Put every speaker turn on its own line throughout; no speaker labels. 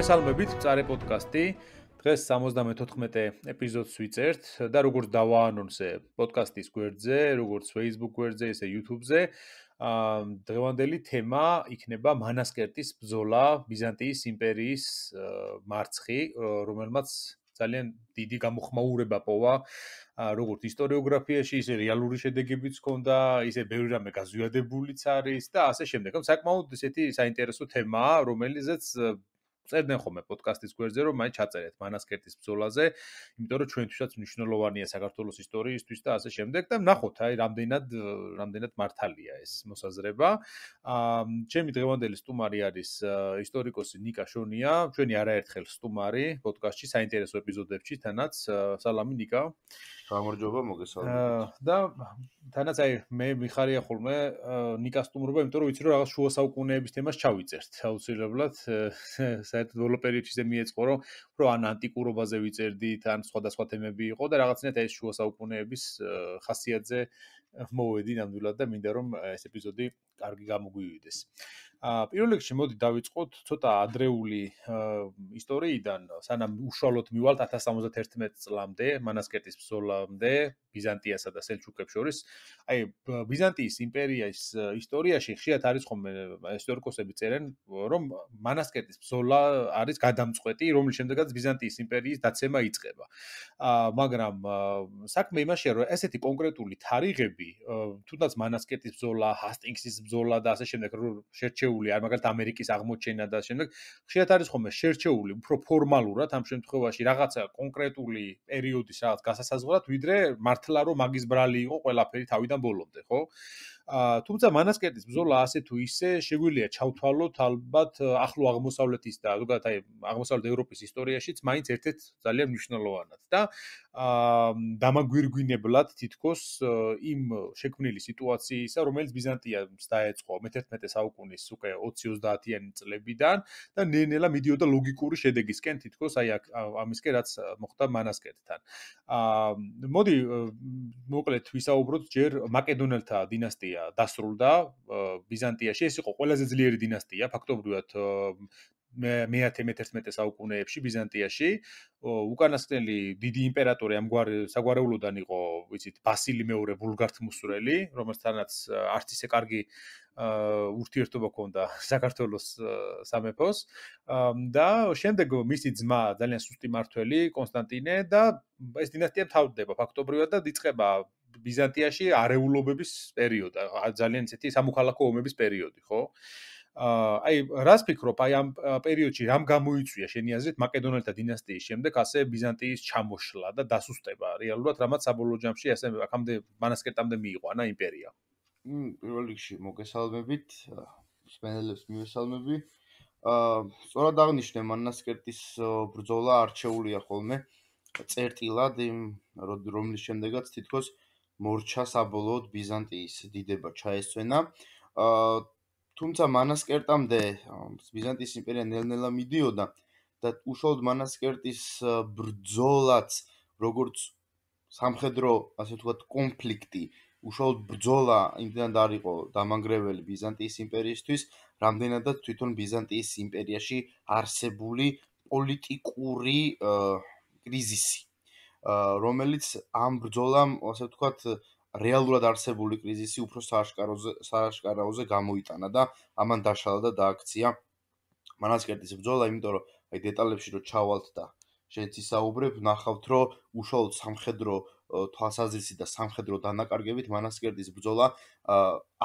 მოგესალმებით წარე პოდკასტი. დღეს 74-მე ეპიზოდს ვიწერთ და როგორც დავაანონსე პოდკასტის გვერდზე, როგორც Facebook გვერდზე, ესე YouTube-ზე, აა დღევანდელი თემა იქნება მანასკერტის ბზოლა ბიზანტიის იმპერიის მარცხი, რომელმაც ძალიან დიდი გამოხმაურება პოვა, როგორც ისტორიოგრაფიაში, ისე რეალური შედეგებიც ჰქონდა, ისე ბევრი რამე გაზუადებულიც არის და ასე შემდეგ. ანუ საკმაოდ ესეთი საინტერესო თემაა, რომელიც წერდნენ ხოლმე პოდკასტის გვერდზე, რომ მაინც ჩაწერეთ მანასკერტის ბზოლაზე, იმიტომ რომ ჩვენთვისაც მნიშვნელოვანია საქართველოს ისტორიისთვის და ასე შემდეგ და ნახოთ, აი, რამდენად რამდენად მართალია ეს მოსაზრება. აა, ჩემი დღევანდელი სტუმარი არის ისტორიკოსი ნიკა შონია, ჩვენი არაერთხელ სტუმარი პოდკასტში საინტერესო ეპიზოდებში თანაც. სალამი ნიკა. გამარჯობა მოგესალმებით და თანაც აი მე მიხარია ხოლმე ნიკას სტუმრობა იმიტომ რომ ვიცი რომ რაღაც შუა საუკუნეების თემას ჩავიწერთ აუცილებლად საერთოდ დეველოპერებში ზე მიეწყო რომ უფრო ან ანტიკურობაზე ვიწერდით ან სხვადასხვა თემები იყო და რაღაცნაირად აი შუა საუკუნეების ხასიათზე მოვედი ნამდვილად და მინდა რომ ეს ეპიზოდი კარგი გამოგვივიდეს პირველ რიგში მოდი დავიწყოთ ცოტა ადრეული ისტორიიდან, სანამ უშუალოდ მივალთ 1071 წლამდე, მანასკერტის ბრძოლამდე, ბიზანტიასა და სელჩუკებს შორის. აი, ბიზანტიის იმპერიის ისტორიაში ხშირად არის ხომ ისტორიკოსები წერენ, რომ მანასკერტის ბრძოლა არის გადამწყვეტი, რომლის შემდეგაც ბიზანტიის იმპერიის დაცემა იწყება. აა, მაგრამ საქმე იმაშია, რომ ესეთი კონკრეტული თარიღები, თუნდაც მანასკერტის ბრძოლა, ჰასტინგსის ბრძოლა და ასე შემდეგ, რომ შერჩე შერჩეული არ მაგალითად ამერიკის აღმოჩენა და შემდეგ ხშირად არის ხოლმე შერჩეული უფრო ფორმალურად ამ შემთხვევაში რაღაცა კონკრეტული პერიოდის რაღაც გასასაზღვრად ვიდრე მართლა რომ მაგის ბრალი იყო ყველაფერი თავიდან ბოლომდე ხო თუმცა მანასკერტის ბზოლა ასე თუ ისე შეგვიძლია ჩავთვალოთ ალბათ ახლო აღმოსავლეთის და ზოგადად აი აღმოსავლეთ ევროპის ისტორიაშიც მაინც ერთ-ერთ ძალიან მნიშვნელოვანად და აა დამაგვირგვინებლად თითქოს იმ შექმნილი სიტუაციისა რომელიც ბიზანტიას დაეწყო მე-11 საუკუნის უკვე 20-30-იანი წლებიდან და ნენელა მიდიოდა ლოგიკური შედეგისკენ თითქოს აი ამისკენ რაც მოხდა მანასკერტთან აა მოდი მოკლედ ვისაუბროთ ჯერ მაკედონელთა დინასტია დინასტია დასრულდა ბიზანტიაში ეს იყო ყველაზე ძლიერი დინასტია ფაქტობრივად მე მე 11-11 საუკუნეებში ბიზანტიაში უკანასკნელი დიდი იმპერატორი ამგვარ საგვარეულოდან იყო ვიცით ბასილი მეორე ბულგართ მუსრელი რომელთანაც არც ისე კარგი ურთიერთობა ჰქონდა საქართველოს სამეფოს და შემდეგ მისი ძმა ძალიან სუსტი მართველი კონსტანტინე და ეს დინასტია თავდება ფაქტობრივად და დიწყება ბიზანტიაში არეულობების პერიოდი, ძალიან ისეთი სამოქალაქო ომების პერიოდი, ხო? აი, რას ფიქრობ, აი ამ პერიოდში რამ გამოიწვია შენი აზრით მაკედონელთა დინასტიის შემდეგ ასე ბიზანტიის ჩამოშლა და დასუსტება რეალურად, რამაც საბოლოო ჯამში ასე აქამდე მანასკერტამდე მიიყვანა იმპერია.
მ პირველ რიგში მოგესალმებით, სპენელებს მიესალმები. აა, სწორად აღნიშნე მანასკერტის ბრძოლა არჩეულია ხოლმე წერტილად იმ რომლის შემდეგაც თითქოს აა მორჩა საბოლოოდ ბიზანტიის დიდება ჩაესვენა. აა თუმცა მანასკერტამდე ბიზანტიის იმპერია ნელ-ნელა მიდიოდა და უშუალოდ მანასკერტის ბრძოლაც როგორც სამხედრო, ასე ვთქვათ, კონფლიქტი უშუალოდ ბრძოლა იმდან დაარიყო დამანგრეველი ბიზანტიის იმპერიისთვის, რამდენადაც თვითონ ბიზანტიის იმპერიაში არსებული პოლიტიკური კრიზისი. რომელიც ამ ბრძოლამ, ასე ვთქვათ, რეალურად არსებული კრიზისი უფრო საშკაროზე საშკარაოზე გამოიტანა და ამან დაშალა და დააქცია მანასკერტის ბრძოლა, იმიტომ რომ აი დეტალებში რომ ჩავალთ და შეიძლება ისაუბრებ, ნახავთ რომ უშუალოდ სამხედრო თვალსაზრისით და სამხედრო დანაკარგებით მანასკერტის ბრძოლა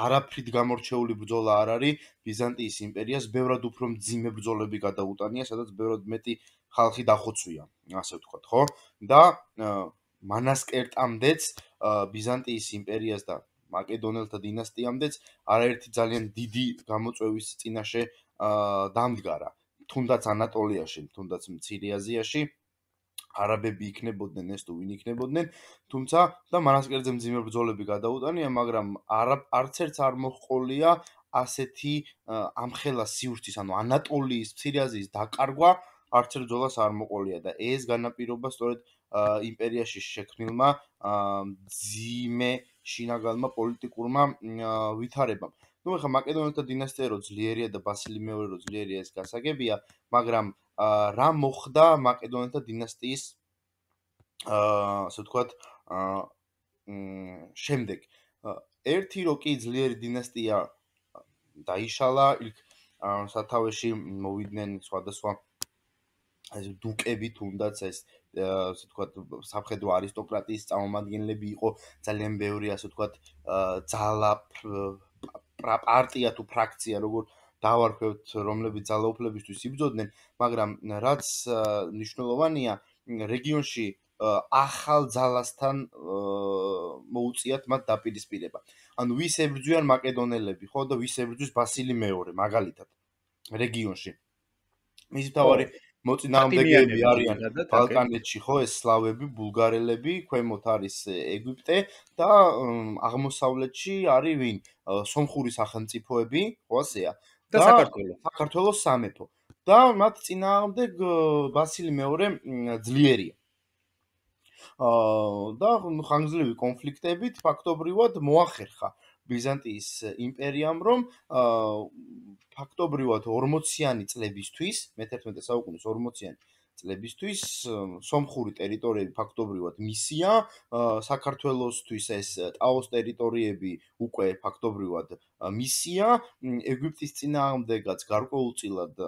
არაფრით გამორჩეული ბრძოლა არ არის ბიზანტიის იმპერიას ბევრად უფრო ძიმე ბრძოლები გადაუტანია, სადაც ბევრად მეტი ხალხი დახოცვია, ასე ვთქვათ, ხო? და მანასკერტამდეც ბიზანტიის იმპერიას და მაკედონელთა დინასტიამდეც არაერთი ძალიან დიდი გამოწვევის წინაშე დამდგარა. თუნდაც ანატოლიაში, თუნდაც მცირე აზიაში არაბები იქნებოდნენ, ეს თუ ვინ იქნებოდნენ, თუმცა და მანასკერძე მძიმე ბრძოლები გადაუტანია, მაგრამ არცერთს არ მოხყოლია ასეთი ამხელა სიურთის, ანუ ანატოლიის, მცირე აზიის დაკარგვა, არც ბრძოლას არ მოყოლია და ეს განაპირობა სწორედ იმპერიაში შექმნილმა ძიმე შინაგალმა პოლიტიკურმა ვითარებამ. ну ხა მაკედონელთა დინასტია რო ძლიერია და ბასილი მეორე რო ძლიერია ეს გასაგებია, მაგრამ რა მოხდა მაკედონელთა დინასტიის აა ასე ვთქვათ აა შემდეგ ერთი რო კი ძლიერი დინასტია დაიშალა იქ სათავეში მოვიდნენ სხვადასხვა აა ეს დუკები თუნდაც ეს ასე თქვა საფხედო არისტოკრატიის წარმომადგენლები იყო ძალიან ბევრი ასე თქვა ძალა პარტია თუ ფრაქცია როგორ დავარქვევთ რომლებიც ძალაუფლებისთვის იბრძოდნენ მაგრამ რაც მნიშვნელოვანია რეგიონში ახალ ძალასთან მოუწიათ მათ დაპირისპირება ანუ ვის ებრძვიან მაკედონელები ხო და ვის ებრძვის ბასილი მეორე მაგალითად რეგიონში მის თავარი oh. მოწინააღმდეგეები არიან ბალკანეთში ხო ეს სლავები, ბულგარელები, ქვემოთ არის ეგვიპტე და აღმოსავლეთში არის ვინ? სომხური სახელმწიფოები, ხო ასეა და საქართველო, საქართველოს სამეფო. და მათ წინააღმდეგ ბასილი მეორე ძლიერია. აა და ხანგრძლივი კონფლიქტებით ფაქტობრივად მოახერხა ბიზანტიის იმპერიამ, რომ ფაქტობრივად 40-იანი წლებისთვის, მე-11 საუკუნის 40-იანი წლებისთვის სომხური ტერიტორიები ფაქტობრივად მისია, საქართველოსთვის ეს ტაოს ტერიტორიები უკვე ფაქტობრივად მისია, ეგვიპტის ძინააღმდეგაც გარკვეულწილად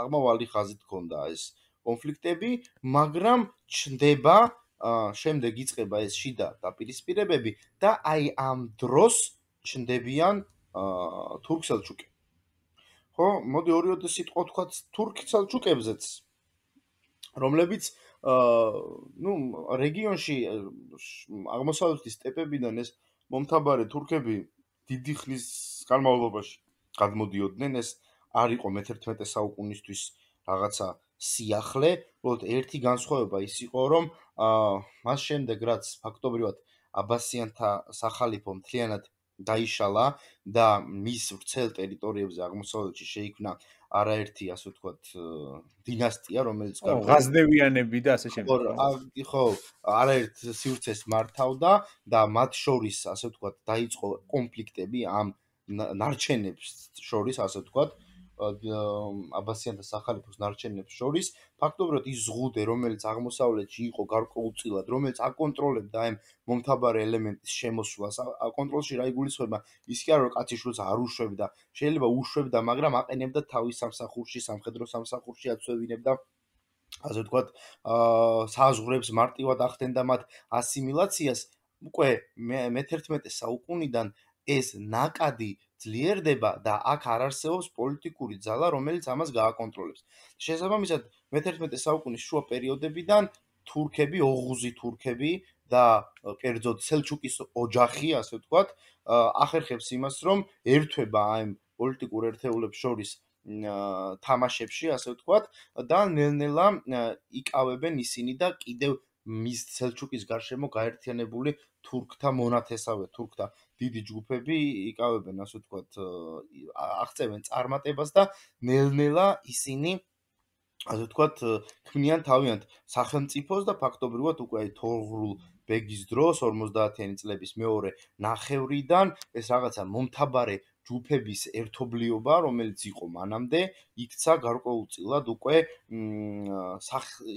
აღმავალი ხაზით ქონდა ეს კონფლიქტები, მაგრამ ჩნდება, შემდეგ იწყება ეს შიდა დაპირისპირებები და აი ამ დროს ჩნდებიან თურქსელჩუკები. ხო, მოდი 2000 სიტყვა თქვათ თურქსელჩუკებზეც. რომლებიც აა ну, რეგიონში აღმოსავლეთის სტეპებიდან ეს მომთაბარე თურქები დიდი ხნის განმავლობაში გადმოდიოდნენ ეს არ იყო მე-11 საუკუნისთვის რაღაცა სიახლე, უბრალოდ ერთი განსხვავება ის იყო, რომ აა მას შემდეგ რაც ფაქტობრივად აბასიანთა სახალიფო მთლიანად დაიშალა და მის ვრცელ ტერიტორიებზე აღმოსავლეთში შეიქმნა არაერთი ასე ვთქვათ დინასტია, რომელიც გარდა ღაზდევიანები და ასე შემდეგ. ხო, არაერთ სივრცეს მართავდა და მათ შორის ასე ვთქვათ დაიწყო კონფლიქტები ამ ნარჩენებს შორის ასე ვთქვათ აბასიანთა სახალიფოს ნარჩენებს შორის ფაქტობრივად ის ზღუდე რომელიც აღმოსავლეთში იყო გარკვეულწილად რომელიც აკონტროლებდა ამ მომთაბარე ელემენტის შემოსვლას აკონტროლში რა იგულისხმება ის კი არა რომ კაცი შულს არ უშვებდა შეიძლება უშვებდა მაგრამ აყენებდა თავის სამსახურში სამხედრო სამსახურში აცვევინებდა ასე ვთქვათ საზღურებს მარტივად ახდენდა მათ ასიმილაციას უკვე მე-11 საუკუნიდან ეს ნაკადი ძლიერდება და აქ არ არსებობს პოლიტიკური ძალა, რომელიც ამას გააკონტროლებს. შესაბამისად, მე-11 საუკუნის შუა პერიოდებიდან თურქები, ოღუზი თურქები და კერძოდ სელჩუკის ოჯახი, ასე ვთქვათ, ახერხებს იმას, რომ ერთვება აი პოლიტიკურ ერთეულებს შორის თამაშებში, ასე ვთქვათ, და ნელ-ნელა იკავებენ ისინი და კიდევ მის სელჩუკის გარშემო გაერთიანებული თურქთა მონათესავე, თურქთა დიდი ჯგუფები იკავებენ ასე ვთქვათ აღწევენ წარმატებას და ნელ-ნელა ისინი ასე ვთქვათ ქმნიან თავიანთ სახელმწიფოს და ფაქტობრივად უკვე აი თორღრულ ბეგის დროს 50-იანი წლების მეორე ნახევრიდან ეს რაღაცა მომთაბარე ჯუფების ერთობლიობა, რომელიც იყო მანამდე, იქცა გარკვეულწილად უკვე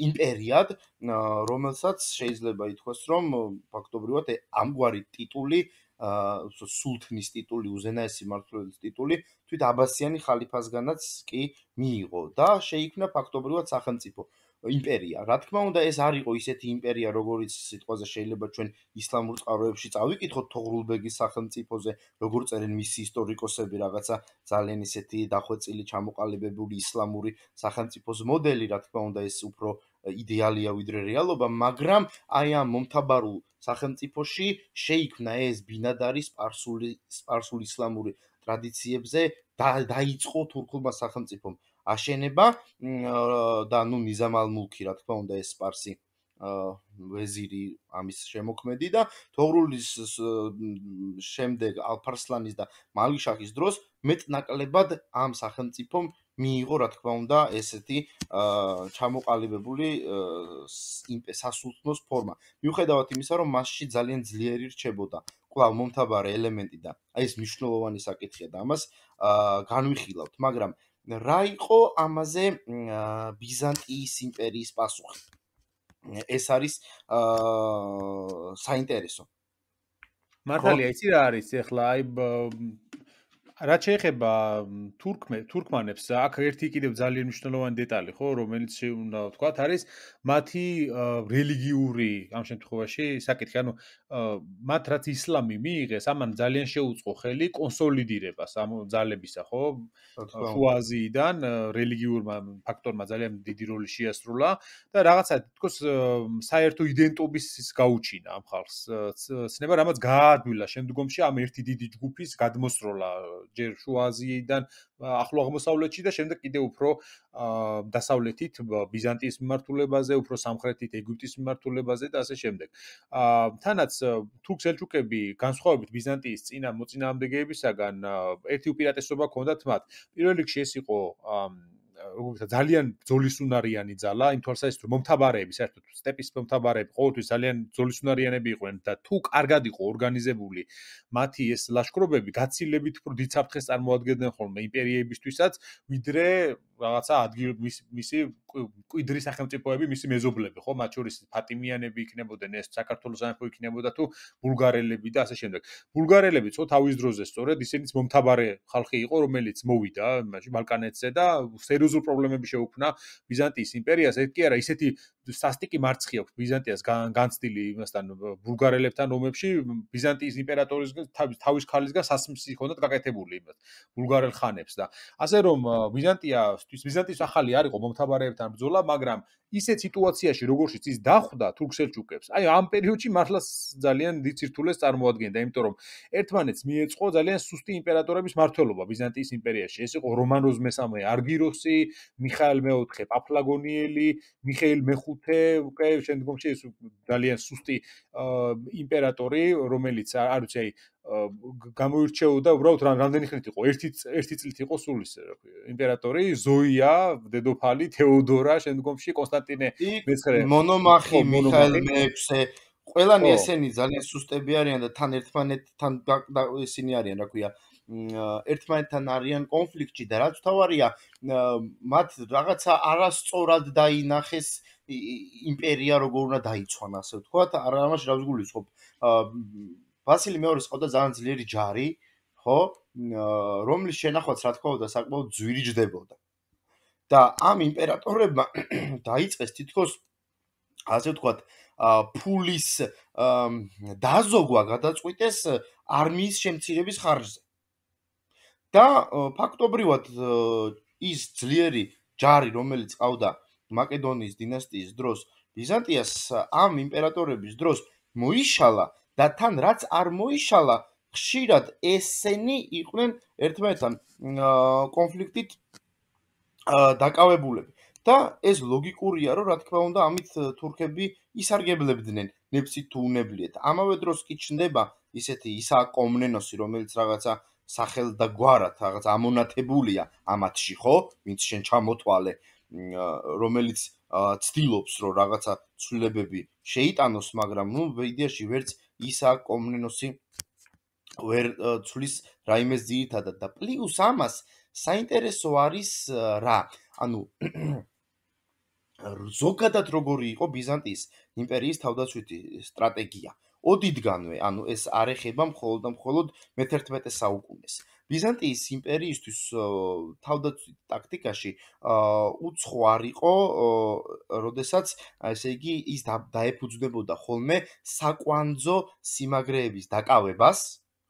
იმპერიად, რომელსაც შეიძლება ითქვას, რომ ფაქტობრივად ამგვარი ტიტული სულთნის ტიტული, უზენაესი მმართველის ტიტული თვით აბასიანი ხალიფასგანაც კი მიიღო და შეიქმნა ფაქტობრივად სახელმწიფო იმპერია. რა თქმა უნდა, ეს არ იყო ისეთი იმპერია, როგორიც სიტყვაზე შეიძლება ჩვენ ისლამურ წყაროებში წავიკითხოთ თოღრულბეგის სახელმწიფოზე, როგორ წერენ მისი ისტორიკოსები, რაღაცა ძალიან ისეთი დახვეწილი ჩამოყალიბებული ისლამური სახელმწიფოს მოდელი, რა თქმა უნდა, ეს უფრო აა იდეალია ვიდრე რეალობა, მაგრამ აი ამ მომთაბარულ სახელმწიფოში შეიქმნა ეს ბინადარი სპარსული სპარსული ისლამური ტრადიციებზე დაიწყო თურქულმა სახელმწიფომ აშენება და ნუ ნიზამ ალ-მულკი რა თქმა უნდა ეს სპარსი ვეზირი ამის შემოქმედი და თოვრულის შემდეგ ალფარსლანის და მალიშაჰის დროს მეტ ნაკლებად ამ სახელმწიფომ მიიღო რა თქმა უნდა ესეთი აა ჩამოყალიბებული სასულთნოს ფორმა. მიუხედავად იმისა, რომ მასში ძალიან ძლიერი რჩებოდა კლავ მომთაბარე ელემენტი და ეს მნიშვნელოვანი საკითხია და ამას აა განვიხილავთ, მაგრამ რა იყო ამაზე ბიზანტიის იმპერიის პასუხი? ეს არის აა საინტერესო.
მართალია, იცი რა არის ეხლა აი რაც შეეხება თურქმენ თურქმანებს აქ ერთი კიდევ ძალიან მნიშვნელოვანი დეტალი ხო რომელიც უნდა ვთქვა არის მათი რელიგიური ამ შემთხვევაში საკითხი ანუ მათ რაც ისლამი მიიღეს ამან ძალიან შეუწყო ხელი კონსოლიდირებას ამ ძალებისა ხო
ხუაზიიდან
რელიგიურმა ფაქტორმა ძალიან დიდი როლი შეასრულა და რაღაცა თქოს საერთო იდენტობის გაუჩინა ამ ხალხს ცნება რამაც გაადვილა შემდგომში ამ ერთი დიდი ჯგუფის გადმოსროლა ჯერ შუაზიიდან ახლო აღმოსავლეთში და შემდეგ კიდევ უფრო დასავლეთით ბიზანტიის მმართველობაზე უფრო სამხრეთით ეგვიპტის მიმართულებაზე და ასე შემდეგ. აა თანაც თურქ-სელჩუკები განსხვავებით ბიზანტიის ძინა მოწინააღმდეგეებისაგან ერთი უპირატესობა ჰქონდათ მათ. პირველ რიგში ეს იყო როგორც ძალიან ძოლისუნარიანი ძალა, იმ თვალსაზრისით რომ მომთაბარეები, საერთოდ სტეპის მომთაბარეები ყოველთვის ძალიან ძოლისუნარიანები იყვნენ და თუ კარგად იყო ორგანიზებული მათი ეს ლაშქრობები, გაცილებით უფრო დიდ საფრთხეს წარმოადგენდნენ ხოლმე იმპერიებისთვისაც, ვიდრე რაღაცა ადგილ მის მისი კვიდრი სახელმწიფოები, მისი მეზობლები, ხო, მათ შორის ფატიმიანები იქნებოდნენ, ეს საქართველოს სამეფო იქნებოდა თუ ბულგარელები და ასე შემდეგ. ბულგარელები ხო თავის დროზე სწორედ ისინიც მომთაბარე ხალხი იყო, რომელიც მოვიდა მაშინ ბალკანეთზე და სერიოზულ პრობლემები შეუქმნა ბიზანტიის იმპერიას. ეგ კი არა, ისეთი სასტიკი მარცხი აქვს ბიზანტიას განცდილი იმასთან ბულგარელებთან ომებში ბიზანტიის იმპერატორის თავის ქალისგან სასმისი ჰქონდათ გაკეთებული იმას ბულგარელ ხანებს და ასე რომ ბიზანტიასთვის ბიზანტიის ახალი არისო მომთაბარეებთან ბრძოლა მაგრამ ისეთ სიტუაციაში როგორშიც ის დახვდა თურქსელჩუკებს აი ამ პერიოდში მართლაც ძალიან დიდ სირთულეს წარმოადგენდა იმიტომ რომ ერთმანეთს მიეწყო ძალიან სუსტი იმპერატორების მართლობა ბიზანტიის იმპერიაში ეს იყო რომანოზ მესამე არგიროსი მიხაილ მე-4 პაფლაგონიელი მიხეილ მე-5 მეხუთე უკვე შემდგომში ის ძალიან სუსტი იმპერატორი რომელიც არ ვიცი აი გამოირჩეოდა უბრალოდ რამდენი ხნით იყო ერთი ერთი წლით იყო სულის რა ქვია იმპერატორი ზოია დედოფალი თეოდორა შემდგომში კონსტანტინე მეცხრე მონომახი მიხაილ მეექვსე ყველანი ესენი ძალიან სუსტები
არიან და თან ერთმანეთთან ისინი არიან რა ქვია ერთმანეთთან არიან კონფლიქტში და რაც თავარია მათ რაღაცა არასწორად დაინახეს იმპერია როგორ უნდა დაიცვან ასე ვთქვა არა ამაში რა ვიგულისხმობ ვასილი მეორე სწავდა ძალიან ძლიერი ჯარი ხო რომლის შენახვაც რა თქმა უნდა საკმაოდ ძვირიჯდებოდა და ამ იმპერატორებმა დაიწეს თითქოს ასე ვთქვა ფულის დაზოგვა გადაწყვიტეს არმიის შემცირების ხარჯზე და ფაქტობრივად ის ძლიერი ჯარი რომელიც ყავდა მაკედონიის დინასტიის დროს, ბიზანტიას ამ იმპერატორების დროს მოიშალა და თან რაც არ მოიშალა, ხშირად ესენი იყვნენ ერთმანეთთან კონფლიქტით დაკავებულები. და ეს ლოგიკურია, რომ რა თქმა უნდა, ამით თურქები ისარგებლებდნენ ნეფსით თუ უნებლიეთ. ამავე დროს კი ჩნდება ისეთი ისა კომნენოსი, რომელიც რაღაცა სახელდაგვარად რაღაც ამონათებულია ამათში, ხო? ვინც შენ ჩამოთვალე, რომელიც ცდილობს რომ რაღაცა ცვლილებები შეიტანოს, მაგრამ ნუ იდეაში ვერც ისა კომნენოსი ვერ ცვლის რაიმეს ძირითადად და პლუს ამას საინტერესო არის რა, ანუ ზოგადად როგორი იყო ბიზანტიის იმპერიის თავდაცვითი სტრატეგია. ოდიდგანვე, ანუ ეს არ ეხება მხოლოდ და მხოლოდ მე-11 საუკუნეს. ბიზანტიის იმპერიისთვის თავდაცვით ტაქტიკაში უცხო არ იყო, როდესაც ესე იგი ის დაეფუძნებოდა ხოლმე საკვანძო სიმაგრეების დაკავებას.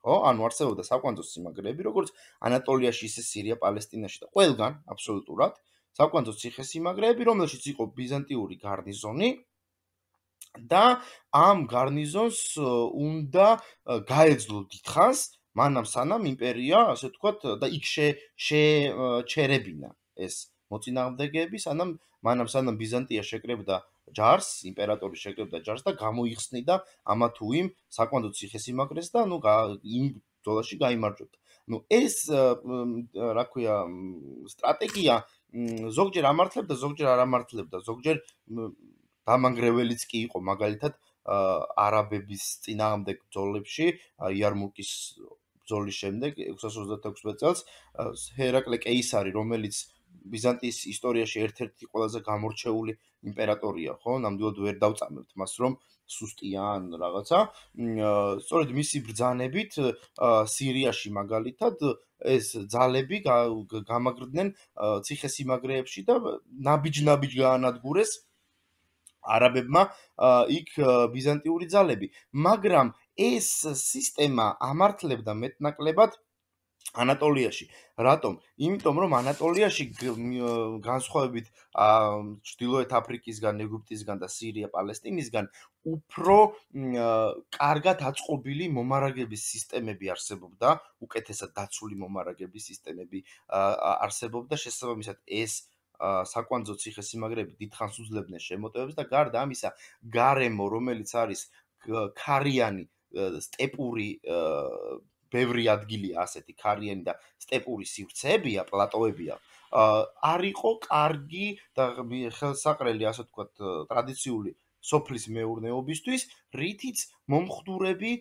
ო, ანუ არსებობდა საკვანძო სიმაგრეები, როგორც ანატოლიაში, ისე სირია, პალესტინაში და ყველგან, აბსოლუტურად, საკვანძო ციხესიმაგრეები, რომელშიც იყო ბიზანტიური გარნიზონი და ამ გარნიზონს უნდა გაეძლო დიდხანს, მანამ სანამ იმპერია, ასე ვთქვათ, და იქ შე შეერებინა ეს მოწინააღმდეგეები, სანამ მანამ სანამ ბიზანტია შეკრებდა ჯარს, იმპერატორი შეკრებდა ჯარს და გამოიხსნიდა ამა თუ იმ საკვანძო ციხესიმაგრეს და ნუ იმ ბრძოლაში გამოიმარჯვებდა. ნუ ეს რა ქვია სტრატეგია ზოგჯერ ამართლებდა, ზოგჯერ არ ამართლებდა, ზოგჯერ დამანგრეველიც კი იყო, მაგალითად არაბების წინააღმდეგ ბრძოლებში იარმუკის ბრძოლის შემდეგ 636 წელს ჰერაკლე კეისარი, რომელიც ბიზანტიის ისტორიაში ერთ-ერთი ყველაზე გამორჩეული იმპერატორია, ხო? ნამდვილად ვერ დავწამებთ მას, რომ სუსტია ან რაღაცა. სწორედ მისი ბრძანებით სირიაში მაგალითად ეს ძალები გამაგრდნენ ციხესიმაგრეებში და ნაბიჯ-ნაბიჯ გაანადგურეს არაბებმა იქ ბიზანტიური ძალები, მაგრამ ეს სისტემა ამართლებდა მეტნაკლებად ანატოლიაში. რატომ? იმიტომ რომ ანატოლიაში განსხვავებით ჩრდილოეთ აფრიკისგან, ეგვიპტისგან და სირია პალესტინისგან უფრო კარგად აწყობილი მომარაგების სისტემები არსებობდა, უკეთესად დაცული მომარაგების სისტემები არსებობდა შესაბამისად ეს საკვანძო ციხესიმაგრეები დიდხანს უძლებდნენ შემოტევებს და გარდა ამისა, გარემო რომელიც არის ქარიანი სტეპური ბევრი ადგილია ასეთი კარიენი და სტეპური სივრცეებია, პლატოებია. არისო კარგი და ხელსაყრელი ასე ვთქვათ ტრადიციული სოფლის მეურნეობისთვის, რითიც მომხდურები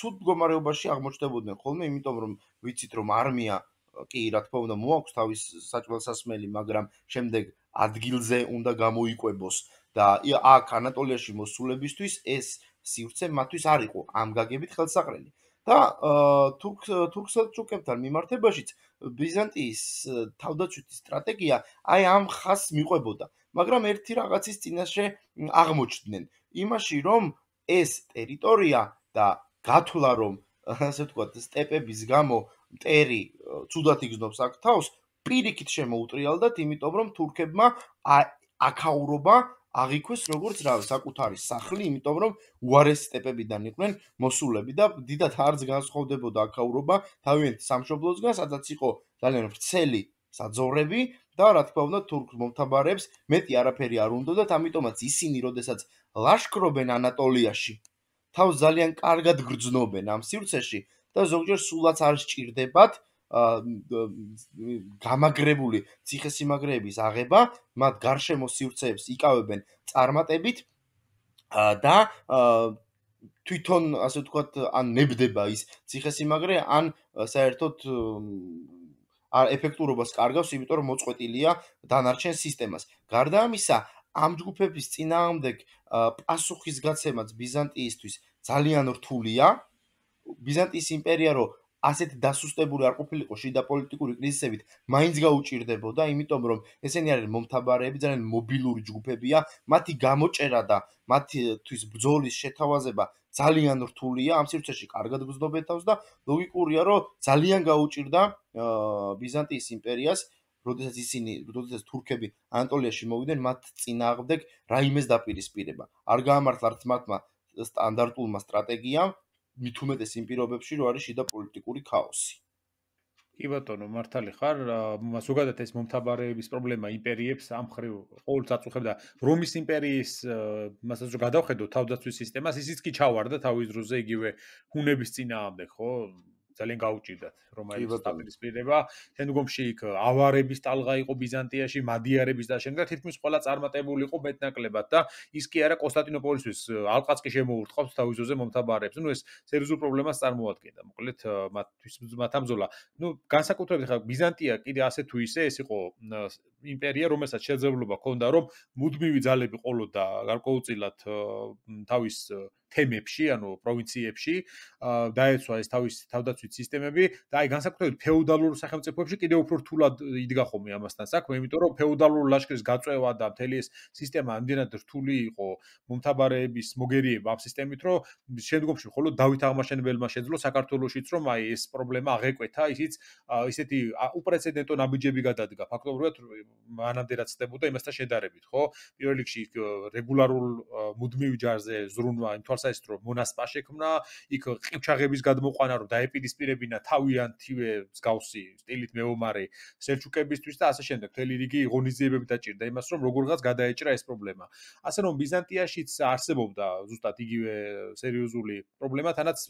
ცუდ მდგომარეობაში აღმოჩნდებოდნენ ხოლმე, იმიტომ რომ ვიცით რომ არმია კი რა თქმა უნდა მოაქვს თავის საჭმელსასმელი, მაგრამ შემდეგ ადგილზე უნდა გამოიყვებოს და აქ ანატოლიაში მოსულებისთვის ეს სივრცე მათთვის არ იყო ამ გაგებით ხელსაყრელი და თურქ თურქსელჩუკებთან მიმართებაშიც ბიზანტიის თავდაცვითი სტრატეგია აი ამ ხას მიყვებოდა მაგრამ ერთი რაღაცის წინაშე აღმოჩდნენ იმაში რომ ეს ტერიტორია და გათვლა რომ ასე ვთქვათ სტეპების გამო მტერი ცუდად იგზნობს აქ თავს პირიქით შემოუტრიალდათ იმიტომ რომ თურქებმა აქაურობა აღიქვეს როგორც რა საკუთარი სახლი, იმიტომ რომ უარეს სტეპებიდან იყვნენ მოსულები და დიდათ არც განსხვავდებოდა აკაურობა თავიანთ სამშობლოსგან, სადაც იყო ძალიან ვრცელი საძოვრები და რა თქმა უნდა თურქ მომთაბარებს მეტი არაფერი არ უნდოდათ, ამიტომაც ისინი როდესაც ლაშქრობენ ანატოლიაში, თავს ძალიან კარგად გრძნობენ ამ სივრცეში და ზოგჯერ სულაც არ სჭირდებათ გამაგრებული ციხესიმაგრეების აღება, მათ გარშემო სივრცეებს იკავებენ წარმატებით და თვითონ ასე ვთქვათ, ან ნებდება ის ციხესიმაგრე, ან საერთოდ არ ეფექტურობას კარგავს, იმიტომ რომ მოწყვეტილია დანარჩენ სისტემას. გარდა ამისა, ამ ჯგუფების წინააღმდეგ პასუხისგაცემაც ბიზანტიისთვის ძალიან რთულია. ბიზანტიის იმპერია რომ ასეთ დასუსტებული არ ყოფილიყო შიდა პოლიტიკური კრიზისებით, მაინც გაუჭirdებოდა, იმიტომ რომ ესენი არიან მომთაბარეები, ძალიან მობილური ჯგუფებია, მათი გამოჭერა და მათთვის ბრძოლის შეთავაზება ძალიან რთულია, ამ სიტუაციაში კარგად გძნობენ თავს და ლოგიკურია, რომ ძალიან გაუჭirdა ბიზანტიის იმპერიას როდესაც ისინი, როდესაც თურქები ანატოლიაში მოვიდნენ, მათ წინააღმდეგ რაიმეს დაპირისპირება. არ გაამართლა არც მათმა სტანდარტულმა სტრატეგიამ,
მით უმეტეს იმ
პირობებში რო არის შიდა პოლიტიკური ქაოსი.
კი ბატონო, მართალი ხარ, ზოგადად ეს მომთაბარეების პრობლემა იმპერიებს ამხრივ ყოველ საწუხებდა. რომის იმპერიის მასაც რო გადავხედო თავდაცვის სისტემას, ისიც კი ჩავარდა თავის დროზე იგივე ჰუნების წინააღმდეგ, ხო? ძალიან გაუჭირდათ რომაელის სტაბილიზება. შენ გომში იქ э, ავარების ტალღა იყო ბიზანტიაში, მადიარების და შემდეგ თითქმის ყველა წარმატებული იყო მეტნაკლებად და ის კი არა კონსტანტინოპოლისთვის э, ალყაც კი შემოურთყავს თავის ზოზე მომთაბარებს. ნუ ეს სერიოზულ პრობლემას წარმოადგენდა. მოკლედ э, მათთვის მათამზოლა. ნუ განსაკუთრებით ხა ბიზანტია კიდე ასე თუ ისე ეს იყო იმპერია, რომელსაც შესაძლებლობა ჰქონდა რომ მუდმივი ძალები ყოლოდა გარკვეულწილად თავის თემებში, ანუ პროვინციებში, დაეცვა ეს თავის თავდაცვით სისტემები და აი განსაკუთრებით ფეოდალურ სახელმწიფოებში კიდევ უფრო რთულად იდგა ხოლმე ამასთან საქმე, იმიტომ რომ ფეოდალური ლაშქრის გაწევა და მთელი ეს სისტემა ამდენად რთული იყო მომთაბარეების მოგერიება ამ სისტემით, რომ შემდგომში მხოლოდ დავით აღმაშენებელმა შეძლო საქართველოსიც, რომ აი ეს პრობლემა აღეკვეთა, ისიც ისეთი უპრეცედენტო ნაბიჯები გადადგა ფაქტობრივად მანამდე რაც ხდებოდა იმასთან შედარებით, ხო? პირველ რიგში რეგულარულ მუდმივ ჯარზე ზრუნვა იმ თვალს ფასა ის რომ მონასპა შექმნა იქ ყივჩაღების გადმოყვანა რომ დაეპიდისპირებინა თავიანთივე მსგავსი სტილით მეომარი სელჩუკებისთვის და ასე შემდეგ თელი რიგი ღონისძიებები დაჭირდა იმას რომ როგორღაც გადაეჭრა ეს პრობლემა ასე რომ ბიზანტიაშიც არსებობდა ზუსტად იგივე სერიოზული პრობლემა თანაც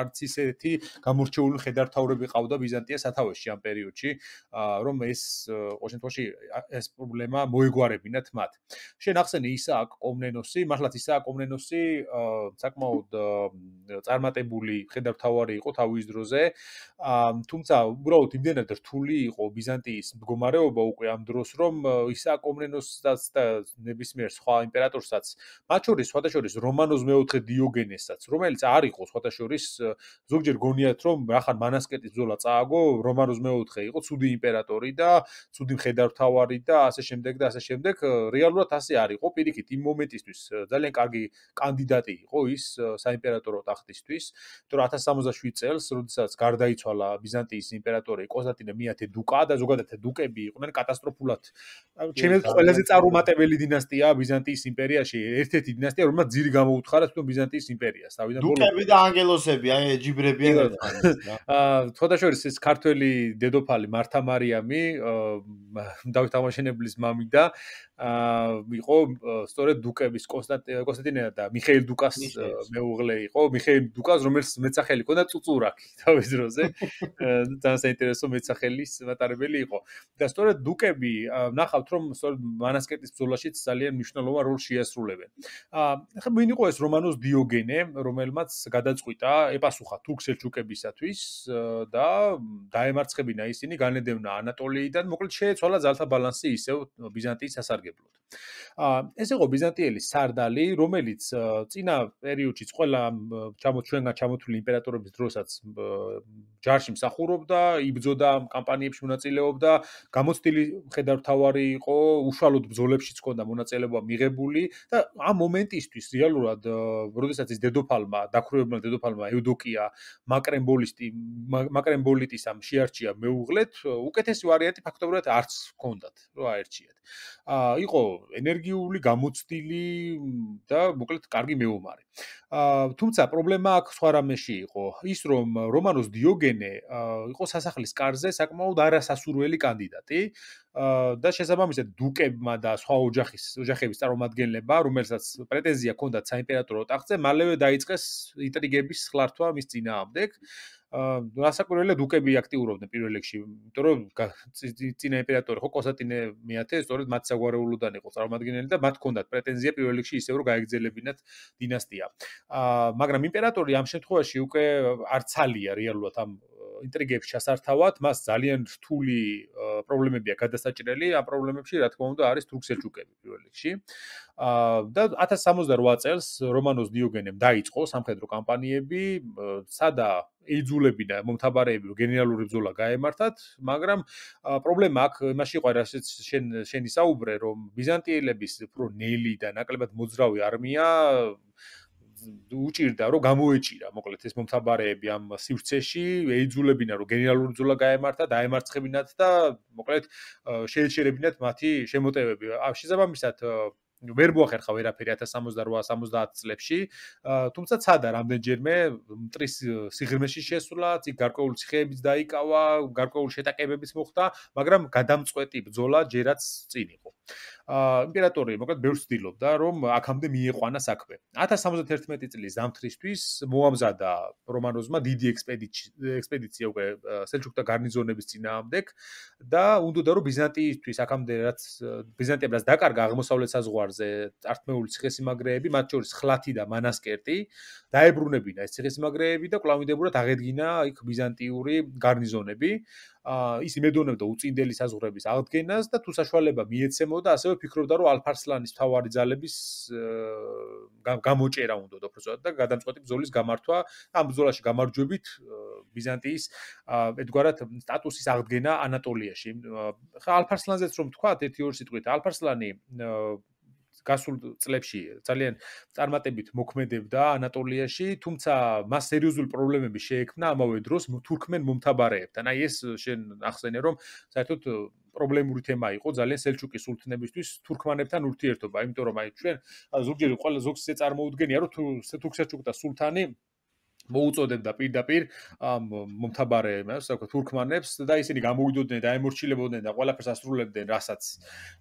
არც ისეთი გამორჩეული ხედართაურები ყავდა ბიზანტიას სათავეში ამ პერიოდში რომ ეს ყოველ შემთხვევაში ეს პრობლემა მოეგვარებინათ მათ შენ ახსენე ისააკ კომნენოსი მართლაც ისააკ კომნენოსი საკმაოდ წარმატებული ხედავთავარი იყო თავის დროზე. აა თუმცა უბრალოდ იმდენად რთული იყო ბიზანტიის მდგომარეობა უკვე ამ დროს, რომ ისა კომნენოსსაც და ნებისმიერ სხვა იმპერატორსაც, მათ შორის სხვადასხვა რომანოზ მეოთხე დიოგენესსაც, რომელიც არ იყო სხვადასხვა ზოგჯერ გონიათ, რომ ახალ მანასკეტის ბზოლა წააგო, რომანოზ მეოთხე იყო ცუდი იმპერატორი და ცუდი ხედავთავარი და ასე შემდეგ და ასე შემდეგ, რეალურად ასე არ იყო, პირიქით იმ მომენტისთვის ძალიან კარგი კანდიდატი იყო იყო ის საიმპერატორო ტახტისთვის, იმიტომ 1077 წელს, როდესაც გარდაიცვალა ბიზანტიის იმპერატორი კონსტანტინე მეათე დუკა და ზოგადად დუკები იყვნენ კატასტროფულად. ჩემი ყველაზე წარუმატებელი დინასტიაა ბიზანტიის იმპერიაში, ერთ-ერთი დინასტია, რომელმაც ძირი გამოუთხარა თვითონ ბიზანტიის იმპერიას, თავიდან ბოლომდე. დუკები და ანგელოსები, აი ჯიბრები და ეს. აა, თოთაშორის ეს ქართველი დედოფალი მართა მარიამი, დავით აღმაშენებლის მამიდა აა იყო სწორედ დუკების კონსტანტინე და მიხეილ დუკას დუკას მეუღლე იყო მიხეილ დუკას რომელიც მეცახელი ქონდა წუწურაკი თავის დროზე ძალიან საინტერესო მეცახელის მატარებელი იყო და სწორედ დუკები ნახავთ რომ სწორედ მანასკეტის ბრძოლაშიც ძალიან მნიშვნელოვან როლს შეასრულებენ ახლა ვინ იყო ეს რომანოს დიოგენე რომელმაც გადაწყვიტა ეპასუხა თურქსელჩუკებისათვის და დაემარცხებინა ისინი განედევნა ანატოლიიდან მოკლედ შეეცვალა ძალთა ბალანსი ისევ ბიზანტიის სასარგებლოდ ა ეს იყო ბიზანტიელი სარდალი, რომელიც წინა პერიოდშიც ყველა ჩამო ჩვენგან ჩამოთვლილი იმპერატორების დროსაც ჯარში მსახურობდა, იბძოდა კამპანიებში მონაწილეობდა, გამოცდილი ხედავ თავარი იყო, უშუალოდ ბრძოლებშიც ჰქონდა მონაწილეობა მიღებული და ამ მომენტისთვის რეალურად, როდესაც ის დედოფალმა, დაქვრივებულმა დედოფალმა ევდოკია მაკრემბოლისტი მაკრემბოლიტისამ შეარჩია მეუღლეთ, უკეთესი ვარიანტი ფაქტობრივად არც ჰქონდათ, რო აერჩიათ. აა იყო ენერგიული, გამოცდილი და მოკლედ კარგი მეომარი საუბარი. აა თუმცა პრობლემა აქ სხვა რამეში იყო. ის რომ რომანოს დიოგენე იყო სასახლის კარზე საკმაოდ არასასურველი კანდიდატი. აა და შესაბამისად დუკებმა და სხვა ოჯახის ოჯახების წარმომადგენლებმა, რომელსაც პრეტენზია ჰქონდათ საიმპერატორო ტახტზე, მალევე დაიწყეს ინტრიგების ხლართვა მის ძინააღმდეგ. აა აა რასაკვირველად უკები აქტიურობდნენ პირველ რიგში, იმიტომ რომ ძინა იმპერატორი ხო კონსტანტინე მეათე, სწორედ მათ საგვარეულოდან იყო წარმოადგენელი და მათ ჰქონდათ პრეტენზია პირველ რიგში ისე რომ გაეგზელებინათ დინასტია. აა მაგრამ იმპერატორი ამ შემთხვევაში უკვე არ ცალია რეალურად ამ ინტრიგებს ჩასართავად, მას ძალიან რთული პრობლემებია გადასაჭრელი, ამ პრობლემებში რა თქმა უნდა არის თურქ-სელჯუკები პირველ რიგში. აა და 1068 წელს რომანოს დიოგენემ დაიწყო სამხედრო კამპანიები, სადა ეძულები და მომთაბარეები რომ გენერალური ბრძოლა გაემართათ, მაგრამ პრობლემა აქ იმაში ყარა, რასაც შენ შენისაუბრე, რომ ბიზანტიელების უფრო ნელი და ნაკლებად მოძრავი არმია უჭირდა რომ გამოეჭირა მოკლედ ეს მომთაბარეები ამ სივრცეში ეიძულებინა რომ გენერალური ბრძოლა გაემართა დაემარცხებინათ და მოკლედ შეეჩერებინათ მათი შემოტევები შესაბამისად ვერ მოახერხა ვერაფერი 1768-70 წლებში თუმცა ცადა რამდენჯერმე მტრის სიღრმეში შესვლა ციკ გარკვეულ ციხეებს დაიკავა გარკვეულ შეტაკებებს მოხდა მაგრამ გადამწყვეტი ბრძოლა ჯერაც წინ იყო აა იმპერატორი მოკლედ ბევრს ცდილობდა რომ აქამდე მიეყვანა საქმე. 1071 წლის ზამთრისთვის მოამზადა რომანოზმა დიდი ექსპედიცია უკვე სელჩუკთა გარნიზონების ძინაამდეკ და უნდოდა რომ ბიზანტიისთვის აქამდე რაც ბიზანტიებს დაკარგა აღმოსავლეთ საზღვარზე წარმეული ციხესიმაგრეები, მათ შორის ხლათი და მანასკერტი დაებრუნებინა ეს ციხესიმაგრეები და კვლავინდებურად აღედგინა იქ ბიზანტიური გარნიზონები. ის იმედოვნებდა უწინდელი საზღურების აღდგენას და თუ საშუალება მიეცემოდა, ასევე ფიქრობდა, რომ ალფარსლანის თავარი ძალების გამოჭერა უნდა დაფრესოთ და გადამწყვეტი ბრძოლის გამართვა ამ ბრძოლაში გამარჯვებით ბიზანტიის ედგვარად სტატუსის აღდგენა ანატოლიაში. ხა ალფარსლანზეც რომ თქვა, ერთი-ორი სიტყვით, ალფარსლანი გასულ წლებში ძალიან წარმატებით მოქმედებდა ანატოლიაში, თუმცა მას სერიოზული პრობლემები შეექმნა ამავე დროს თურქმენ მომთაბარეებთან. აი ეს э, შენ ახსენე რომ საერთოდ э, პრობლემური თემა იყო ძალიან სელჩუკის სულთნებისთვის თურქმანებთან ურთიერთობა, იმიტომ რომ აი ჩვენ ზოგჯერ ყველა ზოგს ეწარმოუდგენია რომ თურქ-სელჩუკთა სულთანი მოუწოდებდა პირდაპირ ამ მომთაბარე, ასე ვქო, თურქმანებს და ისინი გამოვიდოდნენ და ემორჩილებოდნენ და ყველაფერს ასრულებდნენ, რასაც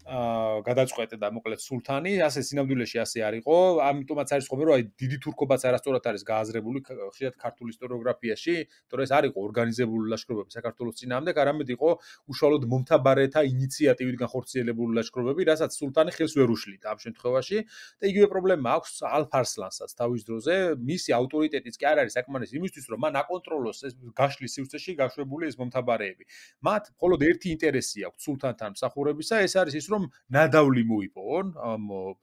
აა გადაწყვეტდა და მოკლედ სულთანი, ასე სინამდვილეში ასე არისო. ამიტომაც არის ხომ რომ აი დიდი თურქობაც არასწორად არის გააზრებული ხშირად ქართულ ისტორიოგრაფიაში, იმიტომ რომ ეს არისო ორგანიზებული ლაშქრობები საქართველოს ძინაამდე, არამედ იყო უშუალოდ მომთაბარეთა ინიციატივით განხორციელებული ლაშქრობები, რასაც სულთანი ხელს ვერ უშლიდა ამ შემთხვევაში და იგივე პრობლემა აქვს ალფარსლანსაც თავის დროზე, მისი ავტორიტეტიც კი არის საკმარისი იმისთვის რომ მან აკონტროლოს ეს გაშლის სივრცეში გაშვებული ეს მომთაბარეები. მათ მხოლოდ ერთი ინტერესი აქვს სულთანთან მსახურებისა, ეს არის ის რომ ნადავლი მოიპოვონ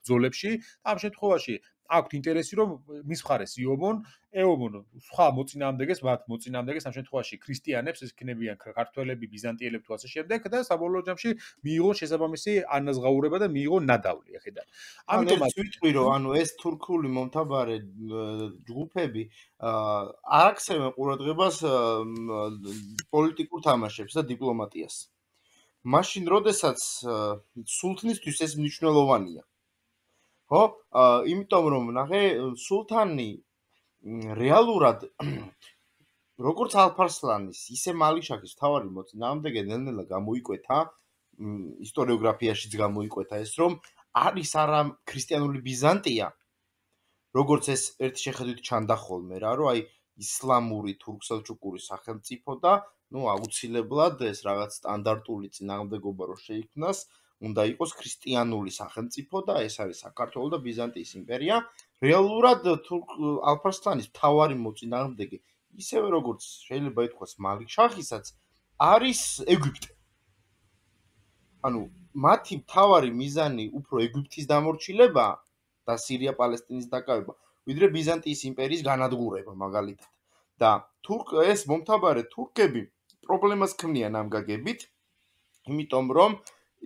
ბძოლებში და ამ შემთხვევაში აქვთ ინტერესი რომ მის მხარეს იობონ ეობონ სხვა მოწინააღმდეგეს მათ მოწინააღმდეგეს ამ შემთხვევაში ქრისტიანებს ეს ქნებიან ქართველები ბიზანტიელები თუ ასე შემდეგ და საბოლოო ჯამში მიიღონ შესაბამისი ანაზღაურება და მიიღონ ნადავლი ახედა ამიტომ
ვიტყვირო ანუ ეს თურქული მომთაბარე ჯგუფები არ აქცევენ ყურადღებას პოლიტიკურ თამაშებს და დიპლომატიას მაშინ როდესაც სულთნისთვის ეს მნიშვნელოვანია ხო? აა იმიტომ რომ ნახე სულთანი რეალურად როგორც ალფარსლანის, ისე მალიშაკის თავარი მოწინააღმდეგე ნელ-ნელა გამოიკვეთა ისტორიოგრაფიაშიც გამოიკვეთა ეს რომ არის არა ქრისტიანული ბიზანტია როგორც ეს ერთ შეხედვით ჩანდა ხოლმე რა რომ აი ისლამური თურქსელჩუკური სახელმწიფო და ნუ აუცილებლად ეს რაღაც სტანდარტული წინააღმდეგობა რო შეიქმნას უნდა იყოს ქრისტიანული სახელმწიფო და ეს არის საქართველოს და ბიზანტიის იმპერია. რეალურად თურქ ალფასტანის მთავარი მოწინააღმდეგე, ისევე როგორც შეიძლება ითქვას მალიქ შაჰისაც, არის ეგვიპტე. ანუ მათი მთავარი მიზანი უფრო ეგვიპტის დამორჩილება და სირია-პალესტინის დაკავება, ვიდრე ბიზანტიის იმპერიის განადგურება მაგალითად. და თურქ ეს მომთაბარე თურქები პრობლემას ქმნიან ამ გაგებით, იმიტომ რომ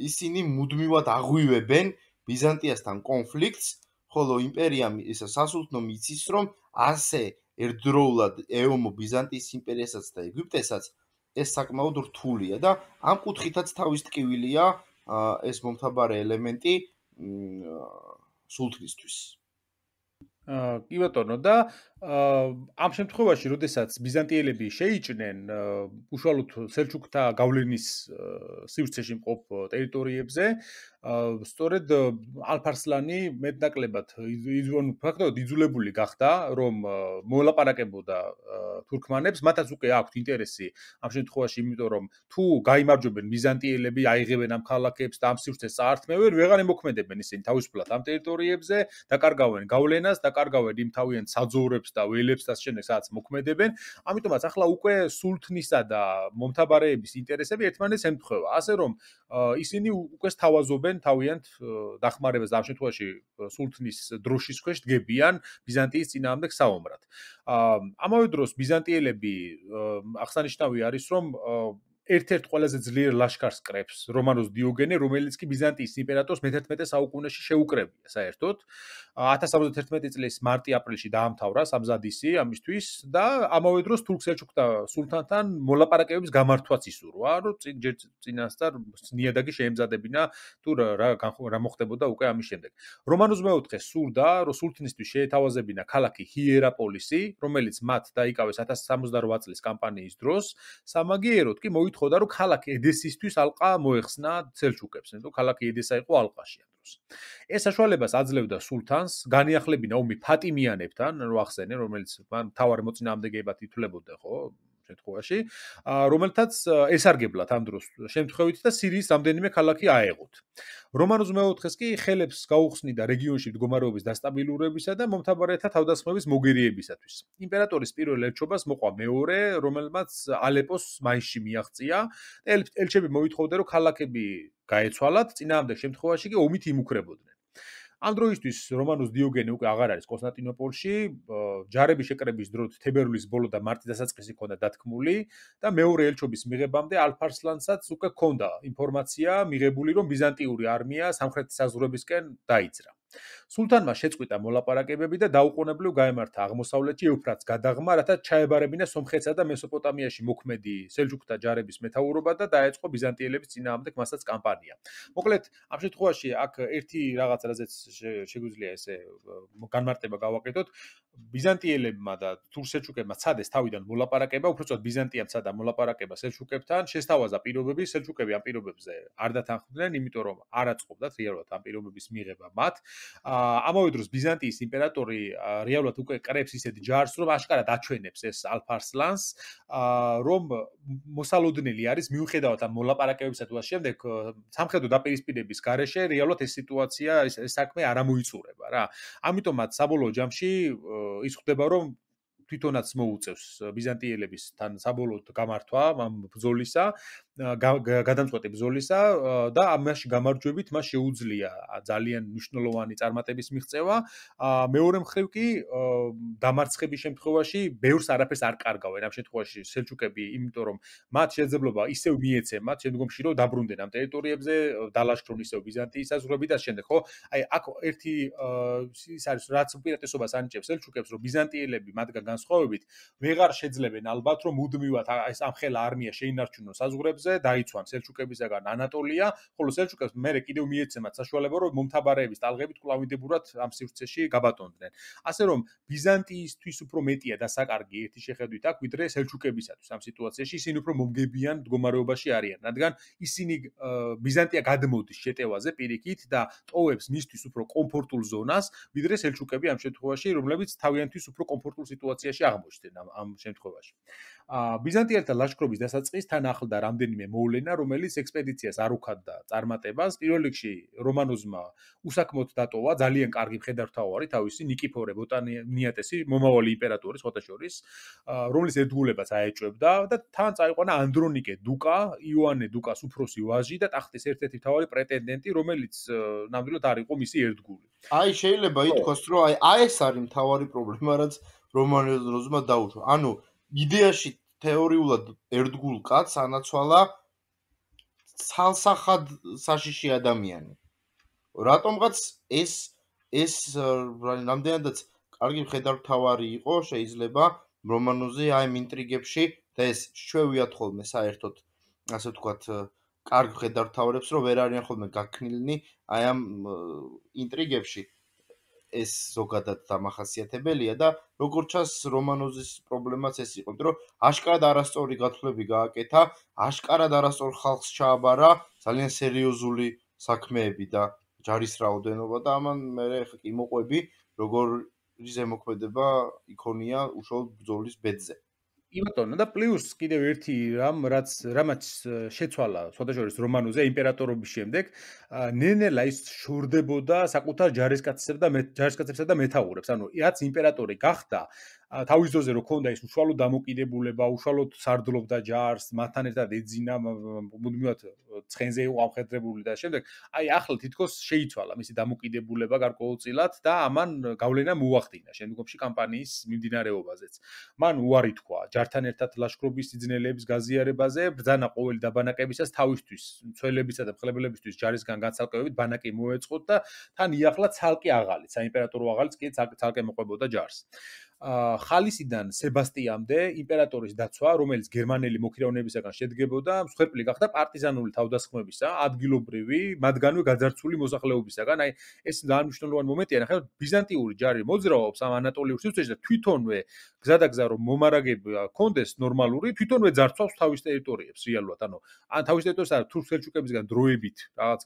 ისინი მუდმივად აღვივებენ ბიზანტიასთან კონფლიქტს, ხოლო იმპერიამ ისა სასულთნომ იცის რომ ასე ერთდროულად ეომო ბიზანტიის იმპერიასაც და ეგვიპტესაც ეს საკმაოდ რთულია და ამ კუთხითაც თავის ტკივილია ეს მომთაბარე ელემენტი
სულთნისთვის. აა კი ბატონო და ამ შემთხვევაში, როდესაც ბიზანტიელები შეიჭნენ უშუალოდ სელჩუკთა გავლენის სივრცეში მყოფ ტერიტორიებზე, სწორედ ალფარსლანი მეტნაკლებად იძულებული ფაქტობრივად იძულებული გახდა, რომ მოლაპარაკებოდა თურქმანებს, მათაც უკვე აქვთ ინტერესი ამ შემთხვევაში, იმიტომ რომ თუ გამარჯვებენ ბიზანტიელები, აიღებენ ამ ქალაქებს და ამ სივრცეს წაართმევენ, ვეღარ ემოქმედებენ ისინი თავისუფლად ამ ტერიტორიებზე, დაკარგავენ გავლენას, დაკარგავენ იმ თავიანთ საძოვრებს ხალხებს და ველებს და შემდეგ სადაც მოქმედებენ. ამიტომაც ახლა უკვე სულთნისა და მომთაბარეების ინტერესები ერთმანეთს ემთხვევა. ასე რომ ისინი უკვე სთავაზობენ თავიანთ დახმარებას ამ შემთხვევაში სულთნის დროშის ქვეშ დგებიან ბიზანტიის ძინავამდე საომრად. ამავე დროს ბიზანტიელები აღსანიშნავია არის რომ ერთ-ერთ ყველაზე ძლიერ ლაშქარს კრებს რომანოს დიოგენე რომელიც კი ბიზანტიის იმპერატორს მე-11 საუკუნეში შეუკრებია საერთოდ 1071 წლის მარტი-აპრილში დაამთავრა სამზადისი ამისთვის და ამავე დროს თურქ-სელჩუკთა სულთანთან მოლაპარაკებების გამართვაც ისურვა რომ წინასწარ ნიადაგი შეემზადებინა თუ რა რა მოხდებოდა უკვე ამის შემდეგ რომანოს მეუთხე სურდა რომ სულთნისთვის შეეთავაზებინა ქალაქი ჰიერაპოლისი რომელიც მათ დაიკავეს 1068 წლის კამპანიის დროს სამაგიეროდ კი მოი ეკითხოდა რომ ქალაქი ედესისთვის ალყა მოეხსნა ცელჩუკებს ანუ ქალაქი ედესა იყო ალყაში ამდროს ეს საშუალებას აძლევდა სულთანს განეახლებინა ომი ფატიმიანებთან რო ახსენე რომელიც მან თავარი მოწინააღმდეგეებად ითვლებოდა ხო შემთხვევაში, რომელთაც ესარგებლათ ამ დროს შემთხვევით და სირიის რამდენიმე ქალაქი აეღოთ. რომანოზ მეოთხეს კი ხელებს გაუხსნიდა რეგიონში მდგომარეობის დასტაბილურებისა და მომთაბარეთა თავდასხმების მოგერიებისათვის. იმპერატორის პირველ ელჩობას მოყვა მეორე, რომელმაც ალეპოს მაისში მიაღწია. ელჩები მოითხოვდა, რომ ქალაქები გაეცვალათ, წინააღმდეგ შემთხვევაში კი ომით იმუქრებოდნენ. ამ დროისთვის რომანოს დიოგენე უკვე აღარ არის კონსტანტინოპოლში, ჯარები შეკრების დროს თებერვლის ბოლო და მარტის დასაწყისი ქონდა დათქმული და მეორე ელჩობის მიღებამდე ალფარსლანსაც უკვე ქონდა ინფორმაცია მიღებული, რომ ბიზანტიური არმია სამხრეთ საზღვრებისკენ დაიძრა. სულთანმა შეწყვიტა მოლაპარაკებები და დაუყოვნებლივ გამართა აღმოსავლეთში ევფრატს გადაღმა, რათა ჩაებარებინა სომხეთსა და მესოპოტამიაში მოქმედი სელჯუკთა ჯარების მეტაურობა და დაეწყო ბიზანტიელების ძინაამდე მასაც კამპანია. მოკლედ, ამ შემთხვევაში აქ ერთი რაღაც რაზეც შეგვიძლია ესე განმარტება გავაკეთოთ. ბიზანტიელებმა და თურქ-სელჯუკებმა ცადეს თავიდან მოლაპარაკება, უფრო სწორად ბიზანტიამ ცადა მოლაპარაკება სელჯუკებთან, შეესთავაზა პირობები, სელჯუკები ამ პირობებზე არ დათანხმდნენ, იმიტომ რომ არაწყობდათ რეალურად ამ პირობების მიღება მათ. ამავე დროს ბიზანტიის იმპერატორი რეალურად უკვე კრებს ისეთ ჯარს, რომ აშკარად აჩვენებს ეს ალფარსლანს, რომ მოსალოდნელი არის მიუხედავად ამ მოლაპარაკებებისა თუ ასე შემდეგ, სამხედრო დაპირისპირების გარეშე რეალურად ეს სიტუაცია ეს საქმე არ ამოიწურება რა. ამიტომაც საბოლოო ჯამში ის ხდება, რომ თვითონაც მოუწევს ბიზანტიელების თან საბოლოოდ გამართვა ამ ბზოლისა გადამწყვეტი ბზოლისა და ამაში გამარჯვებით მას შეუძლია ძალიან მნიშვნელოვანი წარმატების მიღწევა მეორე მხრივ კი დამარცხების შემთხვევაში ბევრს არაფერს არ კარგავენ ამ შემთხვევაში სელჩუკები იმიტომ რომ მათ შეძლებობა ისევ მიეცემათ შემდგომში რომ დაბრუნდნენ ამ ტერიტორიებზე დალაშქრონ ისევ ბიზანტიის საზღვრები და შემდეგ ხო აი აქ ერთი ის არის რაც უპირატესობას ანიჭებს სელჩუკებს რომ ბიზანტიელები მათგან განსხვავებით, ვეღარ შეძლებენ ალბათ რომ მუდმივად ეს ამხელ არმია შეინარჩუნონ საზღვრებზე, დაიცვან სელჩუკებისაგან ანატოლია, ხოლო სელჩუკებს მერე კიდევ მიეცემათ საშუალება, რომ მომთაბარეების ტალღებით კლავინდებურად ამ სივრცეში გაბატონდნენ. ასე რომ ბიზანტიისთვის უფრო მეტია დასაკარგი ერთი შეხედვით აქ, ვიდრე სელჩუკებისათვის ამ სიტუაციაში, ისინი უფრო მომგებიან მდგომარეობაში არიან, რადგან ისინი ბიზანტია გადმოდის შეტევაზე პირიქით და ტოვებს მისთვის უფრო კომფორტულ ზონას, ვიდრე სელჩუკები ამ შემთხვევაში, რომლებიც თავიანთვის უფრო კომფორტულ სიტუაციაში პოზიციაში აღმოჩნდნენ ამ ამ შემთხვევაში. ა ბიზანტიელთა ლაშქრობის დასაწყის თან ახლდა რამდენიმე მოვლენა, რომელიც ექსპედიციას არ უქადდა წარმატებას. პირველ რიგში რომანოზმა უსაქმოდ დატოვა ძალიან კარგი მხედართაოარი თავისი ნიკიფორე ბოტანიატესი მომავალი იმპერატორის ხოთაშორის, რომელიც ერთგულებას აეჭვებდა და თან წაიყვანა ანდრონიკე დუკა, იოანე დუკას უფროსი ვაჟი და ტახტის ერთ-ერთი მთავარი პრეტენდენტი, რომელიც ნამდვილად არ იყო მისი ერთგული. აი
შეიძლება ითქვას, რომ აი ეს არის მთავარი პრობლემა, რაც რომანეს როზმა დაუშვა. ანუ იდეაში თეორიულად ერთგულ კაც ანაცვალა ცალსახად საშიში ადამიანი. რატომღაც ეს ეს რამდენადაც კარგი მხედართავარი იყო, შეიძლება რომანოზე აი მინტრიგებში და ეს შეუვიათ ხოლმე საერთოდ ასე ვთქვათ კარგ ხედართავებს რომ ვერ არიან ხოლმე გაქნილნი აი ამ ინტრიგებში. ეს ზოგადად დამახასიათებელია და როგორც ჩანს რომანოზის პრობლემაც ეს იყო, იმიტომ რომ აშკარად არასწორი გათვლები გააკეთა, აშკარად არასწორ ხალხს ჩააბარა, ძალიან სერიოზული საქმეები და ჯარის რაოდენობა და ამან მე კი მოყვები, როგორც ზემოქმედება იქონია უშუალოდ ბრძოლის ბედზე.
იბატონო და პლუს კიდევ ერთი რამ რაც რამაც შეცვალა სოდაშორის რომანოზე იმპერატორობის შემდეგ ნენელა ის შორდებოდა საკუთარ ჯარისკაცებსა და მე ჯარისკაცებსა და მეთაურებს ანუ რაც იმპერატორი გახდა თავის ძოზე რო ქონდა ის უშუალო დამოკიდებულება, უშუალო სარდლობდა ჯარს, მათთან ერთად ეძინა მუდმივად ცხენზე უამხედრებული და შემდეგ აი ახლა თითქოს შეიცვალა მისი დამოკიდებულება გარკვეულწილად და ამან გავლენა მოახდინა შემდგომში კამპანიის მიმდინარეობაზეც. მან უარი თქვა ჯართან ერთად ლაშქრობის ძნელების გაზიარებაზე, ბრძანა ყოველი დაბანაკებისას თავისთვის, მცველებისა და მხლებლებისთვის ჯარისგან განცალკევებით ბანაკი მოეწყოთ და თან იახლა ცალკე აღალი, საიმპერატორო აღალიც კი ცალკე მოყვებოდა ჯარს. ხალისიდან სებასტიამდე იმპერატორის დაცვა, რომელიც გერმანელი მოქირავნებისაგან შედგებოდა, მსხვერპლი გახდა პარტიზანული თავდასხმებისა, ადგილობრივი, მათგანვე გაძარცვული მოსახლეობისაგან. აი ეს ძალიან მნიშვნელოვანი მომენტია, ნახეთ, ბიზანტიური ჯარი მოძრაობს ამ ანატოლიურ სივრცეში და თვითონვე გზადაგზა რომ მომარაგები კონდეს ნორმალური, თვითონვე ძარცვავს თავის ტერიტორიებს რეალურად, ანუ ან თავის ტერიტორიებს არ თურქ-სელჩუკებისგან დროებით რაღაც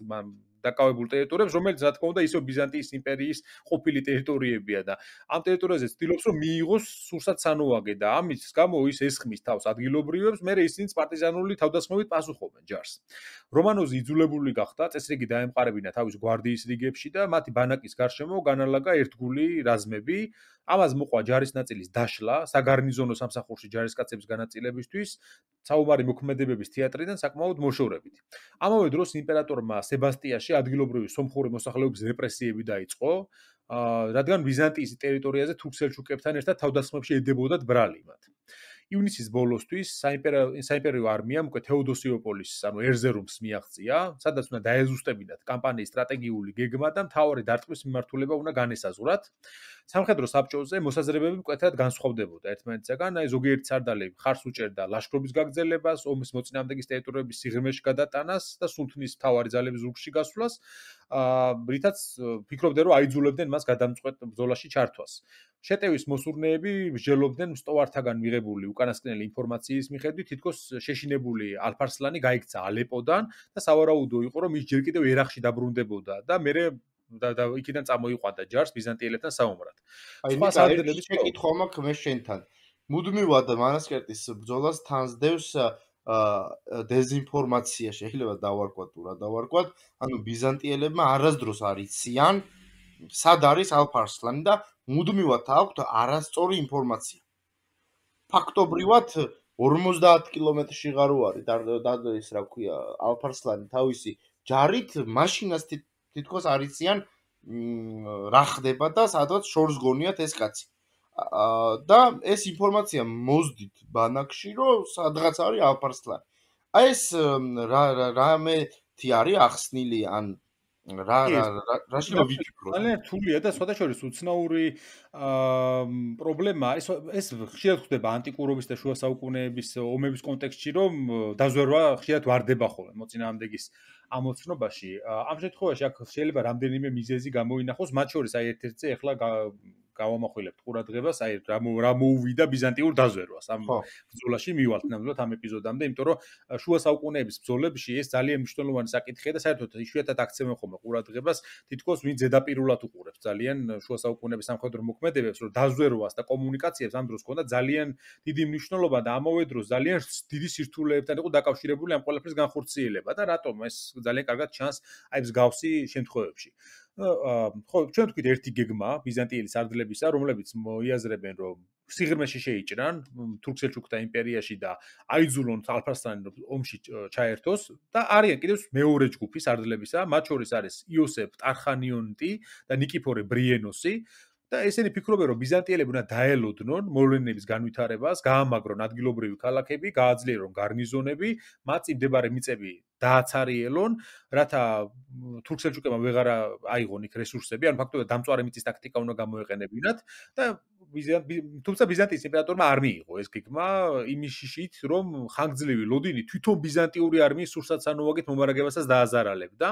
დაკავებულ ტერიტორიებს, რომელიც რა თქმა უნდა ისო ბიზანტიის იმპერიის ყოფილი ტერიტორიებია და ამ ტერიტორიაზე ცდილობს რომ მიიღოს სურსათ-სანოვაგე და ამის გამო ის ესხმის თავს ადგილობრივებს, მერე ისინი პარტიზანული თავდასხმებით პასუხობენ ჯარს. რომანოზი იძულებული გახდა წესრიგი დაემყარებინა თავის guardiის რიგებში და მათი ბანაკის გარშემო განალაგა ერთგული რაზმები. ამას მოყვა ჯარის ნაწილის დაშლა საგარნიზონო სამსახურში ჯარისკაცების განაწილებისთვის საუბარი მოქმედებების თეატრიდან საკმაოდ მოშორებით. ამავე დროს იმპერატორმა სებასტიას ეპოქაში ადგილობრივი სომხური მოსახლეობის რეპრესიები დაიწყო. აა რადგან ბიზანტიის ტერიტორიაზე თურქ-სელჩუკებთან ერთად თავდასხმებში ედებოდათ ბრალი მათ. ივნისის ბოლოსთვის საიმპერიო საიმპერიო არმიამ უკვე თეოდოსიოპოლის, ანუ ერზერუმს მიაღწია, სადაც უნდა დაეზუსტებინათ კამპანიის სტრატეგიული გეგმა და თავარი დარტყმის მიმართულება უნდა განესაზღვრათ. სამხედრო საბჭოზე მოსაზრებები მკვეთრად განსხვავდებოდა ერთმანეთისგან, აი ზოგიერთი სარდალები ხარს უჭერდა ლაშქრობის გაგრძელებას, ომის მოწინააღმდეგის ტერიტორიების სიღრმეში გადატანას და სულთნის თავარი ძალების ურჩში გასვლას. აა რითაც ფიქრობდნენ რომ აიძულებდნენ მას გადამწყვეტ ბრძოლაში ჩართვას. შეტევის მოსურნეები მსჯელობდნენ მსტოვართაგან მიღებული უკანასკნელი ინფორმაციის მიხედვით თითქოს შეშინებული ალფარსლანი გაიქცა ალეპოდან და სავარაუდო იყო რომ ის ჯერ კიდევ ერახში დაბრუნდებოდა და მე და და იქიდან წამოიყვანდა ჯარს ბიზანტიელებთან საომრად.
აი მას ადგილები
შეკითხვა მაქვს მე შენთან. მუდმივად
მანასკერტის ბრძოლას თანსდევს დეзинფორმაცია შეიძლება დავარკვა თუ რა დავარკვა, ანუ ბიზანტიელებმა არასდროს არიციან სად არის ალფარსლანი და მუდმივად აქვთ არასწორი ინფორმაცია. ფაქტობრივად 50 კილომეტრში ღარო არის და ის რა ქვია ალფარსლანი თავისი ჯარით მაშინას თითქოს არიციან რა ხდება და სადღაც შორს გონიათ ეს კაცი. და ეს ინფორმაცია მოздит ბანაკში რომ სადღაც არის ალფარსლანი. აი ეს რა რა რამე თი არის ახსნილი ან რა რა რა შეიძლება ვიფიქროთ
ძალიან რთულია და სხვადასხვა უცნაური აა პრობლემა ეს ეს ხშირად ხდება ანტიკურობის და შუა საუკუნეების ომების კონტექსტში რომ დაზვერვა ხშირად واردება ხოლმე მოცინაამდეგის ამოცნობაში ამ შემთხვევაში აქ შეიძლება რამდენიმე მიზეზი გამოინახოს მათ შორის აი ერთ-ერთზე ეხლა გავამახვილებთ ყურადღებას, აი რა რა მოუვიდა ბიზანტიურ დაზვერვას ამ ბრძოლაში მივალთ ნამდვილად ამ ეპიზოდამდე, იმიტომ რომ შუა საუკუნეების ბრძოლებში ეს ძალიან მნიშვნელოვანი საკითხია და საერთოდ იშვიათად აქცევენ ხოლმე ყურადღებას თითქოს ვინ ზედაპირულად უყურებს ძალიან შუა საუკუნეების სამხედრო მოქმედებებს, რომ დაზვერვას და კომუნიკაციებს ამ დროს ქონდა ძალიან დიდი მნიშვნელობა და ამავე დროს ძალიან დიდი სირთულეებთან იყო დაკავშირებული ამ ყველაფრის განხორციელება და რატომ ეს ძალიან კარგად ჩანს აი ეს გავსი შემთხვევებში. ხო ჩვენ თქვით ერთი გეგმა ბიზანტიელი სარდლებისა რომლებიც მოიაზრებენ რომ სიღრმეში შეიჭრან თურქ-სელჩუკთა იმპერიაში და აიძულონ ალფასანი ომში ჩაერთოს და არიან კიდევ მეორე ჯგუფი სარდლებისა მათ შორის არის იოსებ ტარხანიონტი და ნიკიფორე ბრიენოსი და ესენი ფიქრობენ რომ ბიზანტიელები უნდა დაელოდნონ მოვლენების განვითარებას, გაამაგრონ ადგილობრივი ქალაქები, გააძლიერონ გარნიზონები, მათ წინ მდებარე მიწები დააცარიელონ, რათა თურქ-სელჩუკებმა ვეღარა აიღონ იქ რესურსები, ანუ ფაქტობრივად დამწვარე მიწის ტაქტიკა უნდა გამოეყენებინათ და თუმცა ბიზანტიის იმპერატორმა არ მიიღო ეს გეგმა იმის შიშით, რომ ხანგძლივი ლოდინი თვითონ ბიზანტიური არმიის სურსათს ანუ ვაგეთ მომარაგებასაც დააზარალებდა.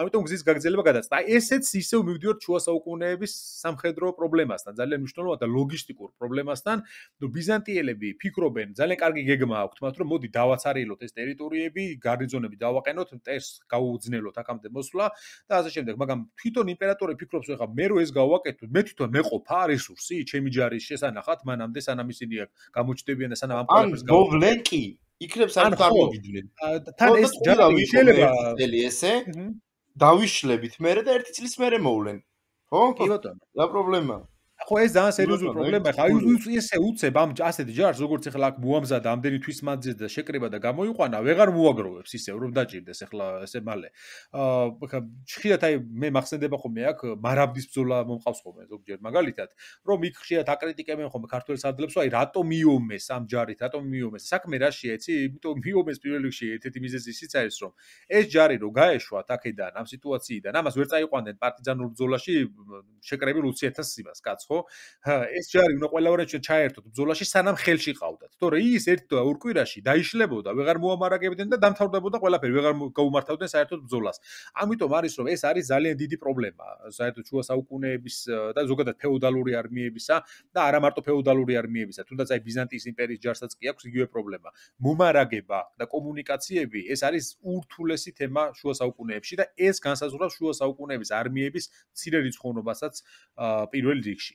ამიტომ გზის გაგრძელება გადაწყდა. ესეც ისევ მივდივართ შუა საუკუნეების სამხედრო პრობლემასთან, ძალიან მნიშვნელოვან და ლოგისტიკურ პრობლემასთან. ნუ ბიზანტიელები ფიქრობენ, ძალიან კარგი გეგმა აქვთ მათ, რომ მოდი დავაცარიელოთ ეს ტერიტორიები, გარნიზონები დავაყენოთ, ტერს გაუძნელოთ აქამდე მოსვლა და ასე შემდეგ, მაგრამ თვითონ იმპერატორი ფიქრობს, ხო ხა მე რო ეს გავაკეთო, მე თვითონ მეყოფა რესურსი, ჩემი ჯარის შესანახად, მანამდე სანამ ისინი გამოჩდებიან და სანამ ამ პროგრამებს გავაკეთებ. ან გოვლენკი იქნებ სამყარო ვიდნენ. თან ეს ჯარი შეიძლება
ესე. დავიშლებით მერე და ერთი წლის მერე მოვლენ. ხო? კი ბატონო.
რა პრობლემაა? ხო ეს ძალიან სერიოზული პრობლემაა. ხა ისე უწებ ამ ასეთ ჯარს, როგორც ახლა აქ მოამზადა ამდენი თვის მანძილზე და შეკრება და გამოიყვანა, ვეღარ მოაგროვებს ისე რომ დაჭirdეს ახლა ესე მალე. აა ხშირად აი მე მახსენდება ხოლმე აქ მარაბდის ბზოლა მომყავს ხოლმე ზოგჯერ მაგალითად, რომ იქ ხშირად აკრიტიკებენ ხოლმე ქართულ სარდლებს, აი რატომ მიომეს ამ ჯარით, რატომ მიომეს? საქმე რაშია, იცი? იმიტომ მიომეს პირველ რიგში ერთ-ერთი მიზეზი ისიც არის, რომ ეს ჯარი რო გაეშვა თაკედან ამ სიტუაციიდან, ამას ვერ წაიყვანდნენ პარტიზანულ ბზოლაში შეკრები რუსეთას იმას კაც ხო? ეს ჯარი უნდა ყველაფერში ჩაერთოთ ბზოლაში სანამ ხელში ყავდათ. თორე ის ერთ და ორ კვირაში დაიშლებოდა, ვეღარ მოამარაგებდნენ და დამთავრდებოდა ყველაფერი, ვეღარ გაუმართავდნენ საერთოდ ბზოლას. ამიტომ არის რომ ეს არის ძალიან დიდი პრობლემა, საერთოდ შუა საუკუნეების და ზოგადად ფეოდალური არმიებისა და არა მარტო ფეოდალური არმიებისა, თუნდაც აი ბიზანტიის იმპერიის ჯარსაც კი აქვს იგივე პრობლემა. მომარაგება და კომუნიკაციები, ეს არის ურთულესი თემა შუა საუკუნეებში და ეს განსაზღვრავს შუა საუკუნეების არმიების ცირერიცხოვნობასაც პირველ რიგში.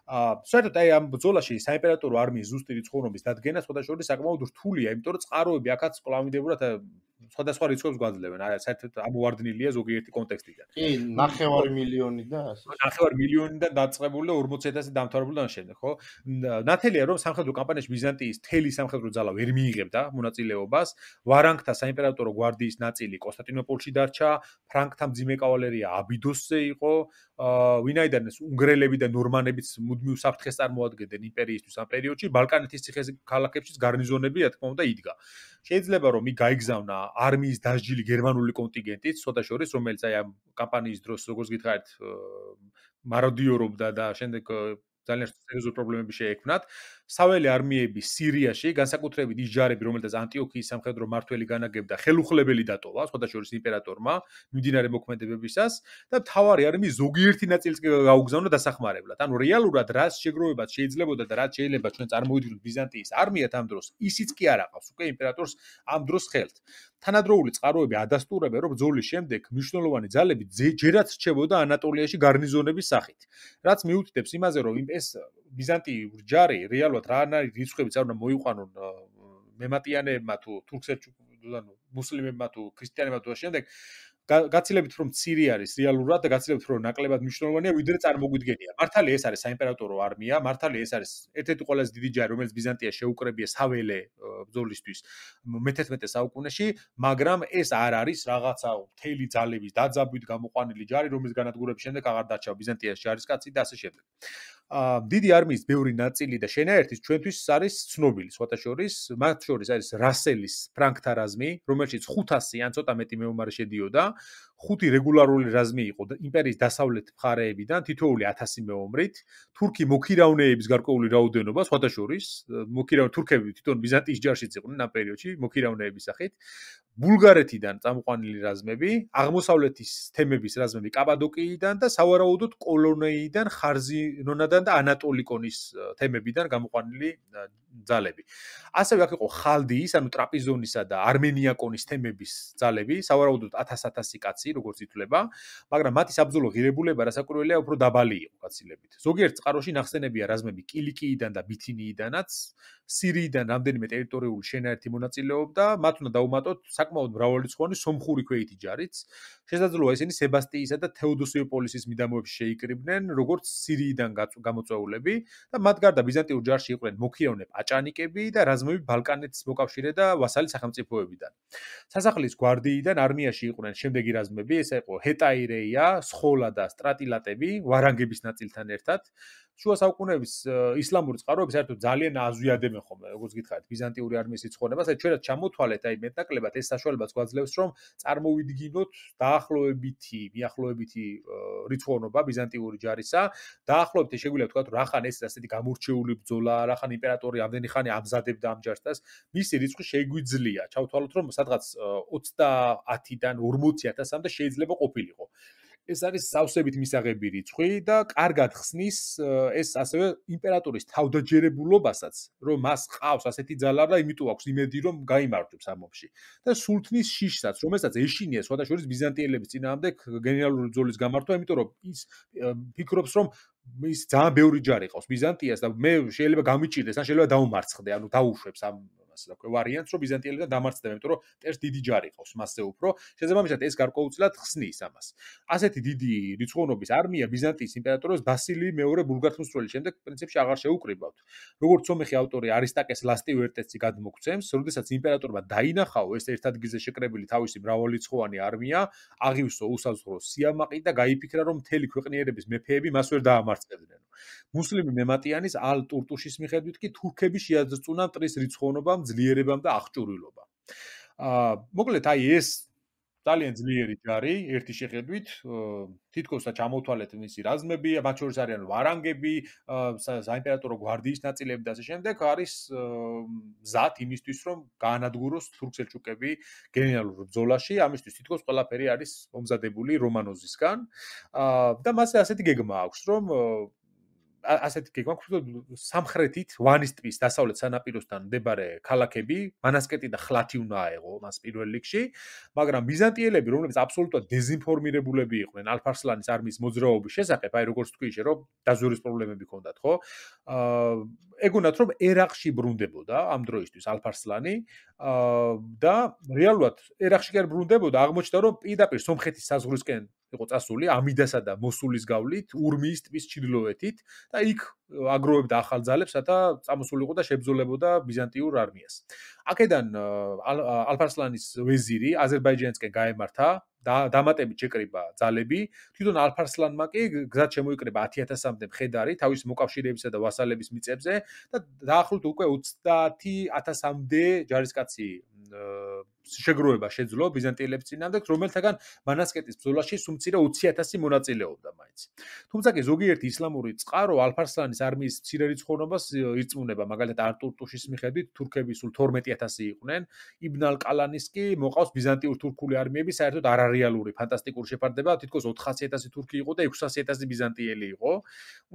სწორედ აი ამ ბრძოლაში საიმპერატორო არმიის ზუსტი რიცხოვნობის დადგენა შესაძლოა საკმაოდ რთულია, იმიტომ რომ წყაროები აქაც კლავინდებურად სხვადასხვა რიცხვებს გვაძლევენ. აი საერთოდ ამოვარდნილია ზოგიერთი კონტექსტიდან. კი, 9.5 მილიონი და ასე. 9.5 მილიონი და დაწყებული და 40000-ი დამთავრებული და შემდეგ, ხო? ნათელია რომ სამხედრო კამპანიაში ბიზანტიის თელი სამხედრო ძალა ვერ მიიღებდა მონაწილეობას. ვარანგთა საიმპერატორო guardiის ნაწილი კონსტანტინოპოლში დარჩა, ფრანკთა ძიმე კავალერია აბიდოსზე იყო, ვინაიდანეს უნგრელები და ნორმანებიც მუდმივად მუდმივ საფრთხეს წარმოადგენდნენ იმპერიისთვის ამ პერიოდში ბალკანეთის ციხეს ქალაქებში გარნიზონები რა თქმა უნდა იდგა შეიძლება რომ ი გაიგზავნა არმიის დასჯილი გერმანული კონტინგენტით სხვა შორის რომელიც აი ამ კამპანიის დროს როგორც გითხარით მაროდიორობდა და შემდეგ ძალიან სერიოზული პრობლემები შეექმნათ საველე არმიები სირიაში, განსაკუთრებით ის ჯარები, რომელთაც ანტიოქიის სამხედრო მართველი განაგებდა, ხელუხლებელი დატოვა, სხვადასხვა იმპერატორმა მიმდინარე მოქმედებებისას და თავარი არმი ზოგიერთი ნაწილს კი გაუგზავნა დასახმარებლად. ანუ რეალურად რას შეგროვებაც შეიძლებოდა და რაც შეიძლება ჩვენ წარმოვიდგინოთ ბიზანტიის არმიათ ამ დროს, ისიც კი არ აყავს უკვე იმპერატორს ამ დროს ხელთ. თანადროული წყაროები ადასტურებენ, რომ ბრძოლის შემდეგ მნიშვნელოვანი ძალები ჯერაც რჩებოდა ანატოლიაში გარნიზონების სახით, რაც მიუთითებს იმაზე, რომ ეს ბიზანტიური ჯარი რეალურად ალბათ რანაირი რიცხვები წარმო მოიყვანონ მემატიანებმა თუ თურქსერჩუკებმა ანუ მუსლიმებმა თუ ქრისტიანებმა თუ შემდეგ გაცილებით რომ ცირი არის რეალურად და გაცილებით რომ ნაკლებად მნიშვნელოვანია ვიდრე წარმოგვიდგენია. მართალია ეს არის საიმპერატორო არმია, მართალია ეს არის ერთ-ერთი ყველაზე დიდი ჯარი, რომელიც ბიზანტია შეუკრებია საველე ბრძოლისთვის მე-11 საუკუნეში, მაგრამ ეს არ არის რაღაცა მთელი ძალების დაძაბვით გამოყვანილი ჯარი, რომლის განადგურების შემდეგ აღარ დარჩა ბიზანტიაში ჯარისკაცი და ასე შემდეგ. დიდი არმიის ბევრი ნაწილი და შენაერთის ჩვენთვის არის ცნობილი სხვათა შორის მათ შორის არის რასელის ფრანკთა რაზმი რომელშიც 500 ან ცოტა მეტი მეომარი შედიოდა ხუთი რეგულარული რაზმი იყო იმპერიის დასავლეთ მხარეებიდან თითოეული 1000 მეომრით თურქი მოქირავნეების გარკვეული რაოდენობა შეფათშორის მოქირავნე თურქები თვითონ ბიზანტიის ჯარშიც იყვნენ ამ პერიოდში მოქირავნეების სახით ბულგარეთიდან წამყვანილი რაზმები აღმოსავლეთის თემების რაზმები კაპადოკიიდან და სავარაუდოდ კოლონეიდან ხარზინონადან და ანატოლიკონის თემებიდან გამყვანილი ძალები. ასევე აქ იყო ხალდიის, ანუ ტრაპიზონისა და არმენიაკონის თემების ძალები, სავარაუდოდ 1000-1000 კაცი, როგორც ითვლება, მაგრამ მათი საბძოლო ღირებულება რასაკვირველია უფრო დაბალი იყო კაცილებით. ზოგიერთ წყაროში ნახსენებია რაზმები კილიკიიდან და ბიტინიიდანაც, სირიიდან რამდენიმე ტერიტორიული შენაერთი მონაწილეობდა, მათ უნდა დაუმატოთ საკმაოდ მრავალრიცხოვანი სომხური ქვეითი ჯარიც. შესაძლოა ესენი სებასტიისა და თეოდოსიოპოლისის მიდამოებში შეიკრიბნენ, როგორც სირიიდან გამოწეულები და მათ გარდა ბიზანტიურ ჯარში იყვნენ მოქიოვნე აჭანიკები და რაზმები ბალკანეთის მოკავშირე და ვასალი სახელმწიფოებიდან. სასახლის გვარდიიდან არმიაში იყვნენ შემდეგი რაზმები ხომები, ესე იყო ჰეტაირეია, სხოლა და სტრატილატები ვარანგების ნაწილთან ერთად, შუა საუკუნეების ისლამური წყაროები საერთოდ ძალიან აზვიადებენ ხოლმე, როგორც გითხარით, ბიზანტიური არმიის ცხოვრებას, ეს ჩვენაც ჩამოთვალეთ, აი მეტნაკლებად ეს საშუალებას გვაძლევს, რომ წარმოვიდგინოთ დაახლოებითი, მიახლოებითი რიცხოვნობა ბიზანტიური ჯარისა, დაახლოებით შეგვიძლია ვთქვათ, რახან ეს ასეთი გამორჩეული ბრძოლა, რახან იმპერატორი ამდენი ხანი ამზადებდა ამ ჯარსთან, მისი რიცხვი შეგვიძლია ჩავთვალოთ, რომ სადღაც 30-დან 40-ათასამდე შეიძლება ყოფილიყო. ეს არის სავსებით მისაღები რიცხვი და კარგად ხსნის ეს ასევე იმპერატორის თავდაჯერებულობასაც, რომ მას ყავს ასეთი ძალა და იმიტომ აქვს იმედი, რომ გამოიმარჯვებს ამობში. და სულთნის შიშსაც, რომელსაც ეშინია სხვადასხვა ბიზანტიელების ძინაამდე გენერალური ბრძოლის გამართვა, იმიტომ რომ ის ფიქრობს, რომ ის ძალიან ბევრი ჯარი ყავს ბიზანტიას და მე შეიძლება გამიჭირდეს, ან შეიძლება დაუმარცხდე, ანუ დაუშვებს ამ ასე თქვა ვარიანტს რომ ბიზანტიელებთან დამარცხდება იმიტომ რომ პერს დიდი ჯარი ყავს მასზე უფრო შეზემამისად ეს გარკვეულწილად ხსნის ამას ასეთი დიდი რიცხოვნობის არმია ბიზანტიის იმპერატორის ბასილი მეორე ბულგართმოსროლის შემდეგ პრინციპში აღარ შეუკრიბავთ როგორც სომეხი ავტორი არისტაკეს ლასტი ვერტეცი გადმოგვცემს როდესაც იმპერატორმა დაინახა ეს ერთადგიზე შეკრებილი თავისი მრავალრიცხოვანი არმია აღივსო უსაზღვრო სიამაყი და გაიფიქრა რომ მთელი ქვეყნიერების მეფეები მას ვერ დაამარცხებდნენ მუსლიმი მემატიანის ალ ტურტუშის მიხედვით კი თურქები შეაძწუნა მტრის რიცხოვნობა ძლიერებამ და აღჭურვილობა. აა მოკლედ აი ეს ძალიან ძლიერი ჯარი ერთი შეხედვით თითქოს და ჩამოთვალეთ მისი რაზმები, მათ შორის არიან ვარანგები, საიმპერატორო გვარდიის ნაწილები და ასე შემდეგ არის მზად იმისთვის რომ გაანადგუროს თურქ-სელჩუკები გენერალურ ბრძოლაში, ამისთვის თითქოს ყველაფერი არის მომზადებული რომანოზისგან და მასე ასეთი გეგმა აქვს რომ ასეთი გეკვაქვს სამხრეთით ვანის ტბის დასავლეთ სანაპიროსთან მდებარე ქალაქები მანასკეტი და ხლათი უნდა აეღო მას პირველ რიგში მაგრამ ბიზანტიელები რომლებიც აბსოლუტურად დეზინფორმირებულები იყვნენ ალფარსლანის არმიის მოძრაობის შესახებ აი როგორც თქვი შე რომ დაზურის პრობლემები ჰქონდათ ხო აა ეგონათ რომ ერაყში ბრუნდებოდა ამ დროისთვის ალფარსლანი აა და რეალურად ერაყში კი არ ბრუნდებოდა აღმოჩნდა რომ პირდაპირ სომხეთის საზღვრისკენ იყო წასული ამიდასა და მოსულის გავლით ურმიის ტბის ჩრდილოეთით და იქ აგროვებდა ახალ ძალებს და წამოსულიყო და შებზოლებოდა ბიზანტიურ არმიას. აქედან ალფარსლანის ვეზირი აზერბაიჯანისკენ გაემართა და დამატებით შეკრიბა ძალები. თვითონ ალფარსლანმა კი გზა შემოიკრიბა 10000-მდე მხედარი თავის მოკავშირეებისა და ვასალების მიწებზე და დაახლოებით უკვე 30000-მდე ჯარისკაცი შეგროვება შეძლო ბიზანტიელებს წინამდებ, რომელთაგან მანასკეტის ბრძოლაში სუმცირა 20000 მონაწილეობდა მაინც. თუმცა კი ზოგიერთი ისლამური წყარო ალფარსლანის არმიის ცირერიცხოვნობას ირწმუნება, მაგალითად არტურტუშის მიხედვით თურქები სულ 12000 იყვნენ, იბნ ალ-კალანის კი მოყავს ბიზანტიურ თურქული არმიები საერთოდ არარეალური ფანტასტიკური შეფარდება, თითქოს 400000 თურქი იყო და 600000 ბიზანტიელი იყო.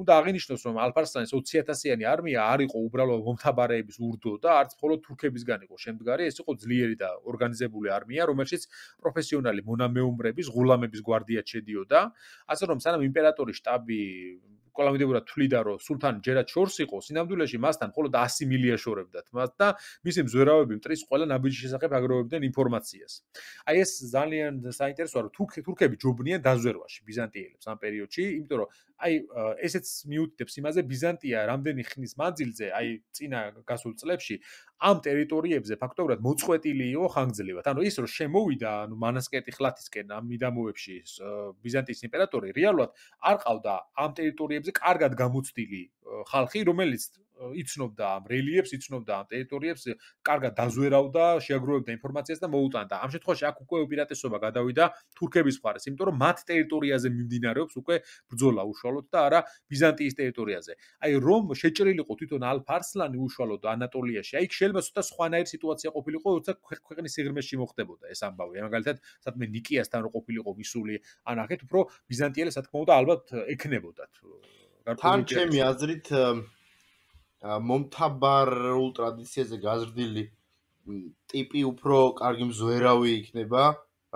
უნდა აღინიშნოს, რომ ალფარსლანის 20000-იანი არმია არ იყო უბრალო მომთაბარეების ურდო და არც მხოლოდ თურქებისგან იყო შემდგარი, ეს იყო ძლიერი და ორგანიზებული არმია, რომელშიც პროფესიონალი მონამეუმრების, ღულამების guardia შედიოდა. ასე რომ სანამ იმპერატორის штаბი კოლამდებურა თვლიდა რომ სულთანი ჯერაც შორს იყო სინამდვილეში მასთან მხოლოდ 100 მილია შორებდათ მას და მისი მზვერავები მტრის ყველა ნაბიჯის შესახებ აგროვებდნენ ინფორმაციას აი ეს ძალიან საინტერესოა რომ თურქ თურქები ჯობნიან დაზვერვაში ბიზანტიელებს ამ პერიოდში იმიტომ რომ აი ესეც მიუთითებს იმაზე ბიზანტია რამდენი ხნის მანძილზე აი წინა გასულ წლებში ამ ტერიტორიებზე ფაქტობრივად მოწყვეტილი იყო ხანგრძლივად. ანუ ის რომ შემოვიდა ანუ მანასკეტი ხლათისკენ ამ მიდამოებში ბიზანტიის იმპერატორი რეალურად არ ყავდა ამ ტერიტორიებ ადგილებზე კარგად გამოצდილი ხალხი, რომელიც იცნობდა ამ რელიეფს, იცნობდა ამ ტერიტორიებს, კარგად დაზვერავდა, შეაგროვებდა ინფორმაციას და მოუტანდა. ამ შემთხვევაში აქ უკვე უპირატესობა გადავიდა თურქების მხარეს, იმიტომ რომ მათ ტერიტორიაზე მიმდინარეობს უკვე ბრძოლა უშუალოდ და არა ბიზანტიის ტერიტორიაზე. აი რომ შეჭრილიყო თვითონ ალფარსლანი უშუალოდ ანატოლიაში, აი შეიძლება ცოტა სხვანაირი სიტუაცია ყოფილიყო, როცა ქვეყნის სიღრმეში მოხდებოდა ეს ამბავი. მაგალითად, სათმე ნიკიასთან რო ყოფილიყო მისული, ან ახეთ უფრო ბიზანტიელებს სათქმა უნდა ალბათ ექნებოდათ. თან ჩემი აზრით მომთაბარულ ტრადიციაზე
გაზრდილი ტიპი უფრო კარგი მზვერავი იქნება,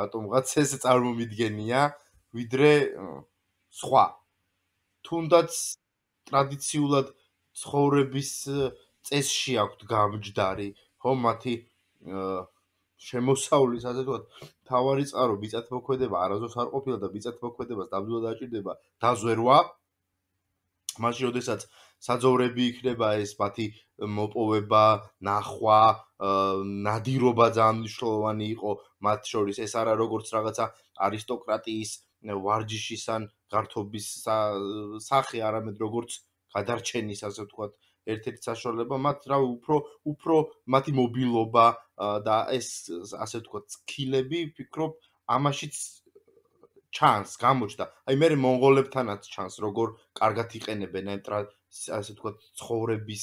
რატომ ღაცეს წარმომიდგენია, ვიდრე სხვა. თუნდაც ტრადიციულად ცხოვრების წესში აქვთ გამჯდარი, ხო, მათი შემოსავლის, ასე თქვა, თავარი წყარო ბიცათმოქმედება, არაზოს არ ყოფილა და ბიცათმოქმედებას დაბლუდა დაჭირდება დაზვერვა, მაშინ შესაძაც საძოვრები იქნება ეს მათი მოპოვება, ნახვა, ნადირობა ძალიან მნიშვნელოვანი იყო მათ შორის. ეს არა როგორც რაღაცა არისტოკრატიის ვარჯიშის ან გართობის სახე, არამედ როგორც გადარჩენის, ასე ვთქვათ, ერთ-ერთი საშუალება. მათ რა უფრო უფრო მათი მობილობა და ეს ასე ვთქვათ, სკილები, ვფიქრობ, ამაშიც ჩანს გამოჩნდა. აი მე მონღოლებთანაც ჩანს, როგორ კარგად იყენებენ ნეიტრალ ასე თქვა ცხოვრების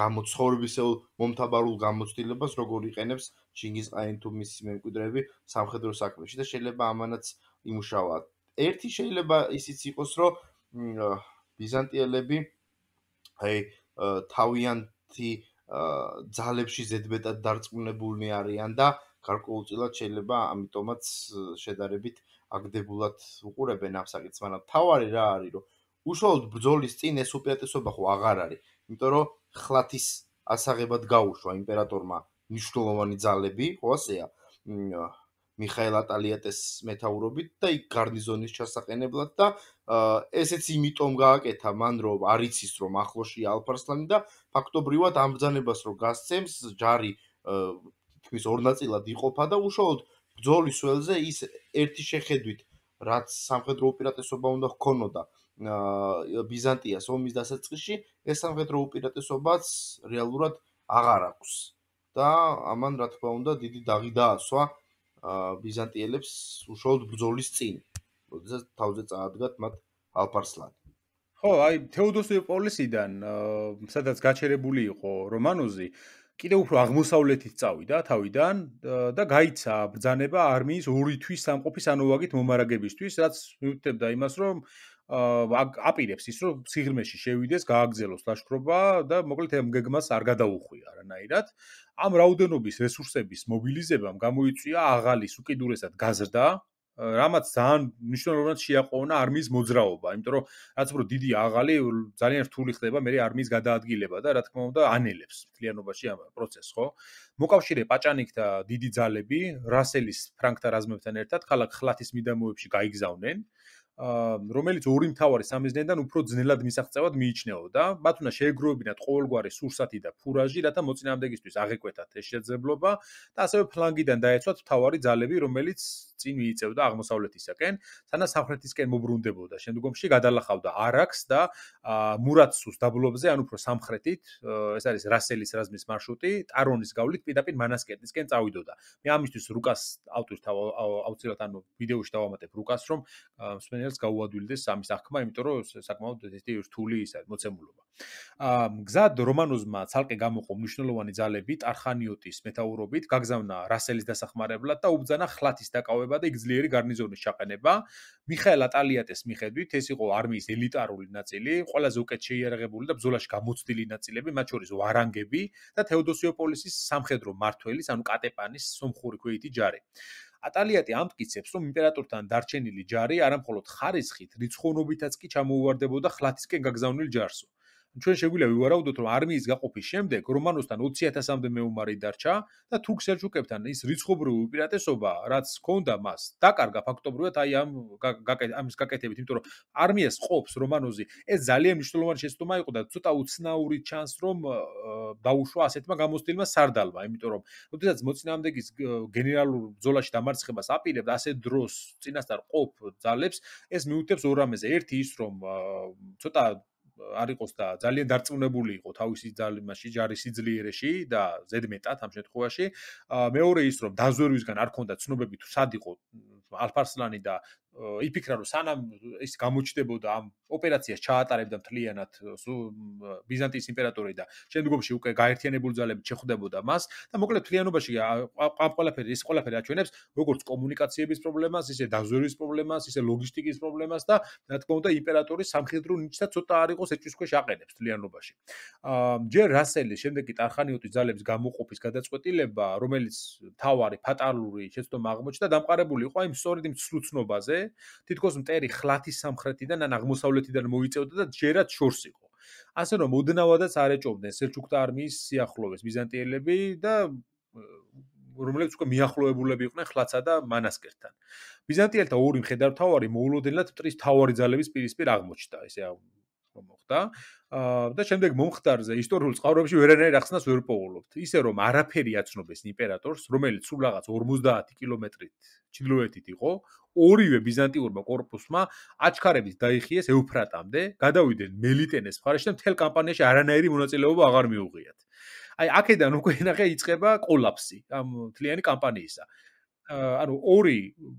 გამოცხოვრებისეულ მომთაბარულ გამოცდილებას, როგორ იყენებს ჩინგის აინ თუ მის მემკვიდრეები სამხედრო საქმეში და შეიძლება ამანაც იმუშავა. ერთი შეიძლება ისიც იყოს, რომ ბიზანტიელები აი თავიანთი ძალებში ზედმეტად დარწმუნებულნი არიან და გარკვეულწილად შეიძლება ამიტომაც შედარებით აგდებულად უყურებენ ამ საკითხს, მაგრამ თავარი რა არის, რომ უშუალოდ ბრძოლის წინ ეს უპირატესობა ხო აღარ არის, იმიტომ რომ ხლათის ასაღებად გაუშვა იმპერატორმა მნიშვნელოვანი ძალები, ხო ასეა, მიხაელ ატალიატეს მეტაურობით და იქ გარნიზონის ჩასაყენებლად და ესეც იმიტომ გააკეთა მან რომ არიცის რომ ახლოსი ალფარსლანი და ფაქტობრივად ამბძანებას რომ გასცემს ჯარი თქვის ორ ნაწილად იყოფა და უშუალოდ ბძოლის ველზე ის ერთი შეხედვით რაც სამხედრო ოპერატესობა უნდა ჰქონოდა ბიზანტიას ომის დასაწყისში ეს სამხედრო ოპერატესობაც რეალურად აღარ აქვს და ამან რა თქმა უნდა დიდი დაღი დაასვა ბიზანტიელებს
უშუალოდ ბძოლის
წინ როდესაც თავზე წაადგათ მათ ალფარსლანი
ხო აი თეოდოსი პოლისიდან სადაც გაჩერებული იყო რომანოზი კიდევ უფრო აღმოსავლეთით წავიდა თავიდან და გაიცა ბრძანება არმიის ორი თვის სამყოფის ანოვაგით მომარაგებისთვის, რაც მიუთითებდა იმას, რომ აპირებს ის, რომ სიღრმეში შევიდეს, გააგზელოს ლაშქრობა და მოკლედ ამ გეგმას არ გადაუხვი არანაირად. ამ რაოდენობის რესურსების მობილიზებამ გამოიწვია აღალის უკიდურესად გაზრდა რამაც ძალიან მნიშვნელოვნად შეაყვანა არმიის მოძრაობა, იმიტომ რომ რაც უფრო დიდი აღალი ძალიან რთული ხდება მე არმიის გადაადგილება და რა თქმა უნდა ანელებს მთლიანობაში ამ პროცესს, ხო? მოკავშირე პაჭანიკთა დიდი ძალები რასელის ფრანკთა რაზმებთან ერთად ქალაქ ხლათის მიდამოებში გაიგზავნენ. აა რომელიც ორი მთავარი სამიზნედან უფრო ძნელად მისაღწევად მიიჩნეოდა. ბათუმა შეეგროვებინათ ყოველგვარი სურსათი და ფურაჟი, რათა მოწინააღმდეგისთვის აღეკვეთათ ეს შეძლებობა და ასევე ფლანგიდან დაეცვათ მთავარი ძალები, რომელიც წინ მიიწევდა აღმოსავლეთისაკენ, სანამ სამხრეთისკენ მოbrunდებოდა. შემდგომში გადალახავდა არაქს და მურაცუს დაბლობზე, ან უფრო სამხრეთით, ეს არის რასელის რაზმის მარშრუტი, ტარონის გავლით პიდაპირ მანასკერტისკენ წავიდოდა. მე ამისთვის რუკას ავტორს თავ აუცილებლად ანუ ვიდეოში დავამატებ რუკას, რომ მსმენელი ფაინალს გაუადვილდეს სამი საქმე, იმიტომ რომ საკმაოდ ესეთი რთული ისაა მოცემულობა. აა მგზად რომანოზმა ცალკე გამოყო მნიშვნელოვანი ძალები ტარხანიოტის მეტაურობით, გაგზავნა რასელის დასახმარებლად და უბძანა ხლათის დაკავება და იგძლიერი გარნიზონის ჩაყენება. მიხაელ ატალიატეს მიხედვით ეს იყო არმიის ელიტარული ნაწილი, ყველაზე უკეთ შეიარაღებული და ბზოლაში გამოცდილი ნაწილები, მათ შორის ვარანგები და თეოდოსიოპოლისის სამხედრო მართველის, ანუ კატეპანის სომხური ქვეითი ჯარი. ატალიატი ამტკიცებს, რომ იმპერატორთან დარჩენილი ჯარი არამხოლოდ ხარისხით, რიცხოვნობითაც კი ჩამოუვარდებოდა ხლათისკენ გაგზავნილ ჯარსო. ჩვენ შეგვიძლია ვივარაუდოთ, რომ არმიის გაყოფის შემდეგ რომანოსთან 20000-მდე მეუმარი დარჩა და თურქ-სელჯუკებთან ის რიცხობრივი უპირატესობა, რაც ჰქონდა მას, დაკარგა ფაქტობრივად აი ამ ამის გაკეთებით, იმიტომ რომ არმიას ყოფს რომანოზი, ეს ძალიან მნიშვნელოვანი შეცდომა იყო და ცოტა უცნაური ჩანს, რომ დაუშვა ასეთმა გამოცდილმა სარდალმა, იმიტომ რომ შესაძაც მოწინააღმდეგის გენერალურ ბრძოლაში დამარცხებას აპირებდა ასეთ დროს წინასწარ ყოფ ძალებს, ეს მიუთითებს ორ ამეზე. ერთი ის რომ ცოტა არ იყოს და ძალიან დარწმუნებული იყო თავისი ძალიმაში, ჯარის სიძლიერეში და ზედმეტად ამ შემთხვევაში. მეორე ის რომ დაზვერვისგან არ ქონდა ცნობები თუ სად იყო ალფარსლანი და იფიქრა რომ სანამ ის გამოჩდებოდა ამ ოპერაციას ჩაატარებდა მთლიანად ბიზანტიის იმპერატორი და შემდგომში უკვე გაერთიანებული ძალები შეხვდებოდა მას და მოკლედ მთლიანობაში ამ ყველაფერი ეს ყველაფერი აჩვენებს როგორც კომუნიკაციების პრობლემას, ისე დაზვერვის პრობლემას, ისე ლოგისტიკის პრობლემას და რა თქმა უნდა იმპერატორის სამხედრო ნიჭსაც ცოტა არ იყოს ეჭვისქვეშ აყენებს მთლიანობაში. აა ჯერ რასელი, შემდეგ კი ტარხანიოტის ძალების გამოყოფის გადაწყვეტილება, რომელიც თავარი ფატალური შეცდომა აღმოჩნდა, დამყარებული იყო აი სწორედ იმ სრუცნობაზე. თითქოს მტერი ხლათის სამხრეთიდან ან აღმოსავლეთიდან მოიწევდა და ჯერაც შორს იყო. ასე რომ მოდნავადაც არეჭობდნენ სელჩუკთა არმიის სიახლოვეს ბიზანტიელები და რომლებიც უკვე მიახლოებულები იყვნენ ხლაცსა და მანასკერთან. ბიზანტიელთა ორი მხედართავარი მოულოდნელად მტრის თავარი ძალების პირისპირ აღმოჩნდა, ესე მომხდა და შემდეგ მომხდარზე ისტორიულ წყაროებში ვერანაირ ახსნას ვერ პოულობთ. ისე რომ არაფერი აცნობეს იმპერატორს, რომელიც სულ რაღაც 50 კილომეტრით ჩრდილოეთით იყო, ორივე ბიზანტიურმა корпуსმა აჩქარებით დაიხიეს ევფრატამდე, გადავიდნენ მელიტენეს მხარეში და მთელ კამპანიაში არანაირი მონაწილეობა აღარ მიუღიათ. აი აქედან უკვე ნახე იწება კოლაფსი ამ მთლიანი კამპანიისა. ანუ ორი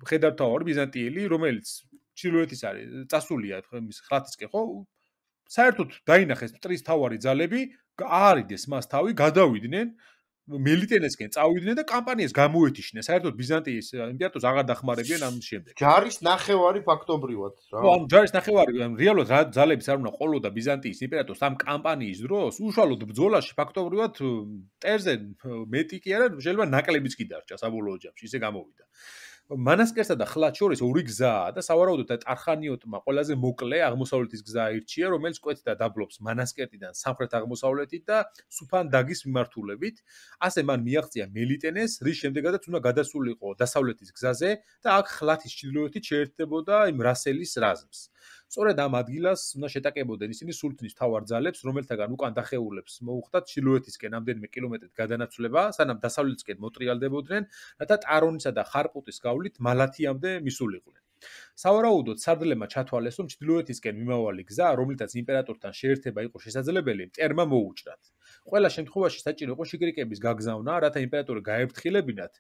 ხედავთ ორი ბიზანტიელი, რომელიც ჩილოეთის არის, წასულია ხმის ხრათისკენ, ხო? საერთოდ დაინახეს მტრის თავარი ძალები, გაარიდეს მას თავი, გადავიდნენ მილიტენესკენ წავიდნენ და კამპანიას გამოეთიშნენ. საერთოდ ბიზანტიის э, იმპერატორს აღარ დახმარებიან ამ შემდეგ. ჯარის ნახევარი ფაქტობრივად, რა. ხო, ამ ჯარის ნახევარი რეალურად რა ძალებს არ უნდა ყოლო და ბიზანტიის იმპერატორს ამ კამპანიის დროს უშუალოდ ბრძოლაში ფაქტობრივად ტერზე მეტი კი არა, შეიძლება ნაკლებიც კი დარჩა საბოლოო ჯამში, ისე გამოვიდა. მანასკერსა და ხლათ შორის ორი გზაა და სავარაუდოდ ტარხანიოტმა ყველაზე მოკლე აღმოსავლეთის გზა აირჩია, რომელიც კვეთს და დაბლობს მანასკერტიდან სამხრეთ აღმოსავლეთით და სუფან დაგის მიმართულებით. ასე მან მიაღწია მელიტენეს, რის შემდეგაც უნდა გადასულიყო დასავლეთის გზაზე და აქ ხლათის ჩრდილოეთით შეერთდებოდა იმ რასელის რაზმს. სწორედ ამ ადგილას უნდა შეტაკებოდნენ ისინი სულთნის თავარ ძალებს, რომელთაგან უკან დახეულებს მოუხდათ ჩილოეთისკენ ამდენმე კილომეტრით გადანაცვლება, სანამ დასავლეთისკენ მოტრიალდებოდნენ, რათა ტარონისა და ხარპუტის გავლით მალათიამდე მისულიყვნენ. საავადოდ სარდლემა ჩათვალეს, რომ ჩდილოეთისკენ მიმავალი გზა, რომლითაც იმპერატორთან შეერთება იყო შესაძლებელი, მტერმა მოუჭრათ. ყველა შემთხვევაში საჭირო იყო შეგრიკების გაგზავნა, რათა იმპერატორი გაერთხილებინათ,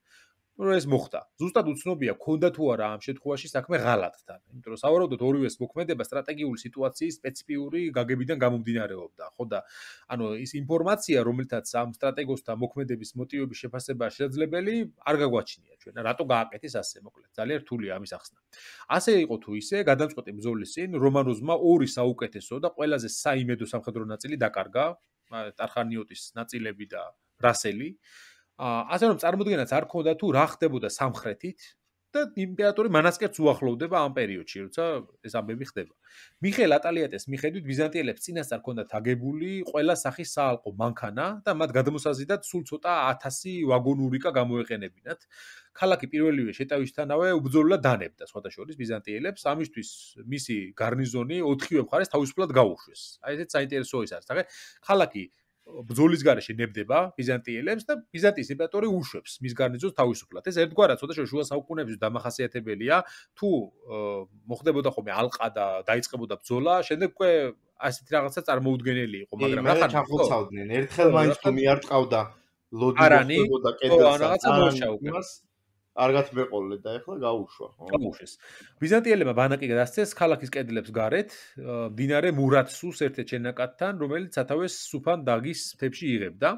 რომ ეს მოხდა. ზუსტად უცნობია, ქონდა თუ არა ამ შემთხვევაში საქმე ღალატთან, იმიტომ რომ სავარაუდოდ ორივეს მოქმედება სტრატეგიული სიტუაციის სპეციფიური გაგებიდან გამომდინარეობდა. ხო და ანუ ის ინფორმაცია, რომელთაც ამ სტრატეგოსთან მოქმედების მოტივების შეფასება შესაძლებელი, არ გაგვაჩნია ჩვენ. რატო გააკეთეს ასე მოკლედ? ძალიან რთულია ამის ახსნა. ასე იყო თუ ისე, გადამწყვეტი ბზოლის წინ რომანოზმა ორი საუკეთესო და ყველაზე საიმედო სამხედრო ნაწილი დაკარგა. ტარხანიოტის ნაწილები და რასელი. ასე რომ წარმოდგენაც არ ქონდა თუ რა ხდებოდა სამხრეთით და იმპერატორი მანასკერც უახლოვდება ამ პერიოდში, როცა ეს ამბები ხდება. მიხელ ატალიატეს მიხედვით ბიზანტიელებს წინასწარ ქონდათ აგებული ყველა სახის საალყო მანქანა და მათ გადმოსაზიდათ სულ ცოტა 1000 ვაგონურიკა გამოეყენებინათ. ქალაქი პირველივე შეტევისთანავე უბძოლოდ დანებდა სხვათა შორის ბიზანტიელებს, ამისთვის მისი გარნიზონი 4-ვე მხარეს თავისუფლად გაუშვეს. აი ესეც საინტერესო ის არის. თაღე ქალაქი ბძოლის გარეშე ნებდება ბიზანტიელებს და ბიზანტიის იმპერატორი უშვებს მის გარნიზონს თავისუფლად. ეს ერთგვარად ცოტა შუა საუკუნეებში დამახასიათებელია. თუ მოხდებოდა ხოლმე ალყა და დაიწყებოდა ბძოლა, შემდეგ უკვე ასეთი რაღაცა წარმოუდგენელი იყო, მაგრამ რა ხარ ჩახოცავდნენ. ერთხელ მაინც თუ
მიარტყავდა ლოდი და კედელსა. არანი, რა რაღაცა მოშაუკა.
კარგად მეყოლე და ეხლა გაუშვა. გაუშეს. ბიზანტიელებმა ბანაკი გადასცეს ქალაქის კედლებს გარეთ, დინარე მურაცუს ერთ-ერთ შენაკადთან, რომელიც სათავეს სუფან დაგის მთებში იღებდა.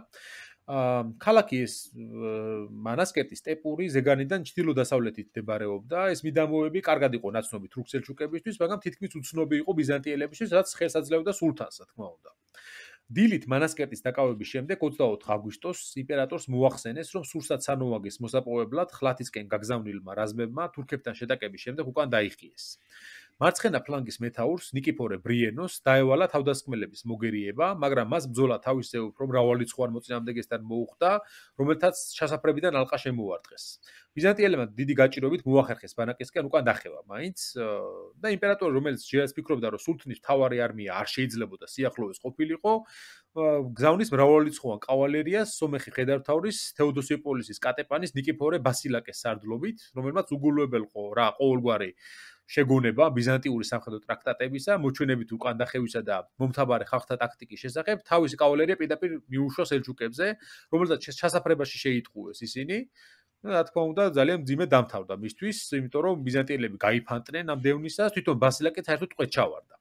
ქალაქი ეს მანასკერტი სტეპური ზეგანიდან ჩtildeოდასავლეთით მდებარეობდა. ეს მიდამოები კარგად იყო ნაცნობი თურქ-სელჩუკებისთვის, მაგრამ თითქმის უცნობი იყო ბიზანტიელებისთვის, რაც ხელს აძლევდა სულთანს, რა თქმა უნდა. დილით მანასკერტის დაკავების შემდეგ 24 აგვისტოს იმპერატორს მოახსენეს, რომ სურსაც ანოვაგის მოსაპოვებლად ხლათისკენ გაგზავნილმა რაზმებმა თურქებთან შეტაკების შემდეგ უკან დაიხიეს. მარცხენა ფლანგის მეტაურს ნიკიფორე ბრიენოს დაევალა თავდასხმელების მოგერიება, მაგრამ მას ბძოლა თავისე უფრო მრავალი წყوار მოწინააღმდეგესთან მოუხდა, რომელთაც შესაფრებიდან ალყა შემოარტყეს. ბიზანტიელებმა დიდი გაჭირობით მოახერხეს ბანაკისკენ უკან დახევა, მაინც და იმპერატორი, რომელიც ჯერაც ფიქრობდა, რომ სულთნის თავარი არმია არ შეიძლებოდა სიახლოვეს ყოფილიყო, გზავნის მრავალი წყوار კავალერიას სომეხი ხედართავრის თეოდოსი პოლისის კატეპანის ნიკიფორე ბასილაკეს სარდლობით, რომელმაც უგულოებელ ყო რა ყოველგვარი შეგონება ბიზანტიური სამხედრო ტრაქტატებისა, მოჩვენებით უკანდახევისა და მომთაბარე ხალხთა ტაქტიკის შესახებ, თავისი კავალერია პირდაპირ მიუშვა სელჯუკებზე, რომელთაც ჩასაფრებაში შეიტყუეს ისინი. და რა თქმა უნდა, ძალიან ძიმე დამთავრდა მისთვის, იმიტომ რომ ბიზანტიელები გაიფანტნენ ამ დევნისას, თვითონ ბასილაკე საერთოდ წვეჩავარდა.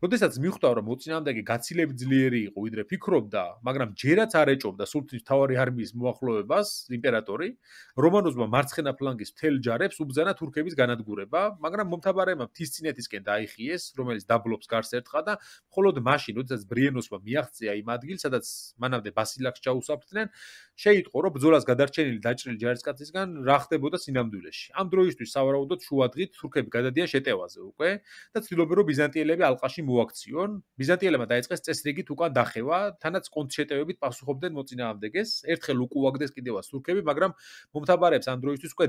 როდესაც მივხვდა რომ მოწინააღმდეგე გაცილებით ძლიერი იყო ვიდრე ფიქრობდა, მაგრამ ჯერაც არ ეჭობდა სულთნის თავარი არმიის მოახლოებას იმპერატორი, რომანოზმა მარცხენა ფლანგის თელ ჯარებს უბძანა თურქების განადგურება, მაგრამ მომთაბარეებმა თისცინეთისკენ დაიხიეს, რომელიც დაბლობს გარს ერტყა და მხოლოდ მაშინ, როდესაც ბრიენოსმა მიაღწია იმ ადგილს, სადაც მანამდე ბასილაკს ჩაუსაფრთნენ, შეიტყო რომ ბძოლას გადარჩენილი დაჭრილი ჯარისკაცისგან რა ხდებოდა სინამდვილეში. ამ დროისთვის სავარაუდოდ შუადღით თურქები გადადიან შეტევაზე უკვე და ცდილობენ რომ ბიზანტიელები ალყაში მოაქციონ, ბიზანტიელებმა დაიწყეს წესრიგით უკან დახევა, თანაც კონცეტევებით პასუხობდნენ მოწინააღმდეგეს. ერთხელ უკუაგდეს კიდევა სურქები, მაგრამ მომთაბარებს ანდროისთვის უკვე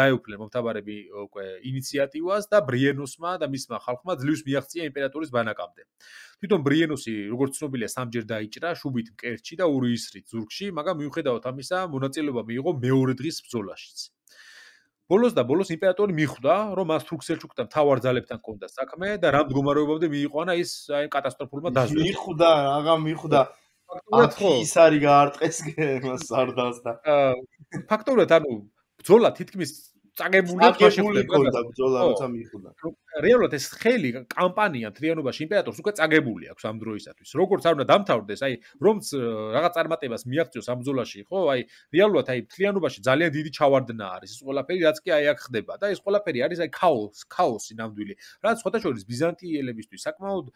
დაეუფლნენ მომთაბარები უკვე ინიციატივას და ბრიენოსმა და მისმა ხალხმა ძლივს მიაღწია იმპერატორის ბანაკამდე. თვითონ ბრიენოსი, როგორც ცნობილია, სამჯერ დაიჭრა შუბით მკერჩი და ურიისრით ზურგში, მაგრამ მიუხედავად ამისა, მონაწილეობა მიიღო მეორე დღის ბრძოლაშიც. ბოლოს და ბოლოს იმპერატორი მიხვდა, რომ მას თურქსელჩუკთან თავარ ძალებთან ჰქონდა საქმე და რამ მდგომარეობამდე მიიყვანა ის აი კატასტროფულმა დაზე. მიხვდა, აღა მიხვდა. ფაქტობრივად ხო? ის არის გაარტყეს გემას არდას და. ფაქტობრივად ანუ ბძოლა თითქმის წაგებული აღშეხდება კონდა ბძოლა როცა მიხვდა. რეალურად ეს ხელი კამპანია თრიანობაში იმპერატორს უკვე წაგებული აქვს ამ დროისათვის. როგორც არ უნდა დამთავრდეს, აი რომ რაღაც წარმატებას მიაღწიოს ამ ბძოლაში, ხო? აი რეალურად აი თრიანობაში ძალიან დიდი ჩავარდნა არის ეს ყველაფერი, რაც კი აი აქ ხდება და ეს ყველაფერი არის აი ქაოს, ქაოსი ნამდვილი. რაც შეთანხმების ბიზანტიელებისთვის საკმაოდ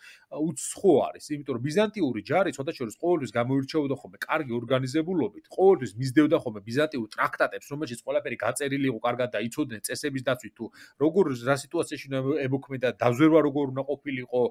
უცხო არის, იმიტომ რომ ბიზანტიური ჯარი შეთანხმების ყოველთვის გამოირჩეოდა ხოლმე კარგი ორგანიზებულობით, ყოველთვის მისდევდა ხოლმე ბიზანტიურ ტრაქტატებს, რომელშიც ყველაფერი გაწერილი იყო კარგად და იცოდნენ წესების დაცვით თუ როგორ რა სიტუაციაში უნდა ემოქმედა დაზვერვა როგორ უნდა ყოფილიყო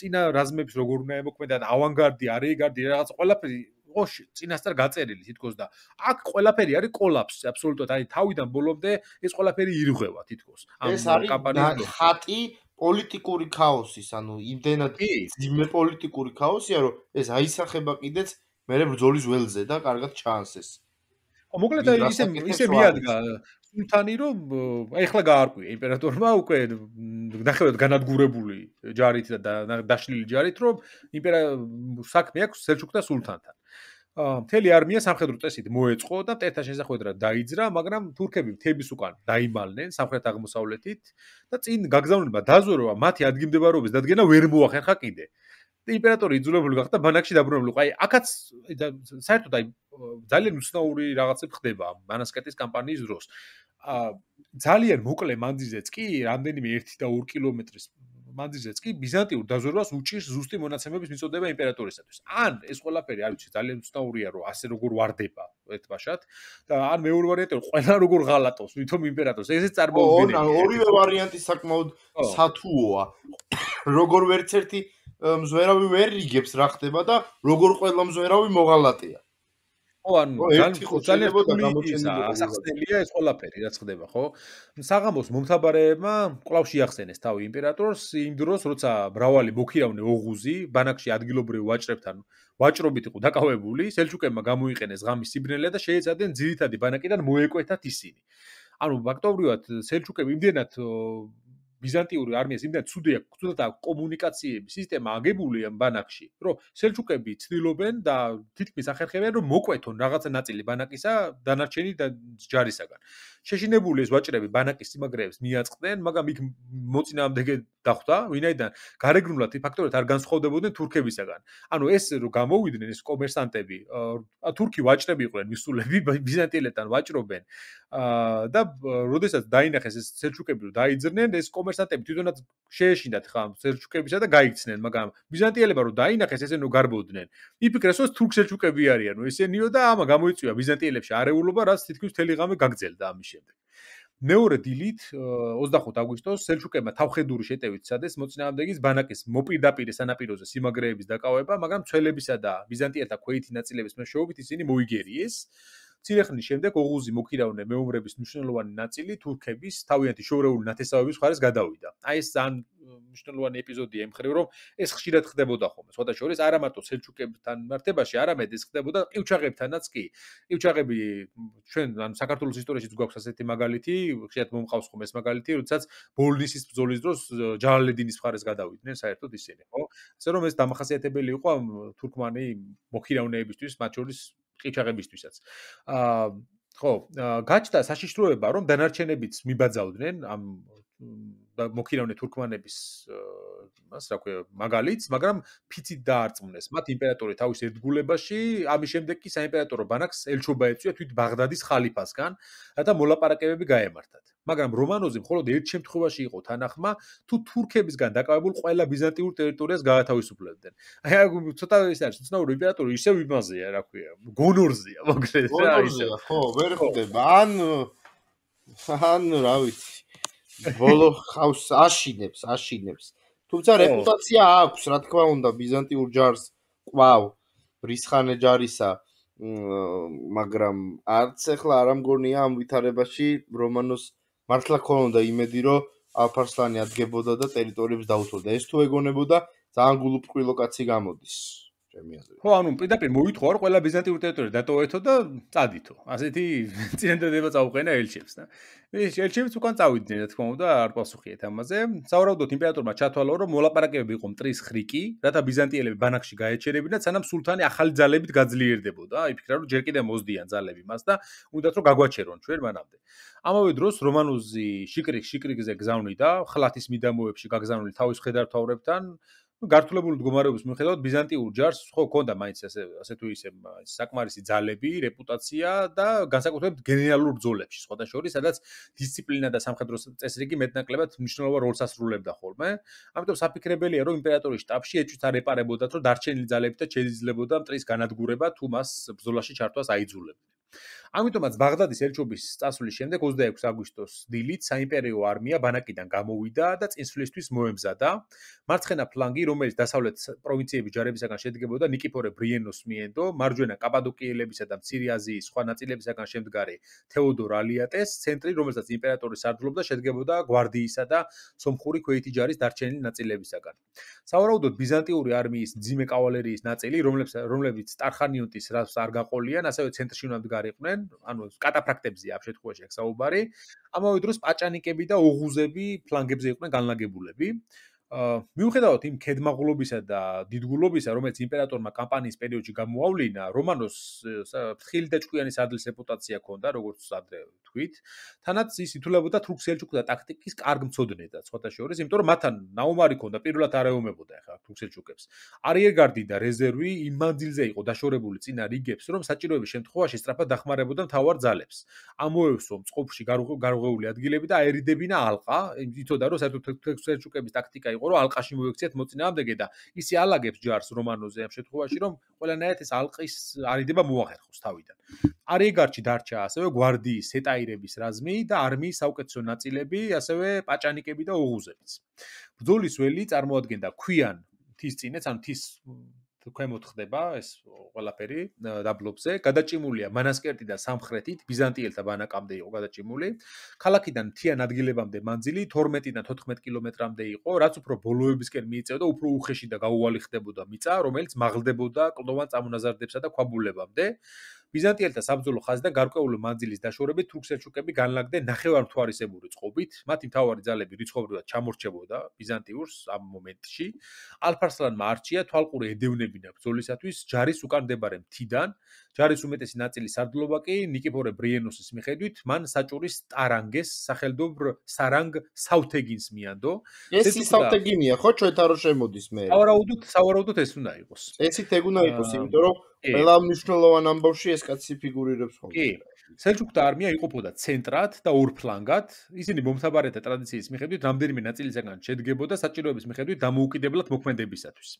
წინა რაზმებს როგორ უნდა ემოქმედა ავანგარდი არეგარდი რაღაც ყველაფერი ოში წინასწარ გაწერილი თითქოს და აქ ყველაფერი არის კოლაფსი აბსოლუტურად აი თავიდან ბოლომდე ეს ყველაფერი ირღვევა თითქოს ამ კამპანიაში ხატი პოლიტიკური ქაოსის ანუ იმდენად ძიმე პოლიტიკური
ქაოსია რომ ეს აისახება კიდეც მერე ბრძოლის ველზე და კარგად ჩანს ეს
მოკლედ ისე ისე მიადგა იმთანი რომ ეხლა გაარკვი იმპერატორმა უკვე ნახევრად განადგურებული ჯარით და დაშლილი ჯარით რომ იმპერა საქმე აქვს სელჩუკთა სულთანთან. მთელი არმია სამხედრო წესით მოეწყო და ტერთა შესახვედრა დაიძრა, მაგრამ თურქები თებს უკან დაიმალნენ სამხრეთ აღმოსავლეთით და წინ გაგზავნება დაზვერვა მათი ადგილმდებარეობის დადგენა ვერ მოახერხა კიდე. იმპერატორი იძულებული გახდა ბანაკში დაბრუნებულიყო. აი, აქაც საერთოდ აი ძალიან უცნაური რაღაცები ხდება მანასკეტის კამპანიის დროს. აა ძალიან მოკლე მანძილზეც კი, რამდენიმე 1 და 2 კილომეტრის მანძილზეც კი ბიზანტიურ დაზვერვას უჭირს ზუსტი მონაცემების მიწოდება იმპერატორისათვის. ან ეს ყველაფერი, არ ვიცი, ძალიან უცნაურია, რომ ასე როგორ واردება ერთბაშად და ან მეორე ვარიანტი რომ ყველა როგორ ღალატოს თვითონ იმპერატორს. ესე წარმოვიდგინე. ორივე
ვარიანტი საკმაოდ სათუოა. როგორ ვერც ერთი მზვერავი ვერ რიგებს რა ხდება და როგორ ყველა მზვერავი მოღალატია. ხო ანუ ძალიან ძალიან
ასახსნელია ეს ყველაფერი რაც ხდება, ხო? საღამოს მომთაბარეებმა კლავ შეახსენეს თავი იმპერატორს იმ დროს, როცა ბრავალი მოქირავნე ოღუზი ბანაკში ადგილობრივ ვაჭრებთან ვაჭრობით იყო დაკავებული, სელჩუკებმა გამოიყენეს ღამის სიბნელე და შეეცადნენ ძირითადი ბანაკიდან მოეკვეთათ ისინი. ანუ ფაქტობრივად სელჩუკები იმდენად ბიზანტიური არმიას იმდან ცუდი აქვს, ცუდა და კომუნიკაციების სისტემა აგებული ამ ბანაკში, რომ სელჩუკები ცდილობენ და თითქმის ახერხებენ რომ მოკვეთონ რაღაცა ნაწილი ბანაკისა დანარჩენი და ჯარისაგან. შეშინებული ეს ვაჭრები ბანაკის სიმაგრეებს მიაწყდნენ, მაგრამ იქ მოწინააღმდეგე დახვდა, ვინაიდან გარეგნულად ფაქტორებით არ განსხვავდებოდნენ თურქებისაგან. ანუ ეს რომ გამოვიდნენ ეს კომერსანტები, თურქი ვაჭრები იყვნენ, მისულები ბიზანტიელებთან ვაჭრობენ. და როდესაც დაინახეს ეს სელჩუკები რომ დაიძრნენ, ეს კომერსანტები თვითონაც შეეშინდათ ხა სელჩუკებისა და გაიქცნენ, მაგრამ ბიზანტიელებმა რომ დაინახეს ესენ რომ გარბოდნენ. იფიქრეს, რომ თურქ სელჩუკები არიან, ესენიო და ამა გამოიწვია ბიზანტიელებში არეულობა, რაც თითქოს თელიღამე გაგძელდა ამის შემდეგ. მეორე დილით 25 აგვისტოს სელჩუკებმა თავხედური შეტევით სცადეს მოწინააღმდეგის ბანაკის მოპირდაპირე სანაპიროზე სიმაგრეების დაკავება, მაგრამ ცველებისა და ბიზანტიელთა ქვეითი ნაწილების მეშვეობით ისინი მოიგერიეს. ცირეხნის შემდეგ ოღუზი მოკირავნე მეომრების მნიშვნელოვანი ნაწილი თურქების თავიანთი შორეული ნათესავების მხარეს გადავიდა. აი ეს ძალიან მნიშვნელოვანი ეპიზოდია იმხრივ რომ ეს ხშირად ხდებოდა ხოლმე სხვა შორის არა მარტო სელჩუკებთან მართებაში არამედ ეს ხდებოდა ივჩაღებთანაც კი ივჩაღები ჩვენ ანუ საქართველოს ისტორიაშიც გვაქვს ასეთი მაგალითი ხშირად მომყავს ხოლმე ეს მაგალითი როდესაც ბოლნისის ბრძოლის დროს ჯალალედინის მხარეს გადავიდნენ საერთოდ ისინი ხო ასე რომ ეს დამახასიათებელი იყო თურქმანი მოხირავნეებისთვის მათ შორის ყიჩაღებისთვისაც აა ხო, გაჩნდა საშიშროება, რომ დანარჩენებიც მიბაძავდნენ ამ მოქირავნე თურქმანების მას რა ქვია მაგალითს, მაგრამ ფიცით დაარწმუნეს მათ იმპერატორი თავის ერთგულებაში, ამის შემდეგ კი საიმპერატორო ბანაკს ელჩობა ეწვია თვით ბაღდადის ხალიფასგან, რათა მოლაპარაკებები გაემართათ. მაგრამ რომანოზი მხოლოდ ერთ შემთხვევაში იყო თანახმა, თუ თურქებისგან დაკავებულ ყველა ბიზანტიურ ტერიტორიას გაათავისუფლებდნენ. აი ცოტა ის არის, ცნობილი იმპერატორი ისევ იმაზეა, რა ქვია, გონორზია, მოგესალმებით. გონორზია, ხო, ვერ ხდება. ან ან რა ვიცი ბოლო
ხავს აშინებს, აშინებს. თუმცა რეპუტაცია აქვს, რა თქმა უნდა, ბიზანტიურ ჯარს ყვავ ბრისხანე ჯარისა, მაგრამ არც ახლა არ ამგონია ამ ვითარებაში რომანოს მართლა ქონდა იმედი, რომ აფარსლანი ადგებოდა და ტერიტორიებს დაუცოდა. ეს თუ ეგონებოდა, ძალიან გულუბრყვილო კაცი გამოდის.
ჩემი აზრით. ხო, ანუ პირდაპირ მოითხოვა რომ ყველა ბიზანტიური ტერიტორია დატოვეთო და წადითო. ასეთი წინანდადება წაუყენა ელჩებს და. ეს ელჩებს უკან წავიდნენ, რა თქმა უნდა, არ პასუხიეთ ამაზე. საავადოთ იმპერატორმა ჩათვალა რომ მოლაპარაკებები იყო მტრის ხრიკი, რათა ბიზანტიელები ბანაკში გაეჩერებინათ და სანამ სულთანი ახალი ძალებით გაძლიერდებოდა. აი ფიქრა რომ ჯერ კიდევ მოსდიან ძალები მას და უნდათ რომ გაგვაჩერონ ჩვენ მანამდე. ამავე დროს რომანოზი შიკრიკ შიკრიკზე გზავნიდა, ხლათის მიდამოებში გაგზავნული თავის ხედართაურებთან ну ქართულებული მდგომარეობის მიხედვით ბიზანტიურ ჯარს ხო ქონდა მაინც ასე ასე თუ ისე საკმარისი ძალები, რეპუტაცია და განსაკუთრებით გენერალურ ბრძოლებში სხვა და შორის სადაც დისციპლინა და სამხედრო წესრიგი მეტნაკლებად მნიშვნელოვან როლს ასრულებდა ხოლმე. ამიტომ საფიქრებელია რომ იმპერატორის штаბში ეჭვით არეპარებოდათ რომ დარჩენილი ძალებით და შეიძლება მტრის განადგურება თუ მას ბრძოლაში ჩართვას აიძულებდნენ. ამიტომაც ბაღდადის ელჩობის წასვლის შემდეგ 26 აგვისტოს დილით საიმპერიო არმია ბანაკიდან გამოვიდა და წინსვლისთვის მოემზადა. მარცხენა ფლანგი, რომელიც დასავლეთ პროვინციების ჯარებისაგან შედგებოდა, ნიკიფორე ბრიენოს მიენდო, მარჯვენა კაპადოკიელებისა და მცირე აზიის სხვა ნაწილებისაგან შემდგარი თეოდორ ალიატეს, ცენტრი, რომელსაც იმპერატორი სარდლობდა, შედგებოდა გვარდიისა და სომხური ქვეითი ჯარის დარჩენილი ნაწილებისაგან. სავარაუდოდ ბიზანტიური არმიის ძიმე კავალერიის ნაწილი, რომლებიც რომლებიც ტარხანიონტის რას არ გაყოლიან, ასევე ცენტრში უნდა მდგარიყვნენ. ხდებიან, ანუ კატაფრაქტებზია ამ შემთხვევაში აქ საუბარი. ამავე დროს პაჭანიკები და უღუზები ფლანგებზე იყვნენ განლაგებულები. მიუხედავად იმ ქედმაღლობისა და დიდგულობისა, რომელიც იმპერატორმა კამპანიის პერიოდში გამოავლინა, რომანოს ფრთხილი და ჭკვიანი სადლის რეპუტაცია ჰქონდა, როგორც ადრე თქვით. თანაც ის ითვლებოდა თურქ სელჩუკთა ტაქტიკის კარგ მცოდნედ და სხვათა შორის, იმიტომ რომ მათთან ნაუმარი ჰქონდა პირველად არეომებოდა ახლა თურქ სელჩუკებს. არიერგარდი და რეზერვი იმ მანძილზე იყო დაშორებული წინა რიგებს, რომ საჭიროების შემთხვევაში სტრაფად დახმარებოდა მთავარ ძალებს. ამოევსო მწყობში გარღვეული ადგილები და აერიდებინა ალყა, ითოდა რომ საერთოდ თურქ სელჩუკების ტაქტიკა იყო რომ ალყაში მოექციათ მოწინააღმდეგე და ისე ალაგებს ჯარს რომანოზე ამ შემთხვევაში რომ ყველანაირად ეს ალყის არიდება მოახერხოს თავიდან. არ ეგარჩი დარჩა ასევე guardii setairebis razmi და არმიის საუკეთესო ნაწილები, ასევე პაჭანიკები და უღუზებიც. ბრძოლის ველი წარმოადგენდა ქვიან თის წინეც, ან თის ქვემოთ ხდება ეს ყველაფერი დაბლობზე. გადაჭიმულია მანასკერტი და სამხრეთით ბიზანტიელთა ბანაკამდე იყო გადაჭიმული. ქალაქიდან მთიან ადგილებამდე მანძილი 12-დან 14 კილომეტრამდე იყო, რაც უფრო ბოლოებისკენ მიიწევდა, უფრო უხეში და გაუვალი ხდებოდა მიწა, რომელიც მაღლდებოდა კლდოვან წამონაზარდებსა და ქვაბულებამდე. ბიზანტიელთა საბრძოლო ხაზიდან გარკვეული მანძილის დაშორებით თურქ-სელჩუკები განლაგდნენ ნახევარმთვარისებური წყობით. მათი მთავარი ძალები რიცხობრივად ჩამორჩებოდა ბიზანტიურს ამ მომენტში. ალფარსლანმა არჩია თვალყური ედევნებინა ბრძოლისათვის ჯარის უკან მდებარე მთიდან, ჯარის უმეტესი ნაწილი სარდლობა კი ნიკიფორე ბრიენოსის მიხედვით მან საჭურის ტარანგეს სახელდობრ სარანგ საუთეგინს მიანდო ეს ის საუთეგინია
ხო ჩვენთან რო შემოდის მე სავარაუდოდ
სავარაუდოდ ეს უნდა იყოს ესით ეგ უნდა იყოს იმიტომ რომ ყველა მნიშვნელოვან ამბავში ეს კაცი ფიგურირებს ხოლმე კი სელჩუკთა არმია იყოფოდა ცენტრად და ორ ფლანგად. ისინი მომთაბარეთა ტრადიციის მიხედვით რამდენიმე ნაწილისგან შედგებოდა საჭიროების მიხედვით დამოუკიდებლად მოქმედებისათვის.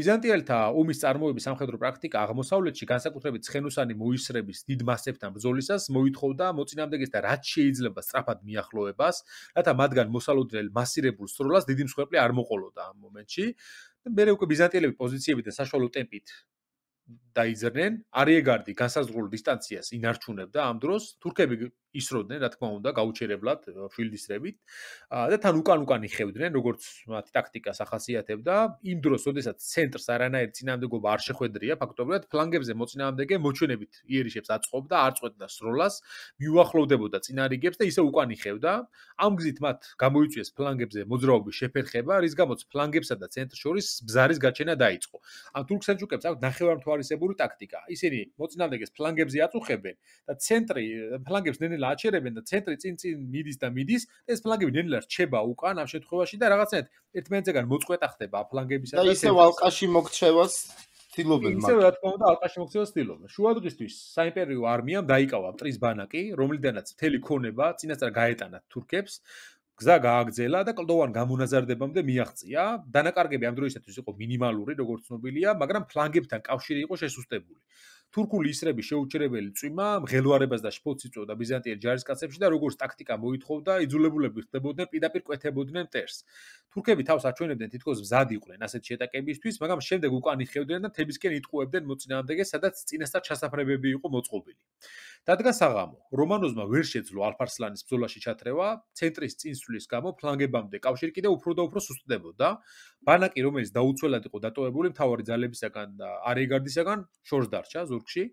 ბიზანტიელთა ომის წარმოების სამხედრო პრაქტიკა აღმოსავლეთში განსაკუთრებით ცხენოსანი მოისრების დიდ მასებთან ბრძოლისას მოითხოვდა მოწინააღმდეგეს და რაც შეიძლება სწრაფად მიახლოვებას, რათა მათგან მოსალოდნელ მასირებულ სროლას დიდი მსხვერპლი არ მოყოლოდა ამ მომენტში. მერე უკვე ბიზანტიელები პოზიციებიდან საშუალო ტემპით დაიძრნენ არიეგარდი განსაზღვრულ დისტანციას ინარჩუნებდა ამ დროს თურქები ისროდნენ, რა თქმა უნდა, გაუჩერებლად ფილდისრებით. და თან უკან უკანი ხევდნენ, როგორც მათი ტაქტიკა სახასიათებდა. იმ დროს, ოდესაც ცენტრს არანაირ წინამდებობა არ შეხვედრია, ფაქტობრივად ფლანგებზე მოწინააღმდეგე მოჩვენებით იერიშებს აწყობდა, არ წვეთდა სროლას, მიუახლოვდებოდა წინარიგებს და ისე უკან იხევდა. ამ გზით მათ გამოიწვიეს ფლანგებზე მოძრაობის შეფერხება, რის გამოც ფლანგებსა და ცენტრ შორის ბზარის გაჩენა დაიწყო. ამ თურქ-სელჯუკებს აქვს ნახევარმთვარისებური ტაქტიკა. ისინი მოწინააღმდეგეს ფლანგებზე აწუხებენ და ცენტრი ფლანგებს ნენელ ნელა აჩერებენ და ცენტრი წინ წინ მიდის და მიდის და ეს ფლანგები ნელა რჩება უკან ამ შემთხვევაში და რაღაცნაირად ერთმანეთზეგან მოწყვეტა ხდება ფლანგებისა და ისე
ვალკაში მოქცევას
ტილობენ მაგრამ ისე რა თქმა უნდა ალყაში მოქცევას ტილობენ შუა დღისთვის საიმპერიო არმიამ დაიკავა პრის ბანაკი რომლიდანაც მთელი ქონება წინასწარ გაეტანა თურქებს გზა გააგზელა და კლდოვან გამონაზარდებამდე მიაღწია დანაკარგები ამ დროისათვის იყო მინიმალური როგორც ცნობილია მაგრამ ფლანგებთან კავშირი იყო შესუსტებული თურქული ისრები შეუჩერებელი წვიმა მღელვარებას და შფოციწო და ბიზანტიელ ჯარისკაცებში და როგორც ტაქტიკა მოითხოვდა იძულებულები ხდებოდნენ პირდაპირ კვეთებოდნენ მტერს. თურქები თავს აჩვენებდნენ თითქოს მზად იყვნენ ასეთ შეტაკებისთვის, მაგრამ შემდეგ უკან იხევდნენ და თებისკენ იტყუებდნენ მოწინააღმდეგეს, სადაც წინასწარ ჩასაფრებები იყო მოწყობილი. დადგა საღამო. რომანოზმა ვერ შეძლო ალფარსლანის ბზოლაში ჩატრევა, ცენტრის წინსვლის გამო ფლანგებამდე კავშირი კიდევ უფრო და უფრო სუსტდებოდა. ბანაკი, რომელიც დაუცველად იყო დატოვებული მთავარი ძალებისაგან და არეგარდისაგან, შორს დარჩა ზურგში.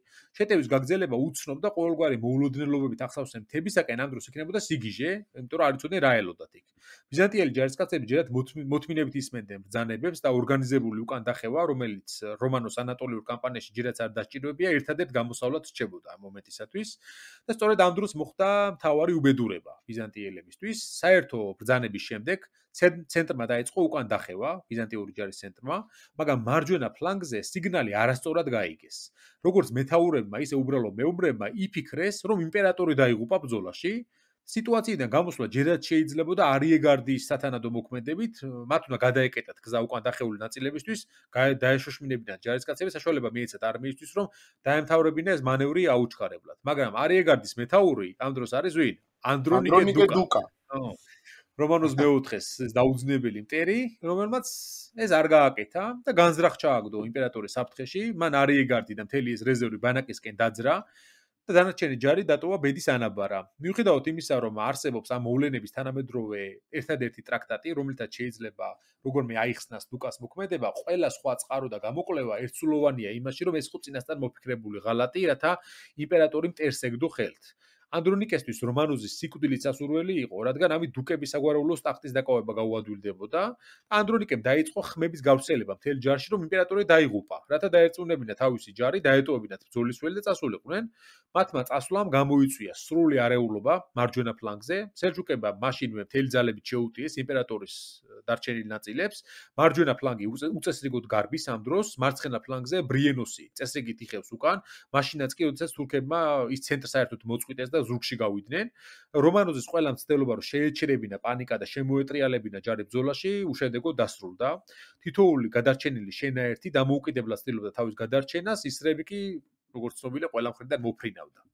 შეტევის გაგზელება უცნობდა ყოველგვარი მოულოდნელობებით ახსავსე მთებისაკენ ამ დროს იქნებოდა სიგიჟე, იმიტომ რომ არ იცოდნენ რა ელოდათ იქ. ბიზანტიელი ჯარისკაცები ჯერათ მოთმინებით ისმენდნენ ბრძანებებს და ორგანიზებული უკან დახევა, რომელიც э, რომანოს ანატოლიურ კამპანიაში ჯერაც არ დასჭირდებია, ერთადერთ გამოსავლად რჩებოდა ამ მომენტისათვის. და სწორედ ამ დროს მოხდა თავარი უბედურება ბიზანტიელებისთვის. საერთო ბრძანების შემდეგ ცენტრმა დაიწყო უკან დახევა ბიზანტიური ჯარის ცენტრმა, მაგრამ მარჯვენა ფლანგზე სიგნალი არასწორად გაიგეს. როგორც მეთაურებმა, ისე უბრალო მეუბნებმა იფიქრეს, რომ იმპერატორი დაიღუპა ბრძოლაში. სიტუაციიდან გამოსვლა ჯერაც შეიძლება და არიეგარდის სათანადო მოქმედებით მათ უნდა გადაეკეტათ გზა უკან დახეული ნაწილებისთვის დაეშოშმინებინათ ჯარისკაცების საშუალება მიეცათ არმიისთვის რომ დაემთავრებინა ეს მანევრი აუჩქარებლად მაგრამ არიეგარდის მეტაური ამ დროს არის ვინ ანდრონიკე დუკა რომანოს მეუთხეს ეს დაუძნებელი მტერი რომელმაც ეს არ გააკეთა და განზრახ ჩააგდო იმპერატორის საფრთხეში მან არიეგარდი და მთელი ეს რეზერვი ბანაკისკენ დაძრა და დანარჩენი ჯარი დატოვა ბედის ანაბარა. მიუხედავად იმისა, რომ არსებობს ამ მოვლენების თანამედროვე ერთადერთი ტრაქტატი, რომელთა შეიძლება როგორმე აიხსნას დუკას მოქმედება, ყველა სხვა წყარო და გამოკვლევა ერთსულოვანია იმაში, რომ ეს ხუ წინასთან მოფიქრებული ღალატი, რათა იმპერატორი მტერს ეგდო ხელთ. ანდრონიკესთვის რომანოზის სიკვდილის ასურველი იყო, რადგან ამი დუკების საგვარეულოს ტახტის დაკავება გაუადვილდებოდა. ანდრონიკემ დაიწყო ხმების გავრცელება მთელ ჯარში, რომ იმპერატორი დაიღუპა. რათა დაერწმუნებინა თავისი ჯარი, დაეტოვებინათ ბრძოლისველი და წასულიყვნენ. მათმა წასვლამ გამოიწვია სრული არეულობა მარჯვენა ფლანგზე. სელჯუკებმა მაშინვე მთელი ძალებით შეუტიეს იმპერატორის დარჩენილ ნაწილებს. მარჯვენა ფლანგი უწესრიგოდ გარბის ამ დროს, მარცხენა ფლანგზე ბრიენოსი წესრიგით იხევს უკან. მაშინაც კი, როდესაც თურქებმა ის ცენტრ საერთოდ მოწყვიტეს და ზურგში გავიდნენ. რომანოზის ყველა მცდელობა რომ შეეჩერებინა პანიკა და შემოეტრიალებინა ჯარებს ზოლაში, უშედეგო დასრულდა. თითოული გადარჩენილი შენაერთი დამოუკიდებლად ცდილობდა თავის გადარჩენას, ისრები კი როგორც ცნობილია, ყველა მხრიდან მოფრინავდა.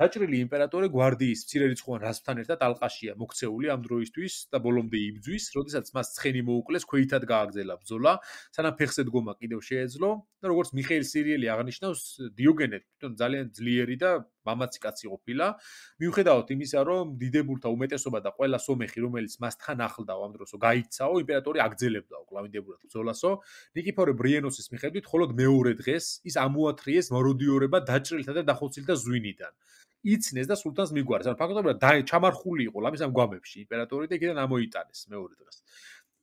დაჭრილი იმპერატორი გვარდიის ცირერიცხოვან რასთან ერთად ალყაშია მოქცეული ამ დროისთვის და ბოლომდე იბძვის, როდესაც მას ცხენი მოუკლეს, ქვეითად გააგზელა ბზოლა, სანამ ფეხზე დგომა კიდევ შეეძლო და როგორც მიხეილ სირიელი აღნიშნავს, დიოგენე თვითონ ძალიან ძლიერი და მამაცი კაცი ყოფილა. მიუხედავად იმისა, რომ დიდებულთა უმეტესობა და ყველა სომეხი, რომელიც მასთან ახლდა ამ დროს, გაიცაო, იმპერატორი აგზელებდაო კლავინდებურად ბზოლასო. ნიკიფორე ბრიენოსის მიხედვით, მხოლოდ მეორე დღეს ის ამოათრიეს მოროდიორება დაჭრილთა და დახოცილთა ზვინიდან. იცნეს და სულთანს მიგვარეს. ანუ ფაქტობრივად ჩამარხული იყო ლამის ამ გვამებში იმპერატორი და იქიდან ამოიტანეს მეორე დღეს.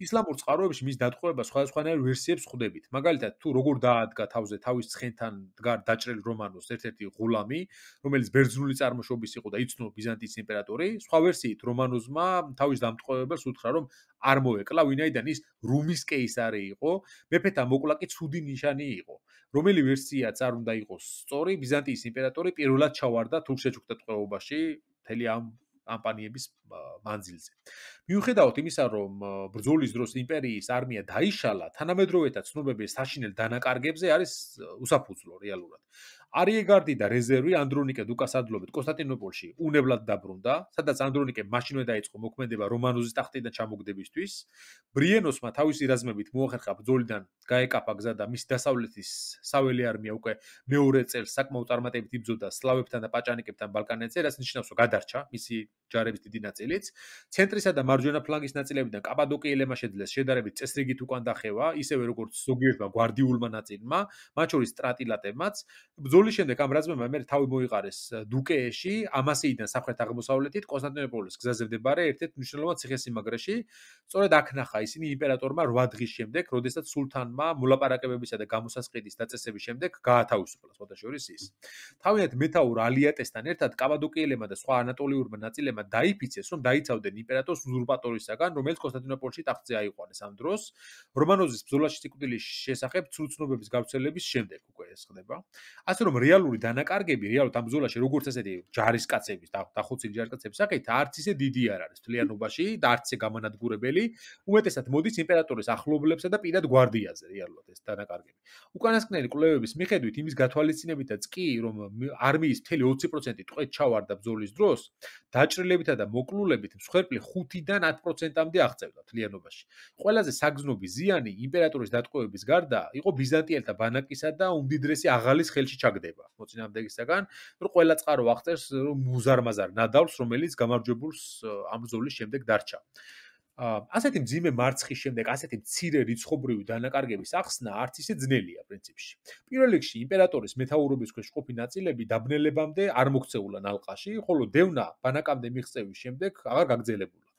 ისლამურ წყაროებში მის დათყობა სხვადასხვანაირ ვერსიებს ხვდებით. მაგალითად, თუ როგორ დაადგა თავზე თავის ცხენთან დგარ დაჭრილ რომანოს ერთ-ერთი ღულამი, რომელიც ბერძნული წარმოშობის იყო და იცნო ბიზანტიის იმპერატორი, სხვა ვერსიით რომანოზმა თავის დამტყობებას უთხრა, რომ არ მოეკლა, ვინაიდან ის რუმის кейსარი იყო, მეფეთა მოკლა კი ცუდი ნიშანი იყო. რომელი ვერსიაც არ უნდა იყოს სწორი, ბიზანტიის იმპერატორი პირველად ჩავარდა თურქეთში ქვეყნდაწყობაში მთელი ამ კამპანიების მანძილზე. მიუხედავად იმისა, რომ ბრძოლის დროს იმპერიის არმია დაიშალა, თანამედროვეთა ცნობები საშინელ დანაკარგებზე არის უსაფუძვლო რეალურად. არიეგარდი და რეზერვი ანდრონიკე დუკას ადლობეთ კონსტანტინოპოლში უნებლად დაბრუნდა, სადაც ანდრონიკე მაშინვე დაიწყო მოქმედება რომანოზის ტახტიდან ჩამოგდებისთვის. ბრიენოსმა თავისი რაზმებით მოახერხა ბძოლიდან გაეკაფა გზა და მის დასავლეთის საველე არმია უკვე მეორე წელს საკმაოდ წარმატებით იბრძოდა სლავებთან და პაჭანიკებთან ბალკანეთზე, რაც ნიშნავს, რომ გადარჩა მისი ჯარების დიდი ნაწილიც. ცენტრისა და მარჯვენა ფლანგის ნაწილებიდან კაპადოკიელებმა შეძლეს შედარებით წესრიგით უკან დახევა, ისევე როგორც ზოგიერთმა გვარდიულმა ნაწილმა, მათ შორის სტრატილატებმაც ბძოლ ბრძოლის შემდეგ ამ რაზმებმა მე თავი მოიყარეს დუკეეში, ამასიიდან სამხრეთ აღმოსავლეთით კონსტანტინოპოლის გზაზე მდებარე ერთ-ერთ მნიშვნელოვან ციხესიმაგრეში. სწორედ აქ ნახა ისინი იმპერატორმა 8 დღის შემდეგ, როდესაც სულთანმა მოლაპარაკებებისა და გამოსასყიდის დაწესების შემდეგ გაათავისუფლა სხვადასხვის ის. თავიანთ მეტაურ ალიატესთან ერთად კაპადოკიელებმა და სხვა ანატოლიურმა ნაწილებმა დაიფიცეს, რომ დაიცავდნენ იმპერატორს უზურპატორისაგან, რომელიც კონსტანტინოპოლში ტახტზე აიყვანეს ამ დროს. რომანოზის ბრძოლაში სიკვდილის შესახებ ცრუ ცნობების გავრცელების შემდეგ უკვე ეს ხდება. ასე რომ რეალური დანაკარგები რეალურად ამ ზონაში როგორც ესეთი ჯარისკაცების და ხუთი ჯარისკაცების საკეთ არც ისე დიდი არ არის თლიანობაში და არც ისე გამანადგურებელი უმეტესად მოდის იმპერატორის ახლობლებსა და პირად guardiaze რეალურად ეს დანაკარგები უკანასკნელი კვლევების მიხედვით იმის გათვალისწინებითაც კი რომ არმიის მთელი 20% ტყვე ჩავარდა ბზოლის დროს დაჭრილებითა და მოკლულებით მსხვერპლი 5-დან 10%-ამდე აღწევდა თლიანობაში ყველაზე საგზნობი ზიანი იმპერატორის დატყვევების გარდა იყო ბიზანტიელთა ბანაკისა და უმდიდრესი აღალის ხელში ჩაგდა ვარდება მოწინააღმდეგისაგან რომ ყველა წყარო აღწევს რომ მუზარმაზარ ნადავლს რომელიც გამარჯვებულს ამბზოლის შემდეგ დარჩა ა ასეთი ძიმე მარცხის შემდეგ ასეთი მცირე რიცხობრივი დანაკარგების ახსნა არც ისე ძნელია პრინციპში. პირველ რიგში იმპერატორის მეტაურობის ქვეშ ყოფი ნაწილები დაბნელებამდე არ მოქცეულა ნალყაში, ხოლო დევნა ბანაკამდე მიღწევის შემდეგ აღარ გაგრძელებულა.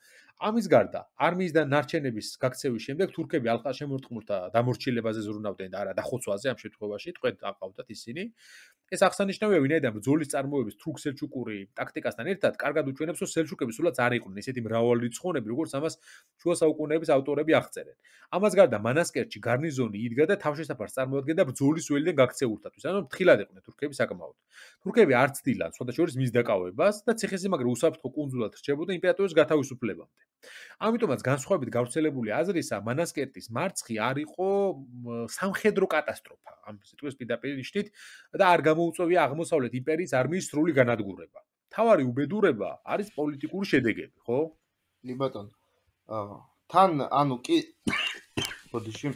ამის გარდა არმიის და ნარჩენების გაქცევის შემდეგ თურქები ალყაშემორტყმულთა დამორჩილებაზე ზრუნავდნენ და არა დახოცვაზე ამ შემთხვევაში თქვენ დაყავდათ ისინი ეს აღსანიშნავია ვინაიდან ბრძოლის წარმოების თურქ-სელჩუკური ტაქტიკასთან ერთად კარგად უჩვენებს რომ სელჩუკები სულაც არ იყვნენ ესეთი მრავალრიცხოვნები როგორც ამას შუა საუკუნეების ავტორები აღწერენ ამას გარდა მანასკერტში გარნიზონი იდგა და თავშესაფარს წარმოადგენდა ბრძოლის ველიდან გაქცეულთათვის ანუ მთხილად იყვნენ თურქები საკმაოდ თურქები არც დილან შესაძლოა მის დაკავებას და ციხესიმაგრე უსაფრთხო კონძულად რჩებოდა იმპერატორის გათავისუფლებამდე ამიტომაც განსხვავებით გავრცელებული აზრისა მანასკერტის მარცხი არ იყო სამხედრო კატასტროფა ამ სიტყვის პირდაპირ ნიშნით და არ გამო გამოუწვევია აღმოსავლეთ იმპერიის არმიის სრული განადგურება. თავარი უბედურება არის პოლიტიკური შედეგები, ხო? ლი ბატონ. აა
თან ანუ კი ბოდიში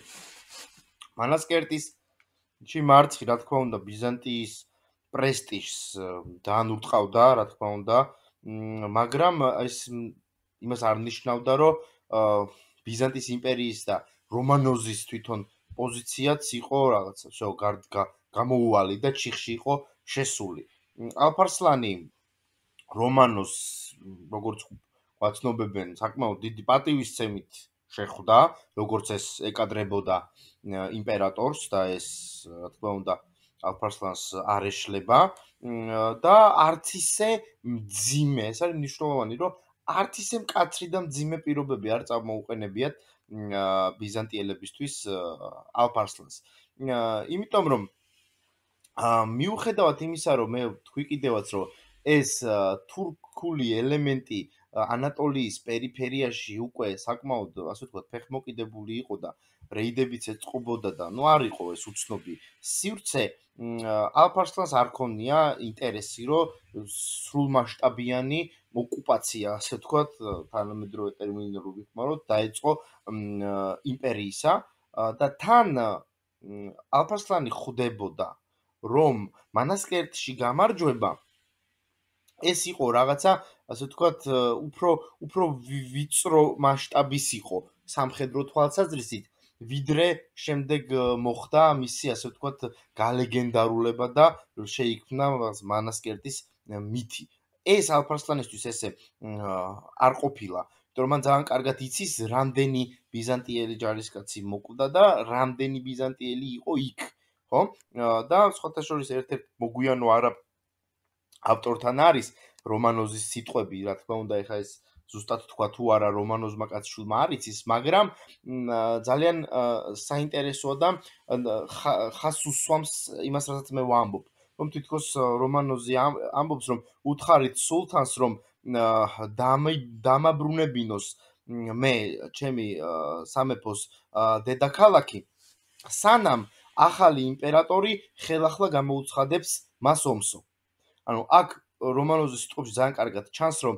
მანასკერტის ჩი მარცხი, რა თქმა უნდა, ბიზანტიის პრესტიჟს დაანურტყავდა, რა თქმა უნდა, მაგრამ ეს იმას არ ნიშნავდა, რომ აა ბიზანტიის იმპერიის და რომანოზის თვითონ პოზიციაც იყო რაღაცა, შო გარდა გამოუვალი და ჩიხში იყო შესული. ალფარსლანი რომანოს როგორც ყვაცნობებენ საკმაოდ დიდი პატივისცემით შეხვდა, როგორც ეს ეკადრებოდა იმპერატორს და ეს რა თქმა უნდა ალფარსლანს არეშლება და არც ისე ძიმე, ეს არის მნიშვნელოვანი, რომ არც ისე მკაცრი და ძიმე პირობები არ წარმოუყენებიათ ბიზანტიელებისთვის ალფარსლანს. იმიტომ რომ მიუხედავად იმისა, რომ მე თქვი კიდევაც, რომ ეს თურქული ელემენტი ანატოლიის პერიფერიაში უკვე საკმაოდ, ასე ვთქვათ, ფეხმოკიდებული იყო და რეიდებიც ეწყობოდა და ნუ არ იყო ეს უცნობი სივრცე ალფარსლანს არ ქონია ინტერესი რომ სრულმასშტაბიანი ოკუპაცია ასე ვთქვათ თანამედროვე ტერმინით ვიხმაროთ დაეწყო იმპერიისა და თან ალფარსლანი ხდებოდა რომ მანასკერტში გამარჯვება ეს იყო რაღაცა ასე ვთქვათ უფრო უფრო ვიწრო მასშტაბის იყო სამხედრო თვალსაზრისით ვიდრე შემდეგ მოხდა მისი ასე ვთქვათ გალეგენდარულობა და შეიქმნა მანასკერტის მითი ეს ალფარსლანისთვის ესე არ ყოფილა იმიტომ რომ მან ძალიან კარგად იცის რამდენი ბიზანტიელი ჯარისკაცი მოკვდა და რამდენი ბიზანტიელი იყო იქ ხო? და სხვათა შორის ერთ-ერთ მოგვიანო არაბ ავტორთან არის რომანოზის სიტყვები, რა თქმა უნდა, ეხა ეს ზუსტად თქვა თუ არა რომანოზმა კაცშულმა არის ის, მაგრამ ძალიან საინტერესოა და ხას უსვამს იმას, რასაც მე ვამბობ. რომ თითქოს რომანოზი ამბობს, რომ უთხარით სულთანს, რომ დამაბრუნებინოს მე ჩემი სამეფოს დედაქალაქი სანამ ახალი იმპერატორი ხელახლა გამოუცხადებს მას ომსო. ანუ აქ რომანოზის სიტყვებში ძალიან კარგად ჩანს, რომ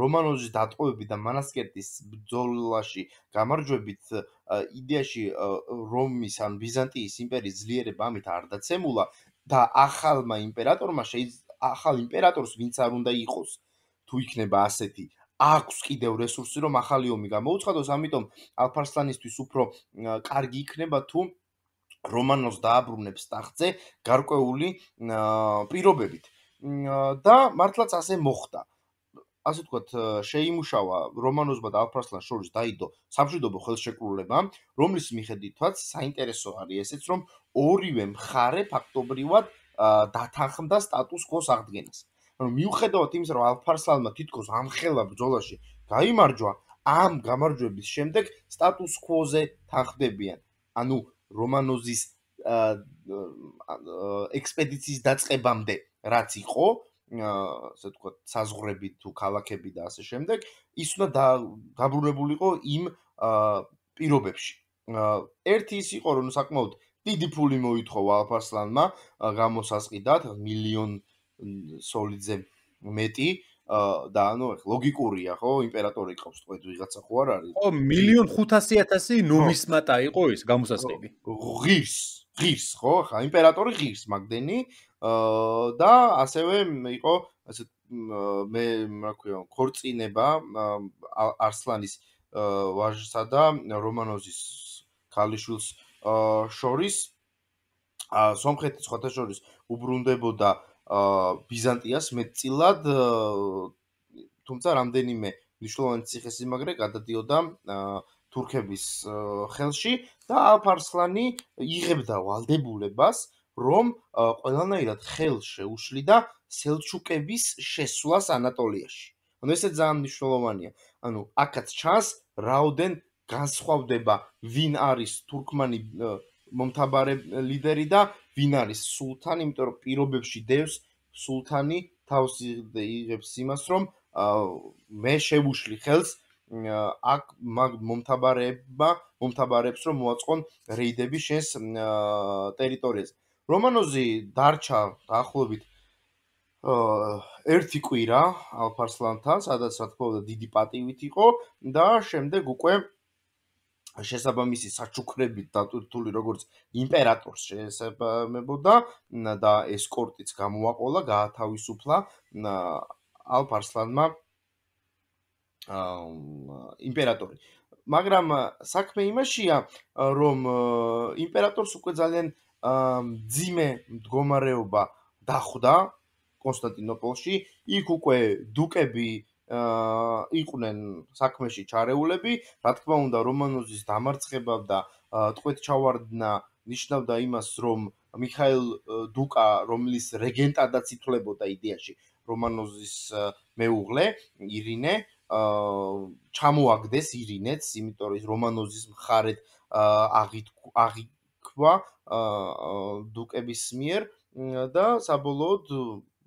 რომანოზის დატყობები და მანასკერტის ბრძოლაში გამარჯვებით იდეაში რომის ან ბიზანტიის იმპერიის ძლიერება ამით არ დაცემულა და ახალმა იმპერატორმა ახალ იმპერატორს ვინც არ უნდა იყოს თუ იქნება ასეთი აქვს კიდევ რესურსი რომ ახალი ომი გამოუცხადოს ამიტომ ალფარსლანისთვის უფრო კარგი იქნება თუ რომანოს დააბრუნებს ტახტზე გარკვეული პირობებით და მართლაც ასე მოხდა. ასე თქვა შეიმუშავა რომანოსმა და ალფრასლან შორის დაიდო სამშვიდობო ხელშეკრულება, რომლის მიხედვითაც საინტერესო არის ესეც, რომ ორივე მხარე ფაქტობრივად დათანხმდა სტატუს-კოს აღდგენას. ანუ მიუხედავად იმისა, რომ ალფრასლანმა თითქოს ამხელა ბრძოლაში გაიმარჯვა, ამ გამარჯვების შემდეგ სტატუს-კოზე თანხდებიან. ანუ რომანოზის ექსპედიციის დაწყებამდე რაც იყო ასე ვთქვათ საზღვრები თუ ქალაქები და ასე შემდეგ ის უნდა დაბრუნებულიყო იმ პირობებში ერთი ის იყო რომ საკმაოდ დიდი ფული მოითხოვა ალფასლანმა გამოსასყიდად მილიონ სოლიძე მეტი აა და ანუ ეხ ლოგიკურია ხო იმპერატორი იყოს თქვენ ვიღაცა ხო არ არის ხო 1.500.000
ნომისმატა
იყო ის გამოსასყიდი ღირს ღირს ხო ხა იმპერატორი ღირს მაგდენი და ასევე იყო ასე მე რა ქვია ქორწინება არსლანის ვაჟსა და რომანოზის ქალიშვილს შორის სომხეთის ხათა შორის უბრუნდებოდა აა ბიზანტიას მეტწილად თუმცა რამდენიმე მნიშვნელოვანი ციხესიმაგრე გადადიოდა თურქების ხელში და აფარსლანი იღებდა ვალდებულებას რომ ყველანაირად ხელ შეუშლიდა სელჩუკების შესვლას ანატოლიაში. ანუ ესე ძალიან მნიშვნელოვანია. ანუ აქაც ჩანს რაოდენ განსხვავდება ვინ არის თურქმანი მომთაბარე ლიდერი და ვინ არის სულთანი, იმიტომ რომ პირობებში დევს სულთანი თავს იღებს იმას, რომ მე შევუშლი ხელს აკ მაგ მომთაბარეებმა მომთაბარებს რომ მოაწყონ რეიდები შენს ტერიტორიაზე. რომანოზი დარჩა დაახლოებით ერთი კვირა ალფარსლანთან, სადაც რა თქმა უნდა დიდი პატივით იყო და შემდეგ უკვე შესაბამისი საჩუქრებით დატვირთული როგორც იმპერატორს შეესაბამებოდა და ესკორტიც გამოაყოლა გაათავისუფლა ალფარსლანმა იმპერატორი მაგრამ საქმე იმაშია რომ იმპერატორს უკვე ძალიან ძიმე მდგომარეობა დახვდა კონსტანტინოპოლში იქ უკვე დუკები იყვნენ საქმეში ჩარეულები, რა თქმა უნდა, რომანოზის დამარცხება და ტყვეთ ჩავარდნა ნიშნავდა იმას, რომ მიხაილ დუკა, რომლის რეგენტადაც ითვლებოდა იდეაში, რომანოზის მეუღლე, ირინე, აა ჩამოაგდეს ირინეც, იმიტომ რომ რომანოზის მხარეთ აღი აღიქვა დუკების მიერ და საბოლოოდ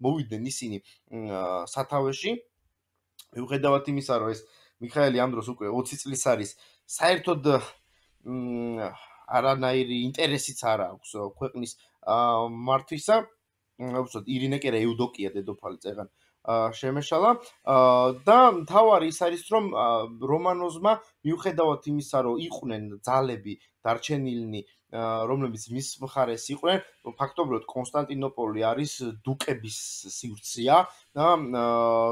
მოვიდნენ ისინი სათავეში მიუხედავად იმისა, რომ ეს მიხაელი ამ დროს უკვე 20 წლის არის, საერთოდ არანაირი ინტერესიც არ აქვს ქვეყნის მართვისა. უბრალოდ ირინე კერა ევდოკია დედოფალი წეგან შემეშალა და თავარი ის არის რომ რომანოზმა მიუხედავად იმისა, რომ იყვნენ ძალები დარჩენილნი რომლებიც მის მხარეს იყვნენ ფაქტობრივად კონსტანტინოპოლი არის დუკების სივრცეა და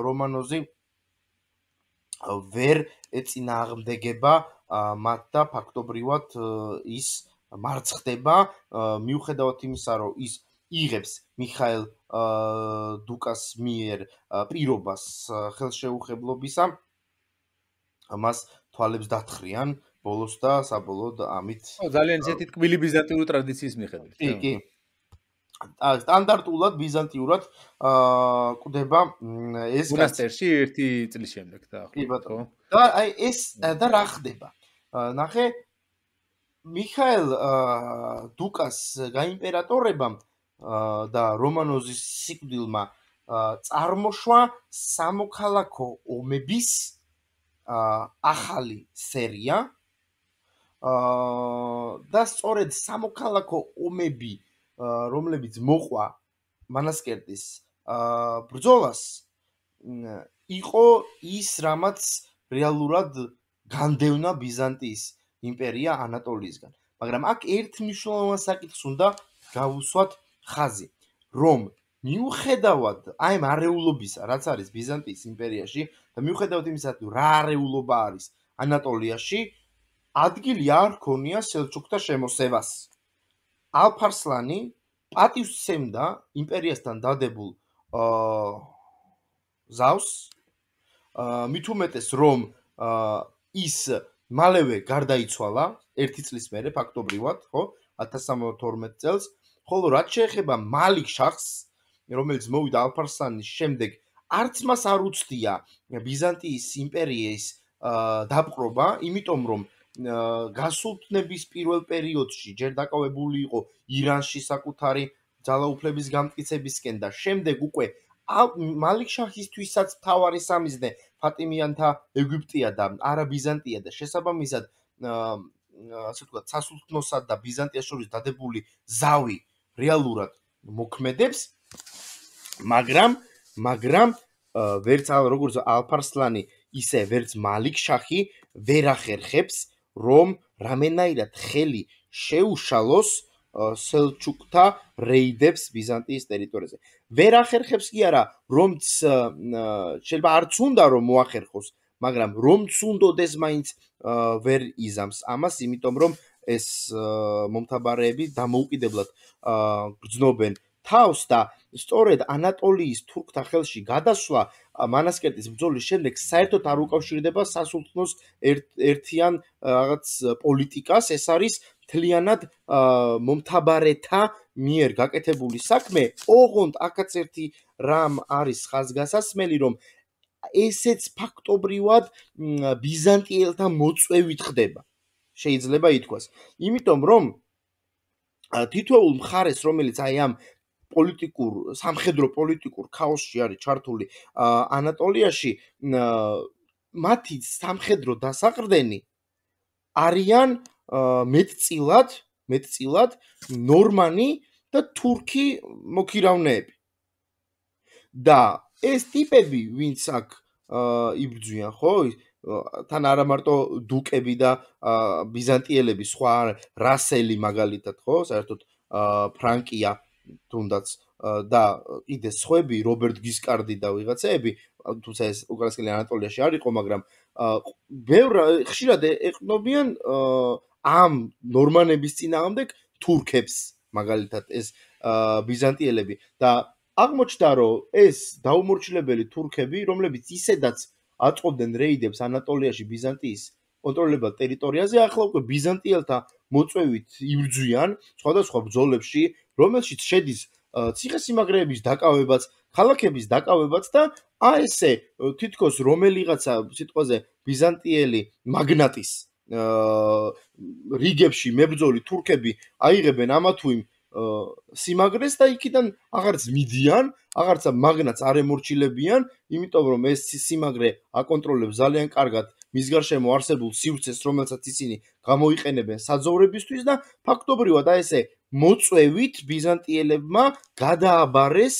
რომანოზი ვერ ეწინააღმდეგება მათ და ფაქტობრივად ის მარცხდება მიუხედავად იმისა, რომ ის იღებს მიხაილ დუკას მიერ პირობას ხელშეუხებლობისა მას თვალებს დათხრიან ბოლოს და საბოლოოდ ამით
ძალიან ისეთი ტკბილი ბიზანტიური ტრადიციის მიხედვით
კი კი სტანდარტულად ბიზანტიურად აა კვდება
ეს კასტერში 1 წლის შემდეგ დაახლოებით. კი ბატონო.
და აი ეს და რა ხდება? ნახე მიხაელ დუკას გაიმპერატორებამ და რომანოზის სიკვდილმა წარმოშვა სამოქალაქო ომების ახალი სერია. აა და სწორედ სამოქალაქო ომები აა რომლებიც მოყვა მანასკერტის ბრძოლას იყო ის რამაც რეალურად განდევნა ბიზანტიის იმპერია ანატოლიისგან მაგრამ აქ ერთ მნიშვნელოვან საკითხს უნდა გავუსვათ ხაზი რომ მიუხედავად აი მარეულობისა რაც არის ბიზანტიის იმპერიაში და მიუხედავად იმისა თუ რა არეულობა არის ანატოლიაში ადგილი არ ქონია სელჩუკთა შემოსევას ალფარსლანი პატივს სცემდა იმპერიასთან დადებულ აა ზავს აა მithumetes რომ აა ის მალევე გარდაიცვალა ერთი წლის მერე ფაქტობრივად ხო 1712 წელს ხოლო რაც შეეხება მალიქ შახს რომელიც მოვიდა ალფარსანის შემდეგ არც მას არ უცდია ბიზანტიის იმპერიის დაპყრობა იმიტომ რომ გასულთნების პირველ პერიოდში ჯერ დაკავებული იყო ირანში საკუთარი ძალაუფლების გამტკიცებისკენ და შემდეგ უკვე მალიქ შაჰისთვისაც თავარი სამიზნე ფატიმიანთა ეგვიპტია და არა ბიზანტია და შესაბამისად ასე თქვა სასულთნოსა და ბიზანტიას შორის დადებული ზავი რეალურად მოქმედებს მაგრამ მაგრამ ვერც როგორც ალფარსლანი ისე ვერც მალიქ შაჰი ვერ ახერხებს რომ რამენაირად ხელი შეუშალოს სელჩუკთა რეიდებს ბიზანტიის ტერიტორიაზე. ვერ ახერხებს კი არა, რომ შეიძლება არც უნდა რომ მოახერხოს, მაგრამ რომ ცუნდოდეს მაინც ვერ იზამს ამას, იმიტომ რომ ეს მომთაბარეები დამოუკიდებლად გრძნობენ თავს და სწორედ ანატოლიის თურქთა ხელში გადასვლა მანასკერტის ბრძოლის შემდეგ საერთოდ არ უკავშირდება სასულთნოს ერთიან რაღაც პოლიტიკას ეს არის თლიანად მომთაბარეთა მიერ გაკეთებული საქმე ოღონდ აკაც ერთი რამ არის ხაზგასასმელი რომ ესეც ფაქტობრივად ბიზანტიელთა მოწვევით ხდება შეიძლება ითქვას იმიტომ რომ ა თითოეულ მხარეს რომელიც აი ამ პოლიტიკურ სამხედრო პოლიტიკურ ქაოსში არის ჩართული ანატოლიაში მათი სამხედრო დასაყრდენი არიან მეტწილად მეტწილად ნორმანი და თურქი მოქირავნეები და ეს ტიპები ვინც აქ იბრძვიან ხო თან არა მარტო დუკები და ბიზანტიელები სხვა რასელი მაგალითად ხო საერთოდ ფრანკია თუნდაც და იდე სხვები რობერტ გისკარდი და ვიღაცები თუმცა ეს უკრაინელი ანატოლიაში არ იყო მაგრამ ბევრ ხშირად ეყნობიან ამ ნორმანების წინააღმდეგ თურქებს მაგალითად ეს ბიზანტიელები და აღმოჩნდა რომ ეს დაუმორჩილებელი თურქები რომლებიც ისედაც აწყობდნენ რეიდებს ანატოლიაში ბიზანტიის კონტროლებად ტერიტორიაზე ახლა უკვე ბიზანტიელთა მოწვევით იბრძვიან სხვადასხვა ბრძოლებში, რომელშიც შედის ციხესიმაგრეების დაკავებაც, ხალხების დაკავებაც და აი ესე თითქოს რომელიღაცა სიტყვაზე ბიზანტიელი მაგნატის რიგებში მებრძოლი თურქები აიღებენ ამათუიმ სიმაგრეს და იქიდან აღარც მიდიან, აღარცა მაგნაც არემორჩილებიან, იმიტომ რომ ეს სიმაგრე აკონტროლებს ძალიან კარგად აა მის გარშემო არსებულ სივრცეს, რომელსაც ისინი გამოიყენებენ საძოვრებისთვის და ფაქტობრივად აი ესე მოწვევით ბიზანტიელებმა გადააბარეს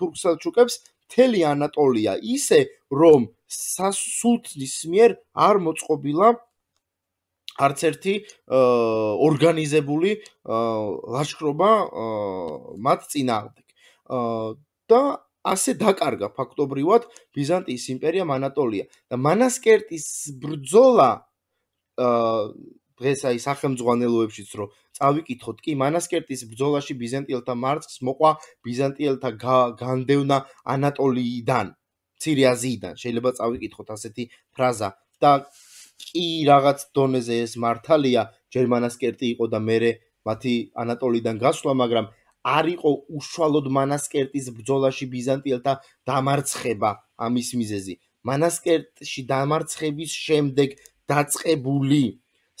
თურქ-სელჩუკებს მთელი ანატოლია, ისე რომ სასულთნის მიერ არ მოწყობილა არც ერთი ორგანიზებული ლაშქრობა მათ წინააღმდეგ. და ასე დაკარგა ფაქტობრივად ბიზანტიის იმპერია მანატოლია და მანასკერტის ბრძოლა აა დღეს აი სახელმძღვანელოებშიც რომ წავიკითხოთ კი მანასკერტის ბრძოლაში ბიზანტიელთა მარცხს მოყვა ბიზანტიელთა განდევნა ანატოლიიდან ცი リア ზიიდან შეიძლება წავიკითხოთ ასეთი ფრაზა და კი რაღაც დონეზე ეს მართალია ჯერ მანასკერტი იყო და მე მათი ანატოლიიდან გასვლა მაგრამ არ იყო უშუალოდ მანასკერტის ბრძოლაში ბიზანტიელთა დამარცხება ამის მიზეზი. მანასკერტში დამარცხების შემდეგ დაწቀბული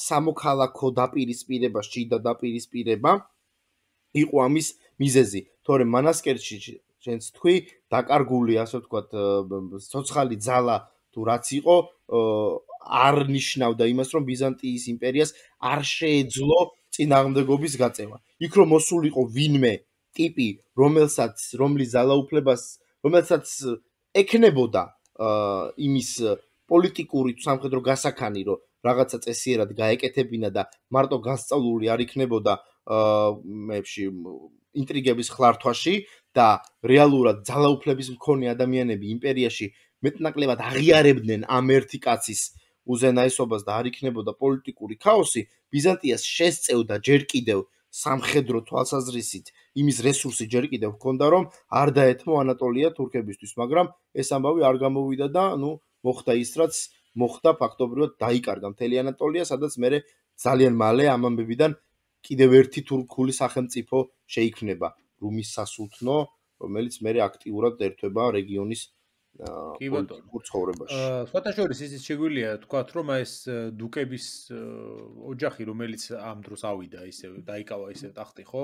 სამოქალაქო დაპირისპირება, შიდა დაპირისპირება იყო ამის მიზეზი, თორემ მანასკერტში ჩვენც თქვი დაკარგული, ასე ვთქვათ, სოციალური ძალა თუ რაც იყო, არნიშნავდა იმას, რომ ბიზანტიის იმპერიას არ შეეძლო წინააღმდეგობის გაწევა. იქ რომ მოსულიყო ვინმე ტიპი, რომელსაც რომლის ძალაუფლებას, რომელსაც ეკნებოდა იმის პოლიტიკური სამხედრო გასახანი, რომ რაღაცა წესიერად გაეკეთებინა და მარტო გასწავლული არ იქნებოდა მეფში ინტრიგების ხლართვაში და რეალურად ძალაუფლების მქონე ადამიანები იმპერიაში მეტნაკლებად აღიარებდნენ ამ ერთი კაცის აა უზენაესობას და არ იქნებოდა პოლიტიკური ქაოსი, ბიზანტიას შესწევდა ჯერ კიდევ სამხედრო თვალსაზრისით იმის რესურსი ჯერ კიდევ ჰქონდა რომ არ დაეთმო ანატოლია თურქებისთვის, მაგრამ ეს ამბავი არ გამოვიდა და ნუ მოხდა ის რაც მოხდა ფაქტობრივად დაიკარგა მთელი ანატოლია, სადაც მე ძალიან მალე ამ ამბებიდან კიდევ ერთი თურქული სახელმწიფო შეიქმნება რუმის სასულთნო, რომელიც მე აქტიურად ერთვება რეგიონის კი ბატონო ქურცხოვრებაში
ფოტოშორის ისიც შეგვიძლია თქვათ რომ ეს э, დუკების э, ოჯახი რომელიც ამ დროს ავიდა ისე დაიკავა ისე ტახტი ხო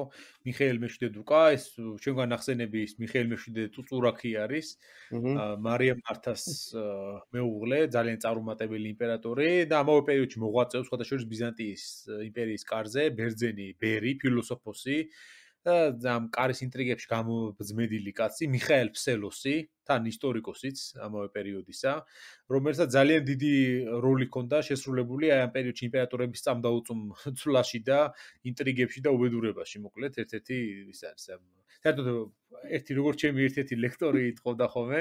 მიხეილ მეშვიდე დუკა ეს ჩვენგან э, ახსენები ის მიხეილ მეშვიდე წუწურაკი არის მარიამ მართას მეუღლე ძალიან წარუმატებელი იმპერატორი და ამავე პერიოდში მოღვაწეობს ფოტოშორის ბიზანტიის იმპერიის კარზე ბერძენი ბერი ფილოსოფოსი და ამ კარის ინტრიგებში გამბძმედილი კაცი მიხეილ ფსელოსი თან ისტორიკოსიც ამავე პერიოდისა, რომელსაც ძალიან დიდი როლი ჰქონდა შესრულებული აი ამ პერიოდში იმპერატორების წამდაუწმ ცვლაში და ინტრიგებში და უბედურებაში, მოკლედ ერთ-ერთი ის არის ამ საერთოდ ერთი როგორც ჩემი ერთ-ერთი ლექტორი იტყოდა ხოლმე,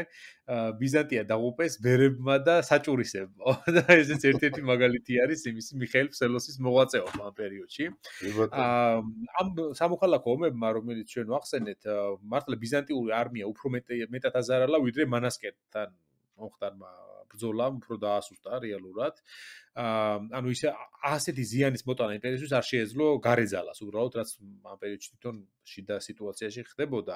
ბიზანტია დაღუპეს ბერებმა და საჭურისებ. და ესეც ერთ-ერთი მაგალითი არის იმის მიხეილ ფსელოსის მოღვაწეობა ამ პერიოდში. ამ სამოქალაქო ომებმა, რომელიც ჩვენ ვახსენეთ, მართლა ბიზანტიური არმია უფრო მეტად აზარალა ვიდრე მანასკერთან მომხდარმა ბრძოლამ უფრო დაასუსტა რეალურად. აა ანუ ისე ასეთი ზიანის მოტანა იმპერიისთვის არ შეეძლო გარეძალას, უბრალოდ რაც ამ პერიოდში თვითონ შიდა სიტუაციაში ხდებოდა.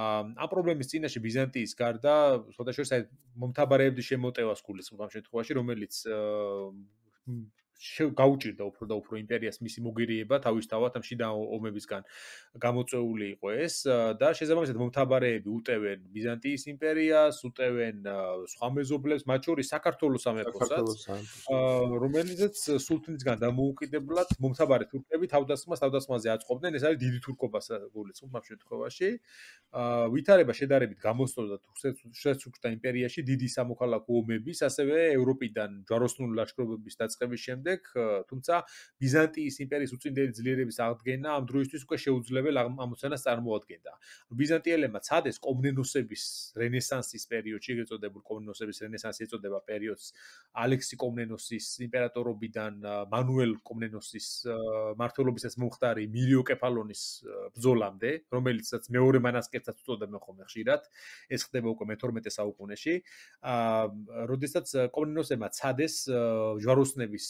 აა ამ პრობლემის წინაშე ბიზანტიის გარდა სხვადასხვა მომთაბარეებს შემოტევას გულისხმობ ამ შემთხვევაში, რომელიც აა გაუჭირდა უფრო და უფრო იმპერიას მისი მოგერიება თავისთავად ამ შიდა ომებისგან გამოწეული იყო ეს და შესაბამისად მომთაბარეები უტევენ ბიზანტიის იმპერიას, უტევენ სხვა მეზობლებს, მათ შორის საქართველოს სამეფოსაც, რომელიც სულთნისგან დამოუკიდებლად მომთაბარე თურქები თავდასხმას თავდასხმაზე აწყობდნენ, ეს არის დიდი თურქობას გულის ხომ ამ შემთხვევაში. ვითარება შედარებით გამოსწორდა თურქეთს შეცუქტა იმპერიაში დიდი სამოქალაქო ომების, ასევე ევროპიდან ჯვაროსნული ლაშქრობების დაწყების შემდეგ შემდეგ, თუმცა ბიზანტიის იმპერიის უწინდელი ძლიერების აღდგენა ამ დროისთვის უკვე შეუძლებელ ამოცანას წარმოადგენდა. ბიზანტიელებმა ცადეს კომნენოსების რენესანსის პერიოდში, ეგრეთ წოდებულ კომნენოსების რენესანსი ეწოდება პერიოდს ალექსი კომნენოსის იმპერატორობიდან მანუელ კომნენოსის მართლობისას მომხდარი მილიოკეფალონის ბრძოლამდე, რომელიცაც მეორე მანასკერცაც უწოდებენ ხოლმე ხშირად. ეს ხდება უკვე მე-12 საუკუნეში. აა, როდესაც კომნენოსებმა ცადეს ჯვაროსნების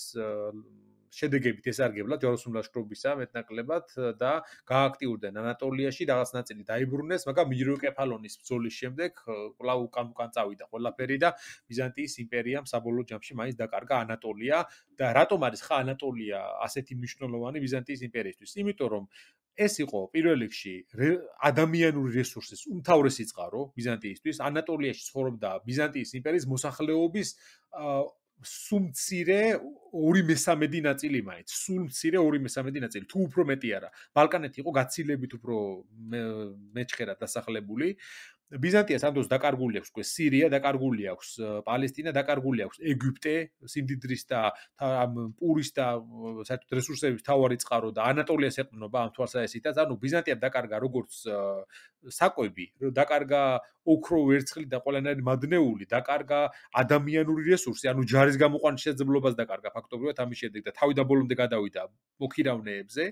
შედეგებით ესარგებლა ჯვაროსნულ ლაშქრობისა მეტნაკლებად და გააქტიურდნენ ანატოლიაში რაღაც ნაწილი დაიბრუნეს მაგრამ მიროკეფალონის ბრძოლის შემდეგ კლავ უკან უკან წავიდა ყველაფერი და ბიზანტიის იმპერიამ საბოლოო ჯამში მაინც დაკარგა ანატოლია და რატომ არის ხა ანატოლია ასეთი მნიშვნელოვანი ბიზანტიის იმპერიისთვის იმიტომ რომ ეს იყო პირველ რიგში ადამიანური რესურსის უმთავრესი წყარო ბიზანტიისთვის ანატოლიაში ცხოვრობდა ბიზანტიის იმპერიის მოსახლეობის სუმცირე 2/3-ი ნაწილი მაინც, სუმცირე 2/3-ი ნაწილი, თუ უფრო მეტი არა. ბალკანეთი იყო გაცილებით უფრო მეჩხერად დასახლებული. ბიზანტიას ამ დროს დაკარგული აქვს უკვე სირია, დაკარგული აქვს პალესტინა, დაკარგული აქვს ეგვიპტე, სიმდიდრის და ამ პურის და საერთოდ რესურსების თავარი წყარო და ანატოლიას ეყნობა ამ თვალსაზრისითაც. ანუ ბიზანტიამ დაკარგა როგორც საკვები, დაკარგა ოქრო, ვერცხლი და ყველანაირი მადნეული, დაკარგა ადამიანური რესურსი, ანუ ჯარის გამოყვანის შესაძლებლობაც დაკარგა ფაქტობრივად ამის შედეგად და თავი და ბოლომდე გადავიდა მოქირავნეებზე.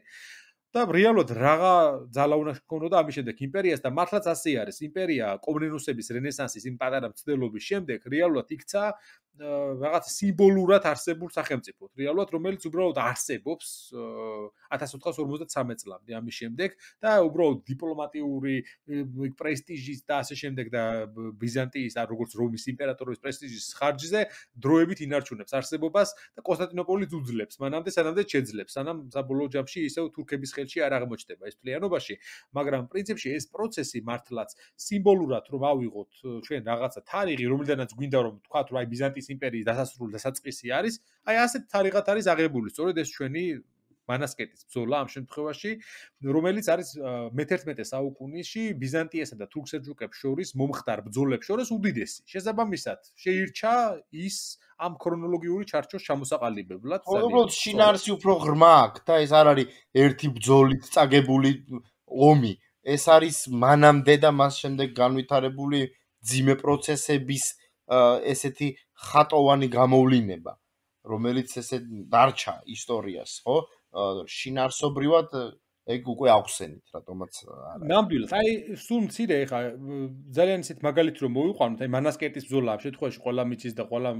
და რეალურად რაღა ძალა უნდა ჰქონოდა და ამის შემდეგ იმპერიას და მართლაც ასე არის იმპერია კომნენუსების რენესანსის იმ პატარა მცდელობის შემდეგ რეალურად იქცა რაღაც სიმბოლურად არსებულ სახელმწიფოდ რეალურად რომელიც უბრალოდ არსებობს 1453 წლამდე ამის შემდეგ და უბრალოდ დიპლომატიური პრესტიჟის და ასე შემდეგ და ბიზანტიის და როგორც რომის იმპერატორის პრესტიჟის ხარჯზე დროებით ინარჩუნებს არსებობას და კონსტანტინოპოლი ძუძლებს მანამდე სანამდე შეძლებს სანამ საბოლოო ჯამში ისევ თურქების ხელში არ აღმოჩნდება ეს თლიანობაში, მაგრამ პრინციპში ეს პროცესი მართლაც სიმბოლურად რომ ავიღოთ ჩვენ რაღაცა თარიღი, რომლიდანაც გვინდა რომ თქვა რომ აი ბიზანტიის იმპერიის დასასრული დასაწყისი არის, აი ასეთ თარიღად არის აღებული. სწორედ ეს ჩვენი მანასკეტის ბრძოლა ამ შემთხვევაში, რომელიც არის მე-11 საუკუნეში ბიზანტიასა და თურქ-სელჯუკებს შორის მომხდარ ბრძოლებს შორის უდიდესი. შესაბამისად, შეირჩა ის ამ ქრონოლოგიური ჩარჩოს ჩამოსაყალიბებლად. უბრალოდ შინარსი
უფრო ღრმა აქვს და ეს არ არის ერთი ბრძოლით წაგებული ომი. ეს არის მანამდე და მას შემდეგ განვითარებული ძიმე პროცესების ესეთი ხატოვანი გამოვლინება, რომელიც ესე დარჩა ისტორიას, ხო? შინარსობრივად ეგ უკვე ახსენით რატომაც არა
ნამდვილად აი სულ მცირე ხა ძალიან ისეთ მაგალითს რომ მოიყვანოთ აი მანასკერტის ბრძოლა ამ შემთხვევაში ყველა მიცის და ყველა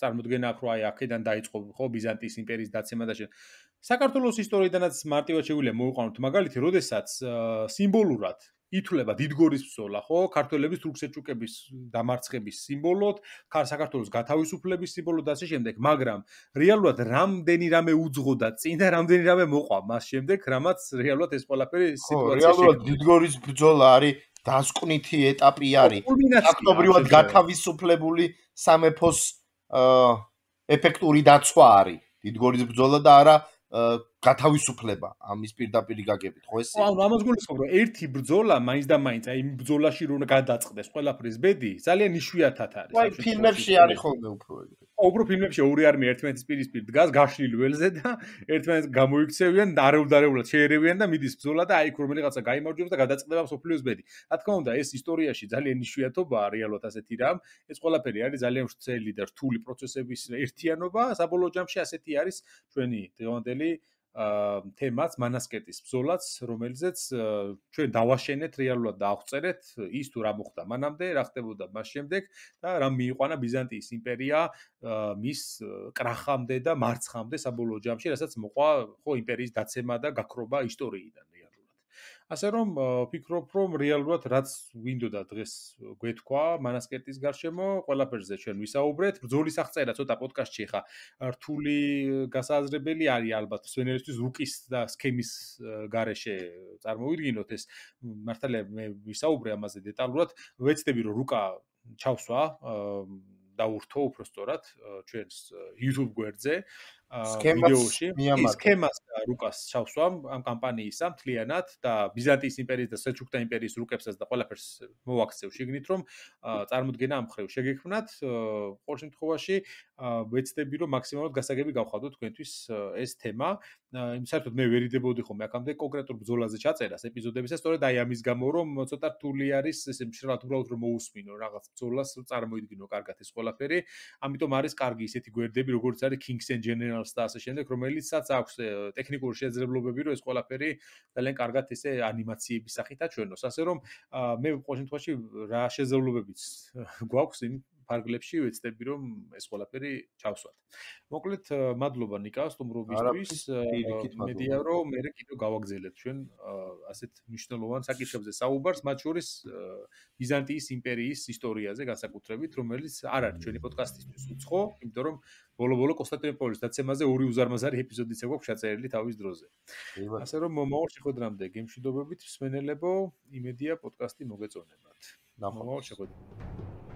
წარმოდგენა აქვს რომ აი აქედან დაიწყო ხო ბიზანტიის იმპერიის დაცემა და შეიძლება საქართველოს ისტორიიდანაც მარტივად შეგვიძლია მოიყვანოთ მაგალითი როდესაც სიმბოლურად ითולה დიდგორის ბრძოლა, ხო? ქართველების თურქსეჭუკების დამარცხების სიმბოლოდ, საქართველოს გათავისუფლების სიმბოლოდ და ასე შემდეგ, მაგრამ რეალურად რამდენი რამე უძღოდა წინ და რამდენი რამე მოყვა მას შემდეგ, რამაც რეალურად ეს ყველაფერი სიტუაცია. რეალურად დიდგორის ბრძოლა არის დასკვნითი ეტაპი არის. ოქტომბრიად
გათავისუფლებული სამეფოს აა ეფექტური დაცვა არის
დიდგორის ბრძოლა და არა გათავისუფლება ამის პირდაპირი გაგებით ხო ესე? ანუ ამას გულისხმობ რომ ერთი ბრძოლა მაინც და მაინც აი იმ ბრძოლაში რომ გადაწყდეს ყველაფრის ბედი ძალიან იშვიათად არის. აი ფილმებში არის ხოლმე უფრო ეგრე. უფრო ფილმებში ორი არმია ერთმანეთს პირისპირ დგას გაშლილ ველზე და ერთმანეთს გამოიქცევიან დარეულდარეულად შეერევიან და მიდის ბრძოლა და აი ქურმე რაღაცა გამოიმარჯვებს და გადაწყდება სოფლიოს ბედი. რა თქმა უნდა ეს ისტორიაში ძალიან იშვიათობაა რეალურად ასეთი რამ. ეს ყველაფერი არის ძალიან ძველი და რთული პროცესების ერთიანობა. საბოლოო ჯამში ასეთი არის ჩვენი დღევანდელი თემას მანასკეტის ბზოლაც, რომელიც ჩვენ დავაშენეთ რეალურად და აღწერეთ ის თუ რა მოხდა მანამდე, რა ხდებოდა მას შემდეგ და რა მიიყვანა ბიზანტიის იმპერია მის კრახამდე და მარცხამდე საბოლოო ჯამში, რასაც მოყვა ხო იმპერიის დაცემა და გაქრობა ისტორიიდან. ასე რომ ვფიქრობ, რომ რეალურად რაც ვინდოდა დღეს გვეთქვა მანასკერტის გარშემო, ყველაფერზე ჩვენ ვისაუბრეთ. ბრძოლის აღწერა ცოტა პოდკასტში ხა რთული გასაზრებელი არის ალბათ სვენერისთვის უკის და სქემის გარეშე წარმოვიდგინოთ ეს მართალია მე ვისაუბრე ამაზე დეტალურად, ვეცდები რომ რუკა ჩავსვა და ურთო უბრალოდ ჩვენს YouTube გვერდზე ვიდეოში მიამართა სქემას რუკას ჩავსვამ ამ კამპანიისა მთლიანად და ბიზანტიის იმპერიის და სელჩუკთა იმპერიის რუკებსაც და ყველაფერს მოვაქცევ შიგნით რომ წარმოდგენა ამ ხრევ შეგეკმნათ ყოველ შემთხვევაში ვეცდები რომ მაქსიმალურად გასაგები გავხადო თქვენთვის ეს თემა საერთოდ მე ვერიდებოდი ხოლმე აქამდე კონკრეტულ ბზოლაზე ჩაწერას ეპიზოდებისა სწორედ აი ამის გამო რომ ცოტა რთული არის ესე მშრალად უბრალოდ რომ მოусმინო რაღაც ბზოლას წარმოიდგინო კარგად ეს ყველაფერი ამიტომ არის კარგი ისეთი გვერდები როგორც არის Kings and General ფინალს და ასე შემდეგ, რომელიცაც აქვს ტექნიკური შესაძლებლობები, რომ ეს ყველაფერი ძალიან კარგად ესე ანიმაციების სახითა ჩვენოს. ასე რომ, მე ყოველ შემთხვევაში რა შესაძლებლობებიც გვაქვს იმ ფარგლებში ვეცდები რომ ეს ყველაფერი ჩავსვათ. მოკლედ მადლობა ნიკა სტუმრობისთვის. მედია რომ მე კიდევ გავაგზელებ ჩვენ ასეთ მნიშვნელოვან საკითხებზე საუბარს, მათ შორის ბიზანტიის იმპერიის ისტორიაზე გასაკუთრებით, რომელიც არ არის ჩვენი პოდკასტისთვის უცხო, იმიტომ რომ ბოლო-ბოლო კონსტანტინოპოლის დაცემაზე ორი უზარმაზარი ეპიზოდიც აქვს ჩაწერილი თავის დროზე. ასე რომ მომავალში ხოდრამდე გემშვიდობებით, მსმენელებო, იმედია პოდკასტი მოგეწონებათ. ნახვამდის შეხვედრამდე.